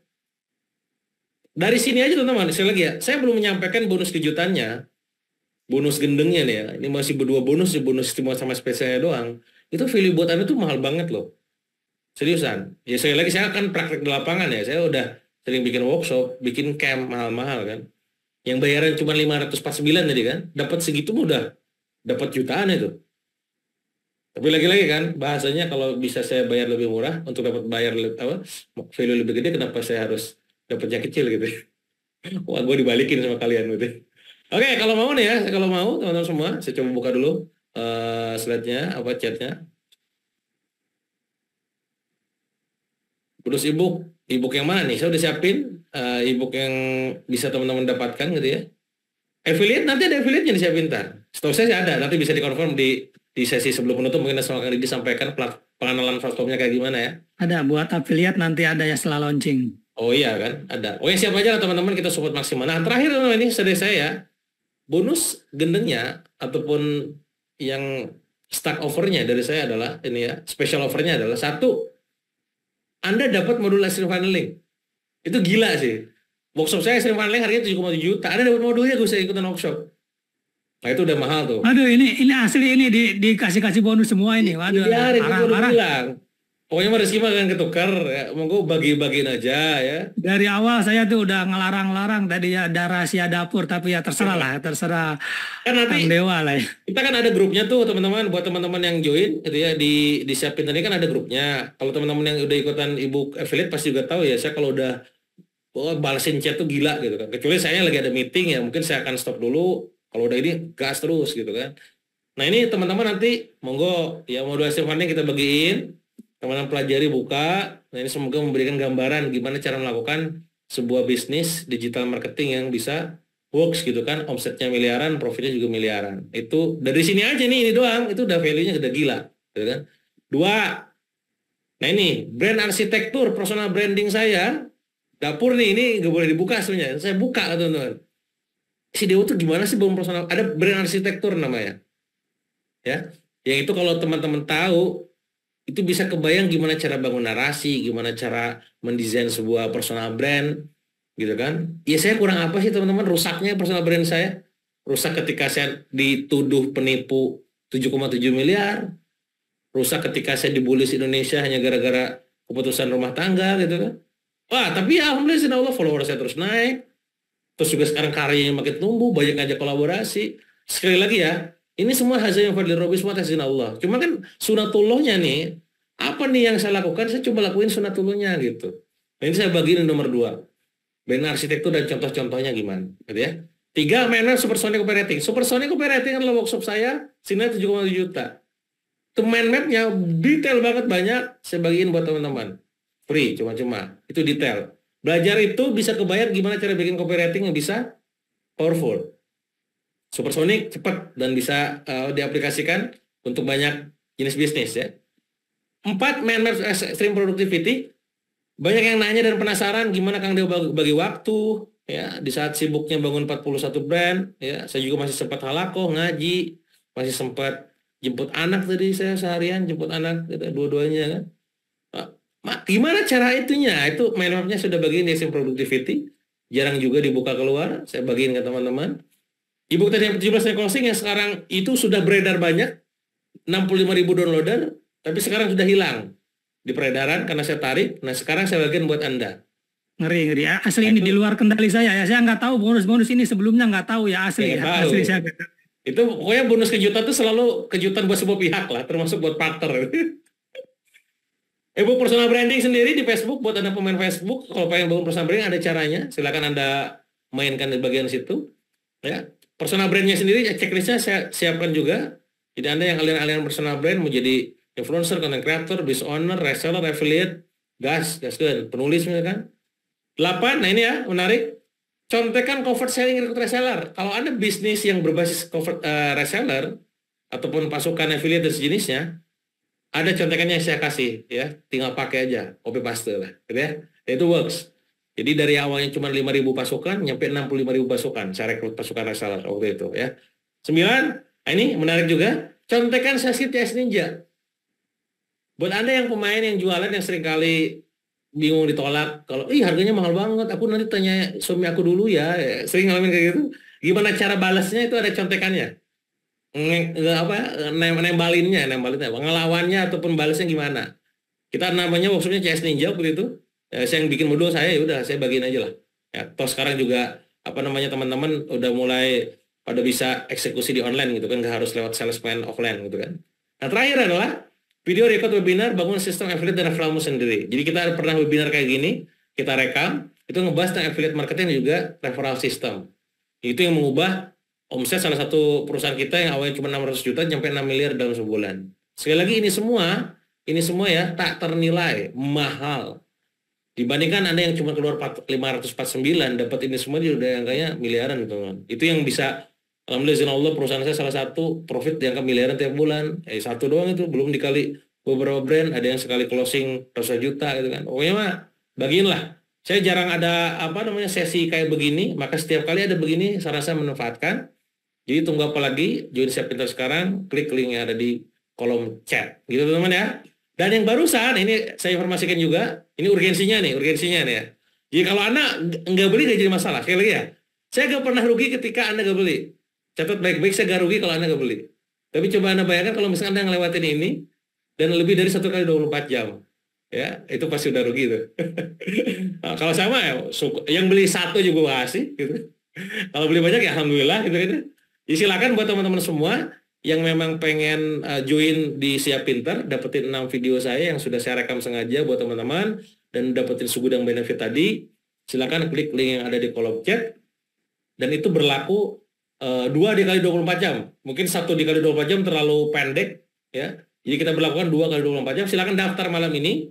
Dari sini aja teman-teman, sekali lagi ya. Saya belum menyampaikan bonus kejutannya. Bonus gendengnya nih ya. Ini masih berdua bonus, bonus cuma sama spesialnya doang. Itu value buat Anda tuh mahal banget loh. Seriusan. Ya saya lagi saya akan praktek di lapangan ya. Saya udah sering bikin workshop, bikin camp mahal-mahal kan yang bayaran cuma 549 tadi kan, dapat segitu mudah. Dapat jutaan itu. Tapi lagi-lagi kan bahasanya kalau bisa saya bayar lebih murah untuk dapat bayar apa value lebih gede kenapa saya harus dapat yang kecil gitu. Wah, gue dibalikin sama kalian gitu. Oke, kalau mau nih ya, kalau mau teman-teman semua, saya coba buka dulu uh, slide-nya, apa chat-nya. Kudus ebook, ebook yang mana nih? Saya udah siapin uh, ebook yang bisa teman-teman dapatkan gitu ya. Affiliate nanti ada affiliate-nya disiapin ntar. Setahu saya sih ada, nanti bisa dikonfirm di di sesi sebelum penutup mungkin sama Kang Didi sampaikan plat, pengenalan platformnya kayak gimana ya. Ada buat affiliate nanti ada ya setelah launching. Oh iya kan, ada. Oh ya siap aja lah teman-teman kita support maksimal. Nah terakhir teman-teman ini sedih saya ya. bonus gendengnya ataupun yang stack overnya dari saya adalah ini ya special overnya adalah satu Anda dapat modul live funneling itu gila sih. Workshop saya sering paling harganya tujuh juta. Ada dapat modulnya gue bisa ikutan workshop. Nah itu udah mahal tuh. Aduh ini ini asli ini di, dikasih-kasih bonus semua ini. Waduh, iya, parah, parah. Bilang. Pokoknya mah rezeki mah kan ketukar, ya. monggo bagi-bagiin aja ya. Dari awal saya tuh udah ngelarang-larang tadi ya ada rahasia dapur, tapi ya terserah lah, terserah kan nanti, Dewa lah ya. Kita kan ada grupnya tuh teman-teman, buat teman-teman yang join gitu ya di disiapin tadi kan ada grupnya. Kalau teman-teman yang udah ikutan ibu affiliate pasti juga tahu ya, saya kalau udah Pokoknya balesin chat tuh gila gitu kan. Kecuali saya lagi ada meeting ya mungkin saya akan stop dulu. Kalau udah ini gas terus gitu kan. Nah ini teman-teman nanti monggo ya modulasi funding kita bagiin. Teman-teman pelajari buka. Nah ini semoga memberikan gambaran gimana cara melakukan sebuah bisnis digital marketing yang bisa works gitu kan omsetnya miliaran profitnya juga miliaran itu dari sini aja nih ini doang itu udah value-nya udah gila gitu kan dua nah ini brand arsitektur personal branding saya dapur nih ini nggak boleh dibuka sebenarnya saya buka teman-teman si Dewo tuh gimana sih bangun personal ada brand arsitektur namanya ya yang itu kalau teman-teman tahu itu bisa kebayang gimana cara bangun narasi gimana cara mendesain sebuah personal brand gitu kan ya saya kurang apa sih teman-teman rusaknya personal brand saya rusak ketika saya dituduh penipu 7,7 miliar rusak ketika saya dibully Indonesia hanya gara-gara keputusan rumah tangga gitu kan Wah, tapi ya alhamdulillah sih Allah followersnya terus naik. Terus juga sekarang karyanya makin tumbuh, banyak ngajak kolaborasi. Sekali lagi ya, ini semua hasil yang Fadli Robi semua hasil Allah. Cuma kan sunatullahnya nih, apa nih yang saya lakukan? Saya coba lakuin sunatullahnya gitu. Nah, ini saya bagiin nomor dua. Band arsitektur dan contoh-contohnya gimana, gitu ya. Tiga, mainan supersonic operating. Supersonic operating adalah workshop saya, sinar 7,7 juta. Itu main mapnya detail banget banyak, saya bagiin buat teman-teman. Free, cuma-cuma. Itu detail. Belajar itu bisa kebayar gimana cara bikin copywriting yang bisa powerful. Supersonic cepat dan bisa uh, diaplikasikan untuk banyak jenis bisnis ya. Empat, members extreme productivity. Banyak yang nanya dan penasaran gimana Kang dia bagi waktu, ya di saat sibuknya bangun 41 brand ya saya juga masih sempat halako ngaji masih sempat jemput anak tadi saya seharian jemput anak gitu, dua-duanya kan gimana cara itunya? Itu main mapnya sudah bagian dari productivity. Jarang juga dibuka keluar. Saya bagiin ke teman-teman. Ibu tadi yang 17 closing yang sekarang itu sudah beredar banyak. 65 ribu downloader. Tapi sekarang sudah hilang di peredaran karena saya tarik. Nah sekarang saya bagian buat Anda. Ngeri, ngeri. Asli ini itu, di luar kendali saya ya. Saya nggak tahu bonus-bonus ini sebelumnya nggak tahu ya asli. Ya, asli saya itu pokoknya bonus kejutan itu selalu kejutan buat semua pihak lah, termasuk buat partner. Ibu personal branding sendiri di Facebook buat Anda pemain Facebook, kalau pengen bangun personal branding ada caranya, silakan Anda mainkan di bagian situ. Ya. Personal brandnya sendiri ya, checklistnya saya siapkan juga. Jadi Anda yang kalian-kalian personal brand mau jadi influencer, content creator, business owner, reseller, affiliate, gas, gas dan penulis misalkan. Delapan, nah ini ya menarik. Contekan covert selling recruit reseller. Kalau Anda bisnis yang berbasis covert uh, eh, reseller ataupun pasukan affiliate dan sejenisnya, ada contekannya saya kasih ya tinggal pakai aja copy paste lah gitu ya itu works jadi dari awalnya cuma 5.000 pasukan nyampe 65.000 pasukan saya rekrut pasukan reseller waktu itu ya 9 nah ini menarik juga contekan saksi CS Ninja buat anda yang pemain yang jualan yang sering kali bingung ditolak kalau ih harganya mahal banget aku nanti tanya suami aku dulu ya sering ngalamin kayak gitu gimana cara balasnya itu ada contekannya nge, eh, apa eh, nembalinnya nembalinnya ngelawannya ataupun balasnya gimana kita namanya maksudnya CS Ninja waktu itu ya, saya yang bikin modul saya ya udah saya bagiin aja lah ya, toh sekarang juga apa namanya teman-teman udah mulai pada bisa eksekusi di online gitu kan nggak harus lewat salesman offline gitu kan nah terakhir adalah video record webinar bangun sistem affiliate dan referral sendiri jadi kita pernah webinar kayak gini kita rekam itu ngebahas tentang affiliate marketing dan juga referral system itu yang mengubah omset salah satu perusahaan kita yang awalnya cuma 600 juta sampai 6 miliar dalam sebulan. Sekali lagi ini semua, ini semua ya tak ternilai, mahal. Dibandingkan Anda yang cuma keluar 549 dapat ini semua dia udah angkanya miliaran gitu kan. Itu yang bisa Alhamdulillah Allah perusahaan saya salah satu profit yang ke miliaran tiap bulan. Eh satu doang itu belum dikali beberapa brand ada yang sekali closing ratusan juta gitu kan. Pokoknya mah bagiinlah. Saya jarang ada apa namanya sesi kayak begini, maka setiap kali ada begini saya rasa menfaatkan. Jadi tunggu apa lagi? Join saya pintar sekarang, klik link yang ada di kolom chat. Gitu teman-teman ya. Dan yang barusan ini saya informasikan juga, ini urgensinya nih, urgensinya nih ya. Jadi kalau Anda nggak beli nggak jadi masalah. Sekali lagi ya, saya nggak pernah rugi ketika Anda nggak beli. Catat baik-baik, saya nggak rugi kalau Anda nggak beli. Tapi coba Anda bayangkan kalau misalnya Anda ngelewatin ini, dan lebih dari satu kali 24 jam. Ya, itu pasti udah rugi tuh. nah, kalau sama ya, yang beli satu juga kasih gitu. Kalau beli banyak ya alhamdulillah gitu gitu jadi ya, silakan buat teman-teman semua yang memang pengen uh, join di Siap Pinter, dapetin 6 video saya yang sudah saya rekam sengaja buat teman-teman dan dapetin segudang benefit tadi, silakan klik link yang ada di kolom chat dan itu berlaku eh, dua uh, dikali 24 jam. Mungkin satu dikali 24 jam terlalu pendek ya. Jadi kita berlakukan dua kali 24 jam. Silakan daftar malam ini.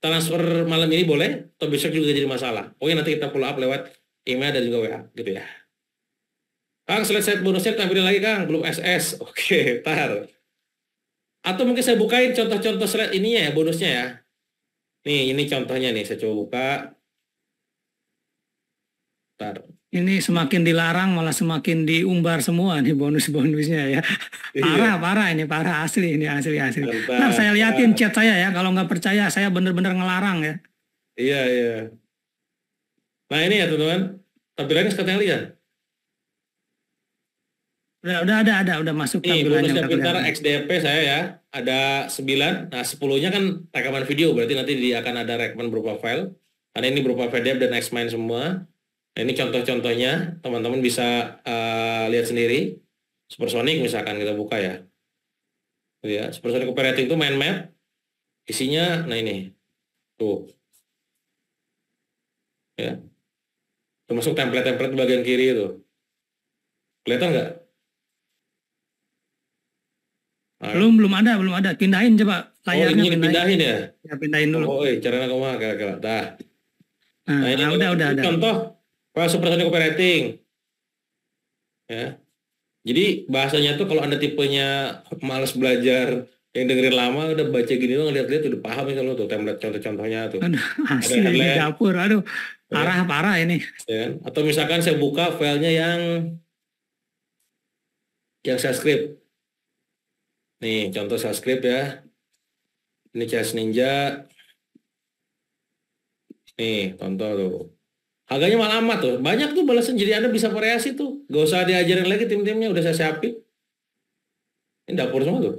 Transfer malam ini boleh, atau besok juga jadi masalah. Oke, nanti kita follow up lewat email dan juga WA gitu ya. Kang, selesai bonusnya tampilin lagi, Kang. Belum SS. Oke, tar. Atau mungkin saya bukain contoh-contoh slide ini ya, bonusnya ya. Nih, ini contohnya nih. Saya coba buka. Tar. Ini semakin dilarang malah semakin diumbar semua nih bonus-bonusnya ya. Iya. Parah, ini, parah asli ini, asli asli. nah, saya liatin chat saya ya, kalau nggak percaya saya bener-bener ngelarang ya. Iya, iya. Nah, ini ya teman-teman. Tampilannya sekarang lihat. Udah, udah ada, ada, udah masuk Nih, lulus yang pintar XDP saya ya, ada 9. Nah, sepuluhnya kan rekaman video, berarti nanti dia akan ada rekaman berupa file. Karena ini berupa PDF dan Xmind semua. Nah, ini contoh-contohnya, teman-teman bisa uh, lihat sendiri. Supersonic misalkan kita buka ya. Gitu ya, Supersonic Operating itu main map. Isinya, nah ini. Tuh. Ya. Termasuk template-template bagian kiri itu. Kelihatan nggak? Ayo. Ah, belum iya. belum ada, belum ada. Pindahin coba oh, layarnya oh, pindahin. pindahin ya? Ya pindahin dulu. Oh, iya, caranya kamu kira-kira dah. Ah, nah, nah, nah, udah udah ada. Contoh kalau supersonic operating. Ya. Jadi bahasanya tuh kalau Anda tipenya malas belajar yang dengerin lama udah baca gini doang lihat-lihat udah paham ya kalau tuh template contoh-contohnya tuh. Aduh, ada di dapur, aduh ya. parah ya. parah ini. Ya. Atau misalkan saya buka filenya yang yang saya script Nih, contoh subscribe ya. Ini Chess Ninja. Nih, contoh tuh. Harganya malah amat tuh. Banyak tuh balasan jadi Anda bisa variasi tuh. Gak usah diajarin lagi tim-timnya udah saya siapin. Ini dapur semua tuh.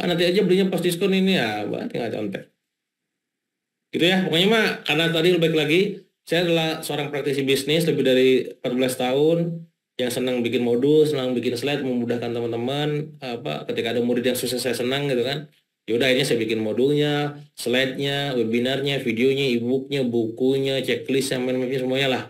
Ah, nanti aja belinya pas diskon ini ya, tinggal contek. Gitu ya. Pokoknya mah karena tadi lebih lagi saya adalah seorang praktisi bisnis lebih dari 14 tahun yang senang bikin modul, senang bikin slide, memudahkan teman-teman. Apa ketika ada murid yang susah saya senang gitu kan. Ya udah akhirnya saya bikin modulnya, slide-nya, webinarnya, videonya, e-booknya, bukunya, checklist, yang main semuanya lah.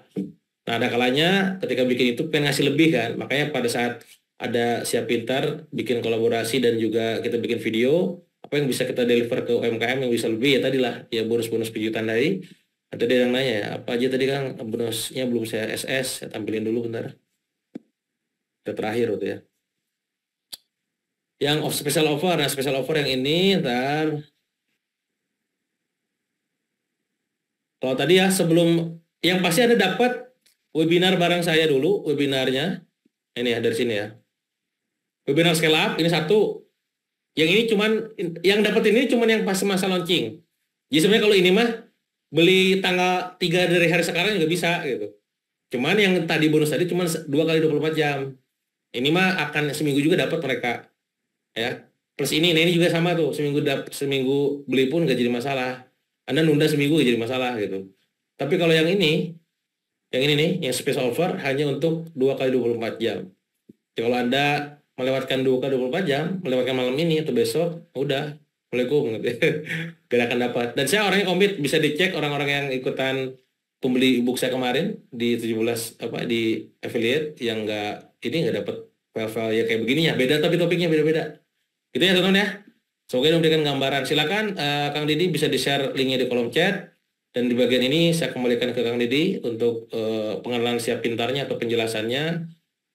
Nah ada kalanya ketika bikin itu pengen ngasih lebih kan. Makanya pada saat ada siap pintar bikin kolaborasi dan juga kita bikin video apa yang bisa kita deliver ke UMKM yang bisa lebih ya tadi lah ya bonus-bonus kejutan tadi ada yang nanya apa aja tadi kan bonusnya belum saya SS saya tampilin dulu bentar terakhir tuh ya. Yang special offer, nah special offer yang ini ntar. Kalau tadi ya sebelum yang pasti ada dapat webinar bareng saya dulu webinarnya. Ini ya dari sini ya. Webinar scale up ini satu. Yang ini cuman yang dapat ini cuman yang pas masa launching. Jadi sebenarnya kalau ini mah beli tanggal 3 dari hari sekarang juga bisa gitu. Cuman yang tadi bonus tadi cuman dua kali 24 jam. Ini mah akan seminggu juga dapat mereka ya. Plus ini, ini juga sama tuh seminggu dapat seminggu beli pun gak jadi masalah. Anda nunda seminggu gak jadi masalah gitu. Tapi kalau yang ini, yang ini nih, yang space over hanya untuk dua kali 24 jam. Jadi kalau Anda melewatkan dua kali 24 jam, melewatkan malam ini atau besok, udah, Assalamualaikum. Gak akan dapat. Dan saya orangnya komit, bisa dicek orang-orang yang ikutan pembeli buku saya kemarin di 17 apa di affiliate yang enggak ini nggak dapat file-file ya kayak begini ya beda tapi topiknya beda-beda gitu ya teman-teman ya semoga ini memberikan gambaran silakan uh, Kang Didi bisa di share linknya di kolom chat dan di bagian ini saya kembalikan ke Kang Didi untuk uh, pengenalan siap pintarnya atau penjelasannya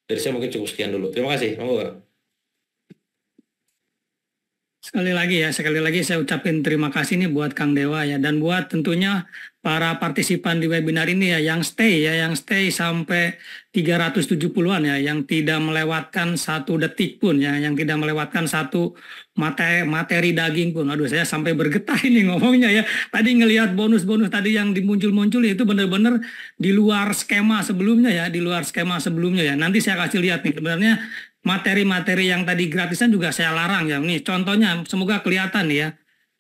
dari saya mungkin cukup sekian dulu terima kasih monggo Kang Sekali lagi ya, sekali lagi saya ucapin terima kasih nih buat Kang Dewa ya dan buat tentunya para partisipan di webinar ini ya yang stay ya, yang stay sampai 370-an ya, yang tidak melewatkan satu detik pun ya, yang tidak melewatkan satu materi, materi daging pun. Aduh, saya sampai bergetah ini ngomongnya ya. Tadi ngelihat bonus-bonus tadi yang dimuncul-muncul ya, itu benar-benar di luar skema sebelumnya ya, di luar skema sebelumnya ya. Nanti saya kasih lihat nih sebenarnya materi-materi yang tadi gratisan juga saya larang ya. Nih contohnya semoga kelihatan nih ya.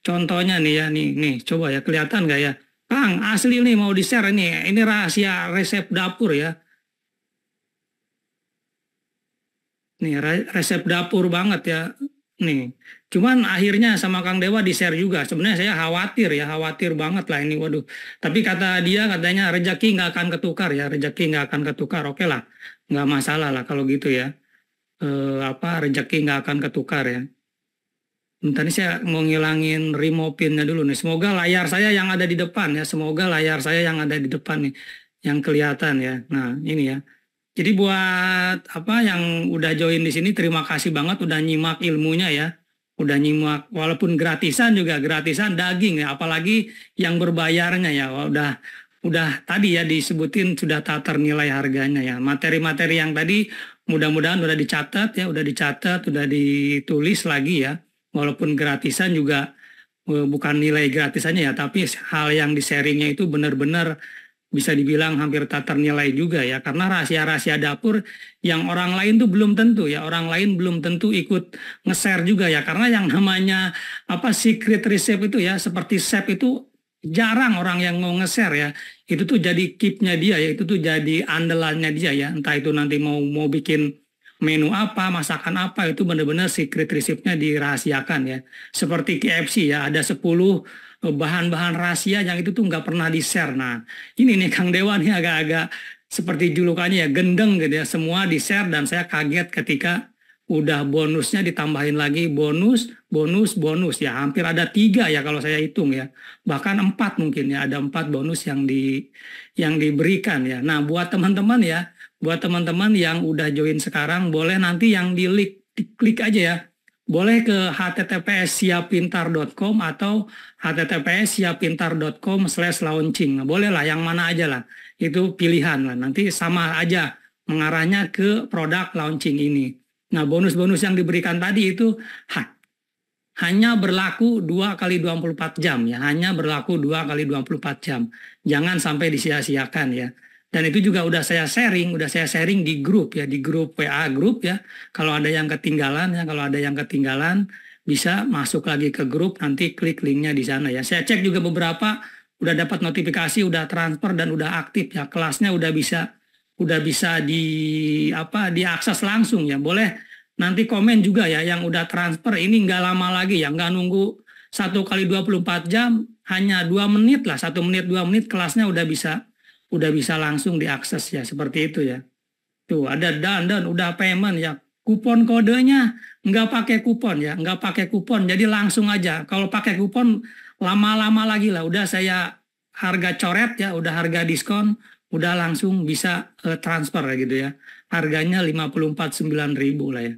Contohnya nih ya nih nih coba ya kelihatan nggak ya? Kang asli nih mau di share ini ini rahasia resep dapur ya. Nih resep dapur banget ya. Nih cuman akhirnya sama Kang Dewa di share juga. Sebenarnya saya khawatir ya khawatir banget lah ini waduh. Tapi kata dia katanya rejeki nggak akan ketukar ya rejeki nggak akan ketukar oke lah nggak masalah lah kalau gitu ya eh, apa rezeki nggak akan ketukar ya. ini saya mau ngilangin pinnya dulu nih. Semoga layar saya yang ada di depan ya. Semoga layar saya yang ada di depan nih yang kelihatan ya. Nah, ini ya. Jadi buat apa yang udah join di sini terima kasih banget udah nyimak ilmunya ya. Udah nyimak walaupun gratisan juga gratisan daging ya apalagi yang berbayarnya ya. udah udah tadi ya disebutin sudah tak ternilai harganya ya. Materi-materi yang tadi mudah-mudahan udah dicatat ya, udah dicatat, udah ditulis lagi ya. Walaupun gratisan juga eh, bukan nilai gratisannya ya, tapi hal yang di sharingnya itu benar-benar bisa dibilang hampir tak ternilai juga ya karena rahasia-rahasia dapur yang orang lain tuh belum tentu ya orang lain belum tentu ikut nge-share juga ya karena yang namanya apa secret recipe itu ya seperti chef itu jarang orang yang mau nge-share ya. Itu tuh jadi keepnya dia ya, itu tuh jadi andalannya dia ya. Entah itu nanti mau mau bikin menu apa, masakan apa itu benar-benar secret recipe-nya dirahasiakan ya. Seperti KFC ya, ada 10 eh, bahan-bahan rahasia yang itu tuh nggak pernah di-share. Nah, ini nih Kang Dewan nih agak-agak seperti julukannya ya gendeng gitu ya semua di share dan saya kaget ketika udah bonusnya ditambahin lagi bonus, bonus, bonus ya hampir ada tiga ya kalau saya hitung ya bahkan empat mungkin ya ada empat bonus yang di yang diberikan ya. Nah buat teman-teman ya buat teman-teman yang udah join sekarang boleh nanti yang di link diklik aja ya boleh ke https siapintar.com atau https siapintar.com slash launching. Nah, boleh lah yang mana aja lah. Itu pilihan lah. Nanti sama aja mengarahnya ke produk launching ini. Nah, bonus-bonus yang diberikan tadi itu hak. Hanya berlaku 2 kali 24 jam ya, hanya berlaku 2 kali 24 jam. Jangan sampai disia-siakan ya. Dan itu juga udah saya sharing, udah saya sharing di grup ya, di grup WA grup ya. Kalau ada yang ketinggalan ya, kalau ada yang ketinggalan bisa masuk lagi ke grup nanti klik linknya di sana ya. Saya cek juga beberapa udah dapat notifikasi, udah transfer dan udah aktif ya. Kelasnya udah bisa udah bisa di apa diakses langsung ya. Boleh Nanti komen juga ya yang udah transfer ini nggak lama lagi ya, nggak nunggu satu kali 24 jam, hanya dua menit lah, satu menit dua menit kelasnya udah bisa udah bisa langsung diakses ya seperti itu ya. Tuh ada dan dan udah payment ya. Kupon kodenya nggak pakai kupon ya, nggak pakai kupon. Jadi langsung aja. Kalau pakai kupon lama-lama lagi lah. Udah saya harga coret ya, udah harga diskon, udah langsung bisa uh, transfer gitu ya. Harganya ribu lah ya.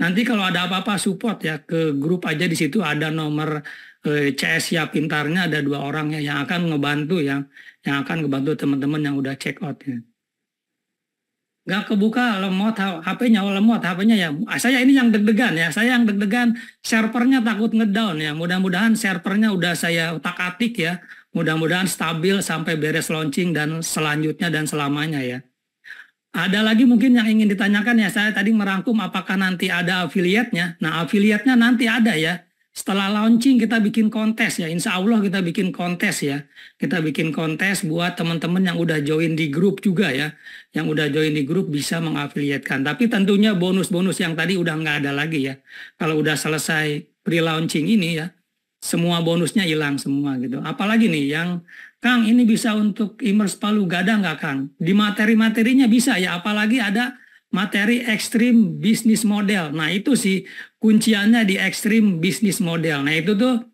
Nanti kalau ada apa-apa support ya ke grup aja di situ ada nomor eh, CS ya pintarnya ada dua orang ya yang akan ngebantu ya yang akan ngebantu teman-teman yang udah check out ya. Gak kebuka lemot HP-nya oh, lemot HP-nya ya. Saya ini yang deg-degan ya. Saya yang deg-degan servernya takut ngedown ya. Mudah-mudahan servernya udah saya utak-atik ya. Mudah-mudahan stabil sampai beres launching dan selanjutnya dan selamanya ya. Ada lagi mungkin yang ingin ditanyakan ya, saya tadi merangkum apakah nanti ada afiliatnya. Nah, afiliatnya nanti ada ya. Setelah launching kita bikin kontes ya, insya Allah kita bikin kontes ya. Kita bikin kontes buat teman-teman yang udah join di grup juga ya. Yang udah join di grup bisa mengafiliatkan. Tapi tentunya bonus-bonus yang tadi udah nggak ada lagi ya. Kalau udah selesai pre-launching ini ya, semua bonusnya hilang semua gitu. Apalagi nih yang Kang ini bisa untuk imers Palu Gada nggak Kang? Di materi-materinya bisa ya, apalagi ada materi ekstrim bisnis model. Nah itu sih kunciannya di ekstrim bisnis model. Nah itu tuh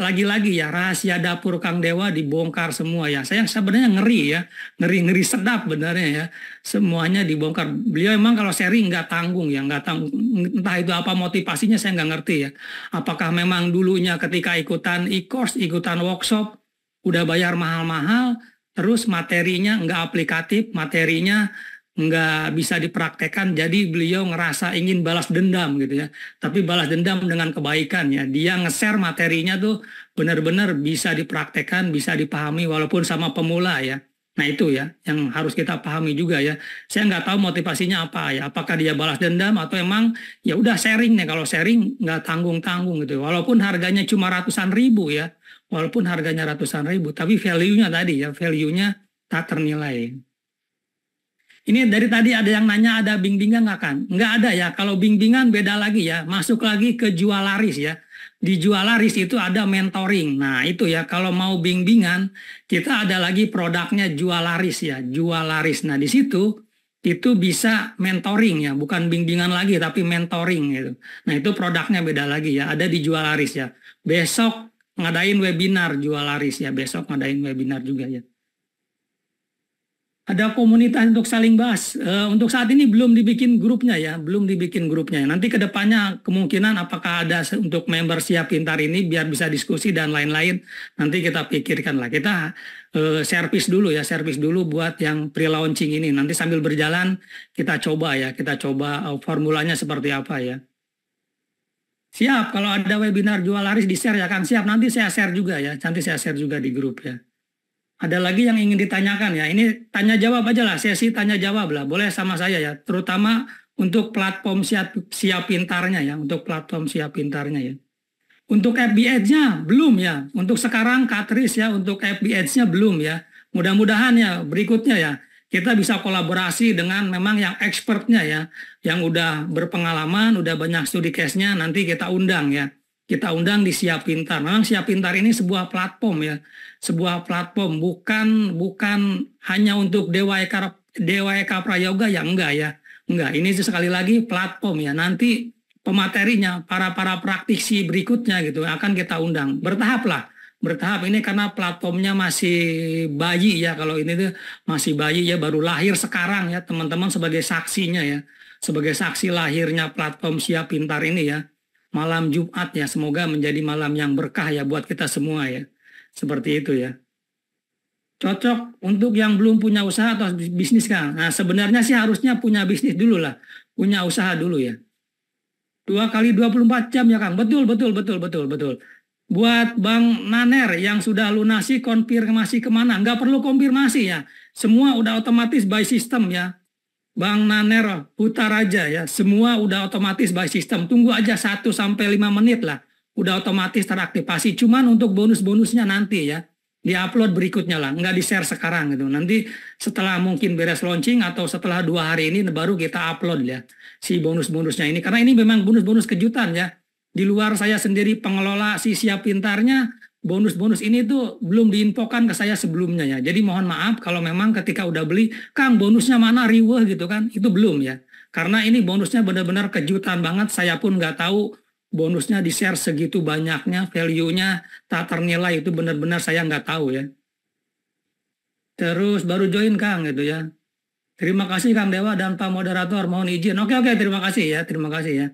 lagi-lagi ya rahasia dapur Kang Dewa dibongkar semua ya. Saya sebenarnya ngeri ya, ngeri-ngeri sedap benarnya ya. Semuanya dibongkar. Beliau emang kalau seri nggak tanggung ya, nggak tanggung. Entah itu apa motivasinya saya nggak ngerti ya. Apakah memang dulunya ketika ikutan e-course, ikutan workshop, udah bayar mahal-mahal, terus materinya nggak aplikatif, materinya nggak bisa dipraktekkan jadi beliau ngerasa ingin balas dendam gitu ya. Tapi balas dendam dengan kebaikan ya. Dia nge-share materinya tuh benar-benar bisa dipraktekkan bisa dipahami walaupun sama pemula ya. Nah itu ya yang harus kita pahami juga ya. Saya nggak tahu motivasinya apa ya. Apakah dia balas dendam atau emang ya udah sharing nih. Kalau sharing nggak tanggung-tanggung gitu. Walaupun harganya cuma ratusan ribu ya walaupun harganya ratusan ribu, tapi value-nya tadi ya, value-nya tak ternilai. Ini dari tadi ada yang nanya ada bimbingan nggak kan? Nggak ada ya. Kalau bimbingan beda lagi ya. Masuk lagi ke jual laris ya. Di jual laris itu ada mentoring. Nah itu ya kalau mau bimbingan kita ada lagi produknya jual laris ya. Jual laris. Nah di situ itu bisa mentoring ya. Bukan bimbingan lagi tapi mentoring gitu. Nah itu produknya beda lagi ya. Ada di jual laris ya. Besok ngadain webinar jual laris ya besok ngadain webinar juga ya. Ada komunitas untuk saling bahas. E, untuk saat ini belum dibikin grupnya ya, belum dibikin grupnya. Nanti kedepannya kemungkinan apakah ada untuk member siap pintar ini biar bisa diskusi dan lain-lain. Nanti kita pikirkan lah. Kita e, servis dulu ya, servis dulu buat yang pre-launching ini. Nanti sambil berjalan kita coba ya, kita coba eh, formulanya seperti apa ya. Siap, kalau ada webinar jual laris di-share ya Kang. Siap, nanti saya share juga ya. Nanti saya share juga di grup ya. Ada lagi yang ingin ditanyakan ya. Ini tanya jawab aja lah, sesi tanya jawab lah. Boleh sama saya ya, terutama untuk platform siap, siap pintarnya ya, untuk platform siap pintarnya ya. Untuk fbh nya belum ya. Untuk sekarang Katris ya, untuk fbh nya belum ya. Mudah-mudahan ya berikutnya ya kita bisa kolaborasi dengan memang yang expertnya ya, yang udah berpengalaman, udah banyak studi case-nya, nanti kita undang ya. Kita undang di Siap Pintar. Memang Siap Pintar ini sebuah platform ya, sebuah platform bukan bukan hanya untuk Dewa Eka Dewa Eka Prayoga ya enggak ya. Enggak, ini sekali lagi platform ya. Nanti pematerinya, para para praktisi berikutnya gitu akan kita undang. Bertahap lah bertahap ini karena platformnya masih bayi ya kalau ini tuh masih bayi ya baru lahir sekarang ya teman-teman sebagai saksinya ya sebagai saksi lahirnya platform Siap Pintar ini ya malam Jumat ya semoga menjadi malam yang berkah ya buat kita semua ya seperti itu ya cocok untuk yang belum punya usaha atau bisnis kan nah sebenarnya sih harusnya punya bisnis dulu lah punya usaha dulu ya dua kali 24 jam ya Kang betul betul betul betul betul buat Bang Naner yang sudah lunasi konfirmasi kemana. Nggak perlu konfirmasi ya. Semua udah otomatis by system ya. Bang Naner putar aja ya. Semua udah otomatis by system. Tunggu aja 1 sampai 5 menit lah. Udah otomatis teraktivasi. Cuman untuk bonus-bonusnya nanti ya. Di upload berikutnya lah. Nggak di-share sekarang gitu. Nanti setelah mungkin beres launching atau setelah dua hari ini baru kita upload ya. Si bonus-bonusnya ini. Karena ini memang bonus-bonus kejutan ya di luar saya sendiri pengelola si siap pintarnya bonus-bonus ini tuh belum diinfokan ke saya sebelumnya ya. Jadi mohon maaf kalau memang ketika udah beli, Kang bonusnya mana riweh gitu kan, itu belum ya. Karena ini bonusnya benar-benar kejutan banget, saya pun nggak tahu bonusnya di share segitu banyaknya, value-nya tak ternilai itu benar-benar saya nggak tahu ya. Terus baru join Kang gitu ya. Terima kasih Kang Dewa dan Pak Moderator, mohon izin. Oke oke, terima kasih ya, terima kasih ya.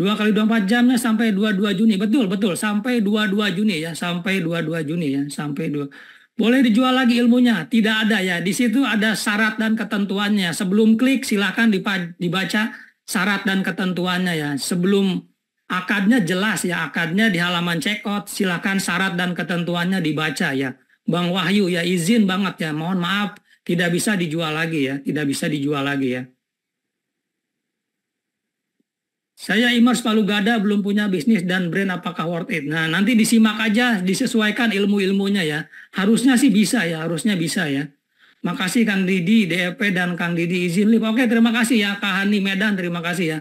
Dua kali dua empat jamnya sampai dua dua Juni. Betul, betul. Sampai dua dua Juni ya. Sampai dua dua Juni ya. Sampai dua Boleh dijual lagi ilmunya? Tidak ada ya. Di situ ada syarat dan ketentuannya. Sebelum klik silahkan dibaca syarat dan ketentuannya ya. Sebelum akadnya jelas ya. Akadnya di halaman check out silahkan syarat dan ketentuannya dibaca ya. Bang Wahyu ya izin banget ya. Mohon maaf tidak bisa dijual lagi ya. Tidak bisa dijual lagi ya. Saya Imers Palugada belum punya bisnis dan brand apakah worth it? Nah, nanti disimak aja, disesuaikan ilmu-ilmunya ya. Harusnya sih bisa ya, harusnya bisa ya. Makasih Kang Didi, DEP dan Kang Didi izin lip. Oke, terima kasih ya Kak Hani Medan, terima kasih ya.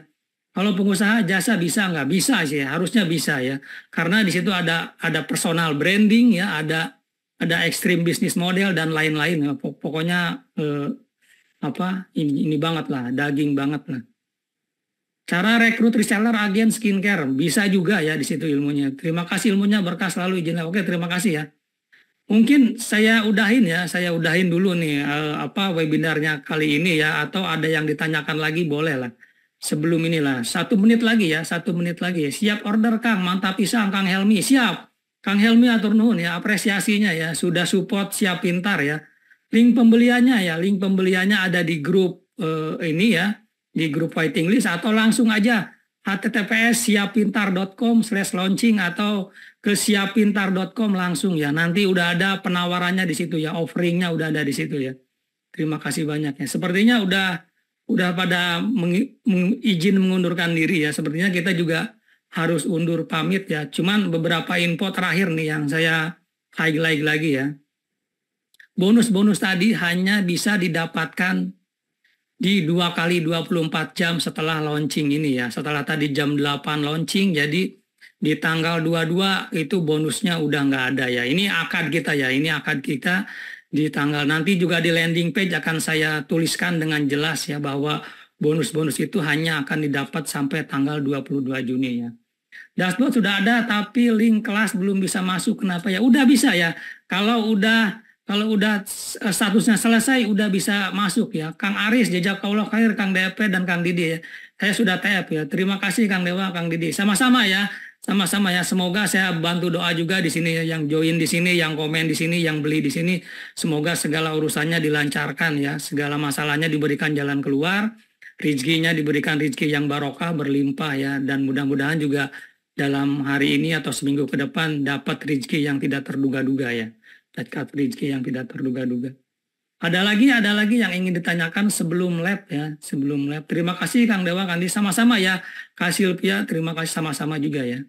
Kalau pengusaha jasa bisa nggak? Bisa sih, ya. harusnya bisa ya. Karena di situ ada ada personal branding ya, ada ada ekstrim bisnis model dan lain-lain. Ya. Pokoknya eh, apa ini, ini banget lah, daging banget lah. Cara rekrut reseller agen skincare bisa juga ya di situ ilmunya. Terima kasih ilmunya berkas selalu izin. Oke, terima kasih ya. Mungkin saya udahin ya, saya udahin dulu nih uh, apa webinarnya kali ini ya atau ada yang ditanyakan lagi boleh lah. Sebelum inilah satu menit lagi ya, satu menit lagi. Siap order Kang, mantap pisang Kang Helmi, siap. Kang Helmi atur nuhun ya, apresiasinya ya, sudah support siap pintar ya. Link pembeliannya ya, link pembeliannya ada di grup uh, ini ya, di grup waiting List atau langsung aja https siapintar.com slash launching atau ke siapintar.com langsung ya. Nanti udah ada penawarannya di situ ya, offeringnya udah ada di situ ya. Terima kasih banyak ya. Sepertinya udah udah pada meng, izin mengundurkan diri ya. Sepertinya kita juga harus undur pamit ya. Cuman beberapa info terakhir nih yang saya highlight lagi ya. Bonus-bonus tadi hanya bisa didapatkan di dua kali 24 jam setelah launching ini ya. Setelah tadi jam 8 launching, jadi di tanggal 22 itu bonusnya udah nggak ada ya. Ini akad kita ya, ini akad kita di tanggal nanti juga di landing page akan saya tuliskan dengan jelas ya bahwa bonus-bonus itu hanya akan didapat sampai tanggal 22 Juni ya. Dashboard sudah ada tapi link kelas belum bisa masuk. Kenapa ya? Udah bisa ya. Kalau udah kalau udah eh, statusnya selesai udah bisa masuk ya. Kang Aris, jejak Jazakallah Khair, Kang DP dan Kang Didi ya. Saya sudah tap ya. Terima kasih Kang Dewa, Kang Didi. Sama-sama ya. Sama-sama ya. Semoga saya bantu doa juga di sini yang join di sini, yang komen di sini, yang beli di sini. Semoga segala urusannya dilancarkan ya. Segala masalahnya diberikan jalan keluar. Rizkinya diberikan rizki yang barokah, berlimpah ya. Dan mudah-mudahan juga dalam hari ini atau seminggu ke depan dapat rizki yang tidak terduga-duga ya dekat rezeki yang tidak terduga-duga. Ada lagi, ada lagi yang ingin ditanyakan sebelum lab ya, sebelum lab. Terima kasih Kang Dewa, Kang Kandi sama-sama ya, Kak Silvia, terima kasih sama-sama juga ya.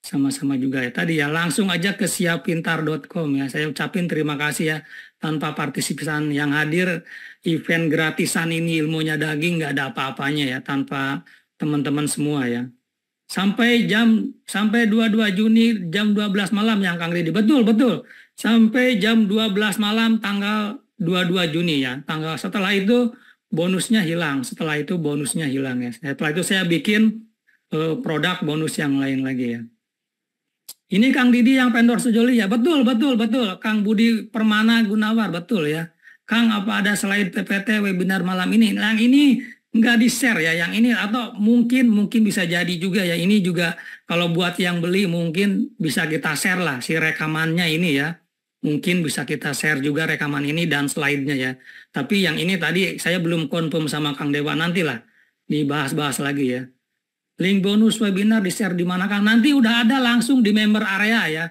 Sama-sama juga ya. Tadi ya langsung aja ke siapintar.com ya. Saya ucapin terima kasih ya tanpa partisipan yang hadir event gratisan ini ilmunya daging nggak ada apa-apanya ya tanpa teman-teman semua ya. Sampai jam sampai 22 Juni jam 12 malam yang Kang Ridi. Betul, betul sampai jam 12 malam tanggal 22 Juni ya. Tanggal setelah itu bonusnya hilang. Setelah itu bonusnya hilang ya. Setelah itu saya bikin uh, produk bonus yang lain lagi ya. Ini Kang Didi yang pendor sejoli ya. Betul, betul, betul. Kang Budi Permana Gunawar, betul ya. Kang apa ada selain PPT webinar malam ini? Nah, yang ini nggak di-share ya, yang ini atau mungkin mungkin bisa jadi juga ya. Ini juga kalau buat yang beli mungkin bisa kita share lah si rekamannya ini ya mungkin bisa kita share juga rekaman ini dan slide-nya ya. Tapi yang ini tadi saya belum konfirm sama Kang Dewa nantilah dibahas-bahas lagi ya. Link bonus webinar di-share di mana Kang? Nanti udah ada langsung di member area ya.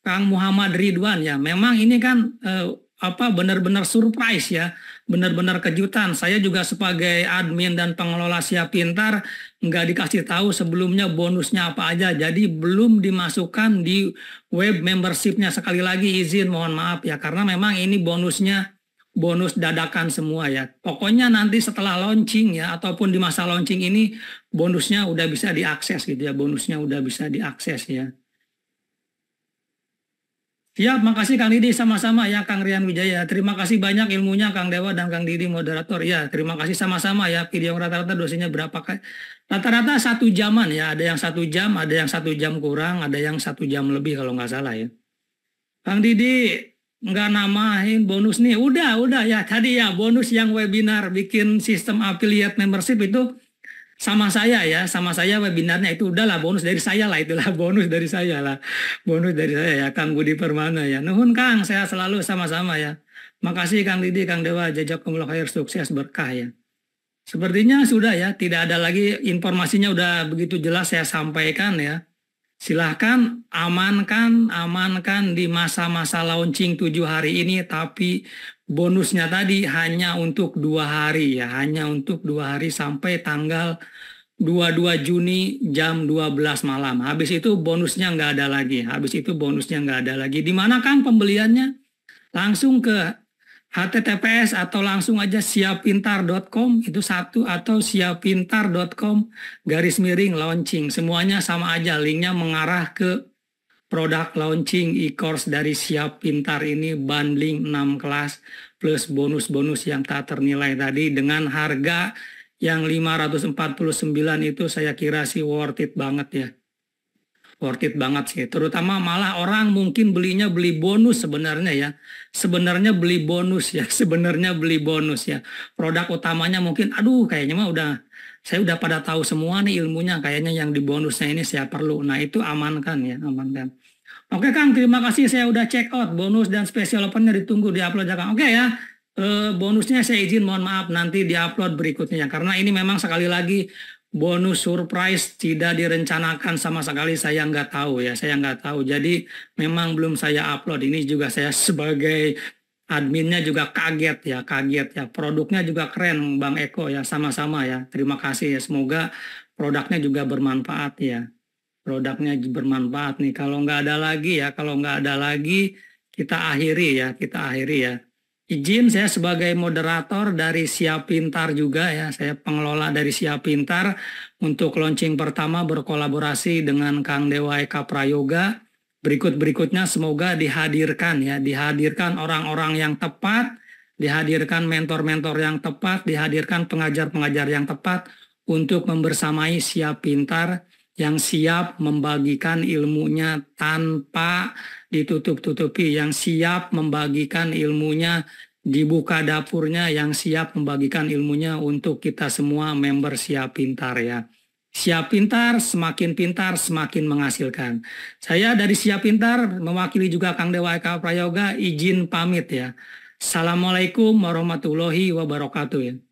Kang Muhammad Ridwan ya. Memang ini kan eh, apa benar-benar surprise ya benar-benar kejutan. Saya juga sebagai admin dan pengelola siap pintar nggak dikasih tahu sebelumnya bonusnya apa aja. Jadi belum dimasukkan di web membershipnya. Sekali lagi izin mohon maaf ya karena memang ini bonusnya bonus dadakan semua ya. Pokoknya nanti setelah launching ya ataupun di masa launching ini bonusnya udah bisa diakses gitu ya. Bonusnya udah bisa diakses ya. Ya, makasih Kang Didi sama-sama ya Kang Rian Wijaya. Terima kasih banyak ilmunya Kang Dewa dan Kang Didi moderator. Ya, terima kasih sama-sama ya. Video rata-rata dosennya berapa kali? Rata-rata satu jaman ya. Ada yang satu jam, ada yang satu jam kurang, ada yang satu jam lebih kalau nggak salah ya. Kang Didi nggak namain bonus nih. Udah, udah ya. Tadi ya bonus yang webinar bikin sistem affiliate membership itu sama saya ya, sama saya webinarnya itu udahlah bonus dari saya lah itulah bonus dari saya lah. Bonus dari saya ya Kang Budi Permana ya. Nuhun Kang, saya selalu sama-sama ya. Makasih Kang Didi, Kang Dewa, jazakumullah khair, sukses berkah ya. Sepertinya sudah ya, tidak ada lagi informasinya udah begitu jelas saya sampaikan ya. Silahkan amankan, amankan di masa-masa launching tujuh hari ini, tapi bonusnya tadi hanya untuk dua hari ya, hanya untuk dua hari sampai tanggal 22 Juni jam 12 malam. Habis itu bonusnya nggak ada lagi. Habis itu bonusnya nggak ada lagi. Di mana kan pembeliannya? Langsung ke https atau langsung aja siapintar.com itu satu atau siapintar.com garis miring launching. Semuanya sama aja linknya mengarah ke produk launching e-course dari Siap Pintar ini bundling 6 kelas plus bonus-bonus yang tak ternilai tadi dengan harga yang 549 itu saya kira sih worth it banget ya. Worth it banget sih. Terutama malah orang mungkin belinya beli bonus sebenarnya ya. Sebenarnya beli bonus ya. Sebenarnya beli bonus ya. Produk utamanya mungkin aduh kayaknya mah udah saya udah pada tahu semua nih ilmunya kayaknya yang di bonusnya ini saya perlu. Nah itu amankan ya, amankan. Oke Kang, terima kasih saya udah check out bonus dan special opennya ditunggu di upload ya Kang. Oke ya, e, bonusnya saya izin mohon maaf nanti di upload berikutnya Karena ini memang sekali lagi bonus surprise tidak direncanakan sama sekali saya nggak tahu ya saya nggak tahu jadi memang belum saya upload ini juga saya sebagai adminnya juga kaget ya, kaget ya. Produknya juga keren Bang Eko ya, sama-sama ya. Terima kasih ya, semoga produknya juga bermanfaat ya. Produknya bermanfaat nih. Kalau nggak ada lagi ya, kalau nggak ada lagi kita akhiri ya, kita akhiri ya. Izin saya sebagai moderator dari Siap Pintar juga ya, saya pengelola dari Siap Pintar untuk launching pertama berkolaborasi dengan Kang Dewa Eka Prayoga berikut-berikutnya semoga dihadirkan ya, dihadirkan orang-orang yang tepat, dihadirkan mentor-mentor yang tepat, dihadirkan pengajar-pengajar yang tepat untuk membersamai siap pintar yang siap membagikan ilmunya tanpa ditutup-tutupi, yang siap membagikan ilmunya dibuka dapurnya, yang siap membagikan ilmunya untuk kita semua member siap pintar ya. Siap pintar, semakin pintar, semakin menghasilkan. Saya dari Siap Pintar mewakili juga Kang Dewa Eka Prayoga izin pamit ya. Assalamualaikum warahmatullahi wabarakatuh. Ya.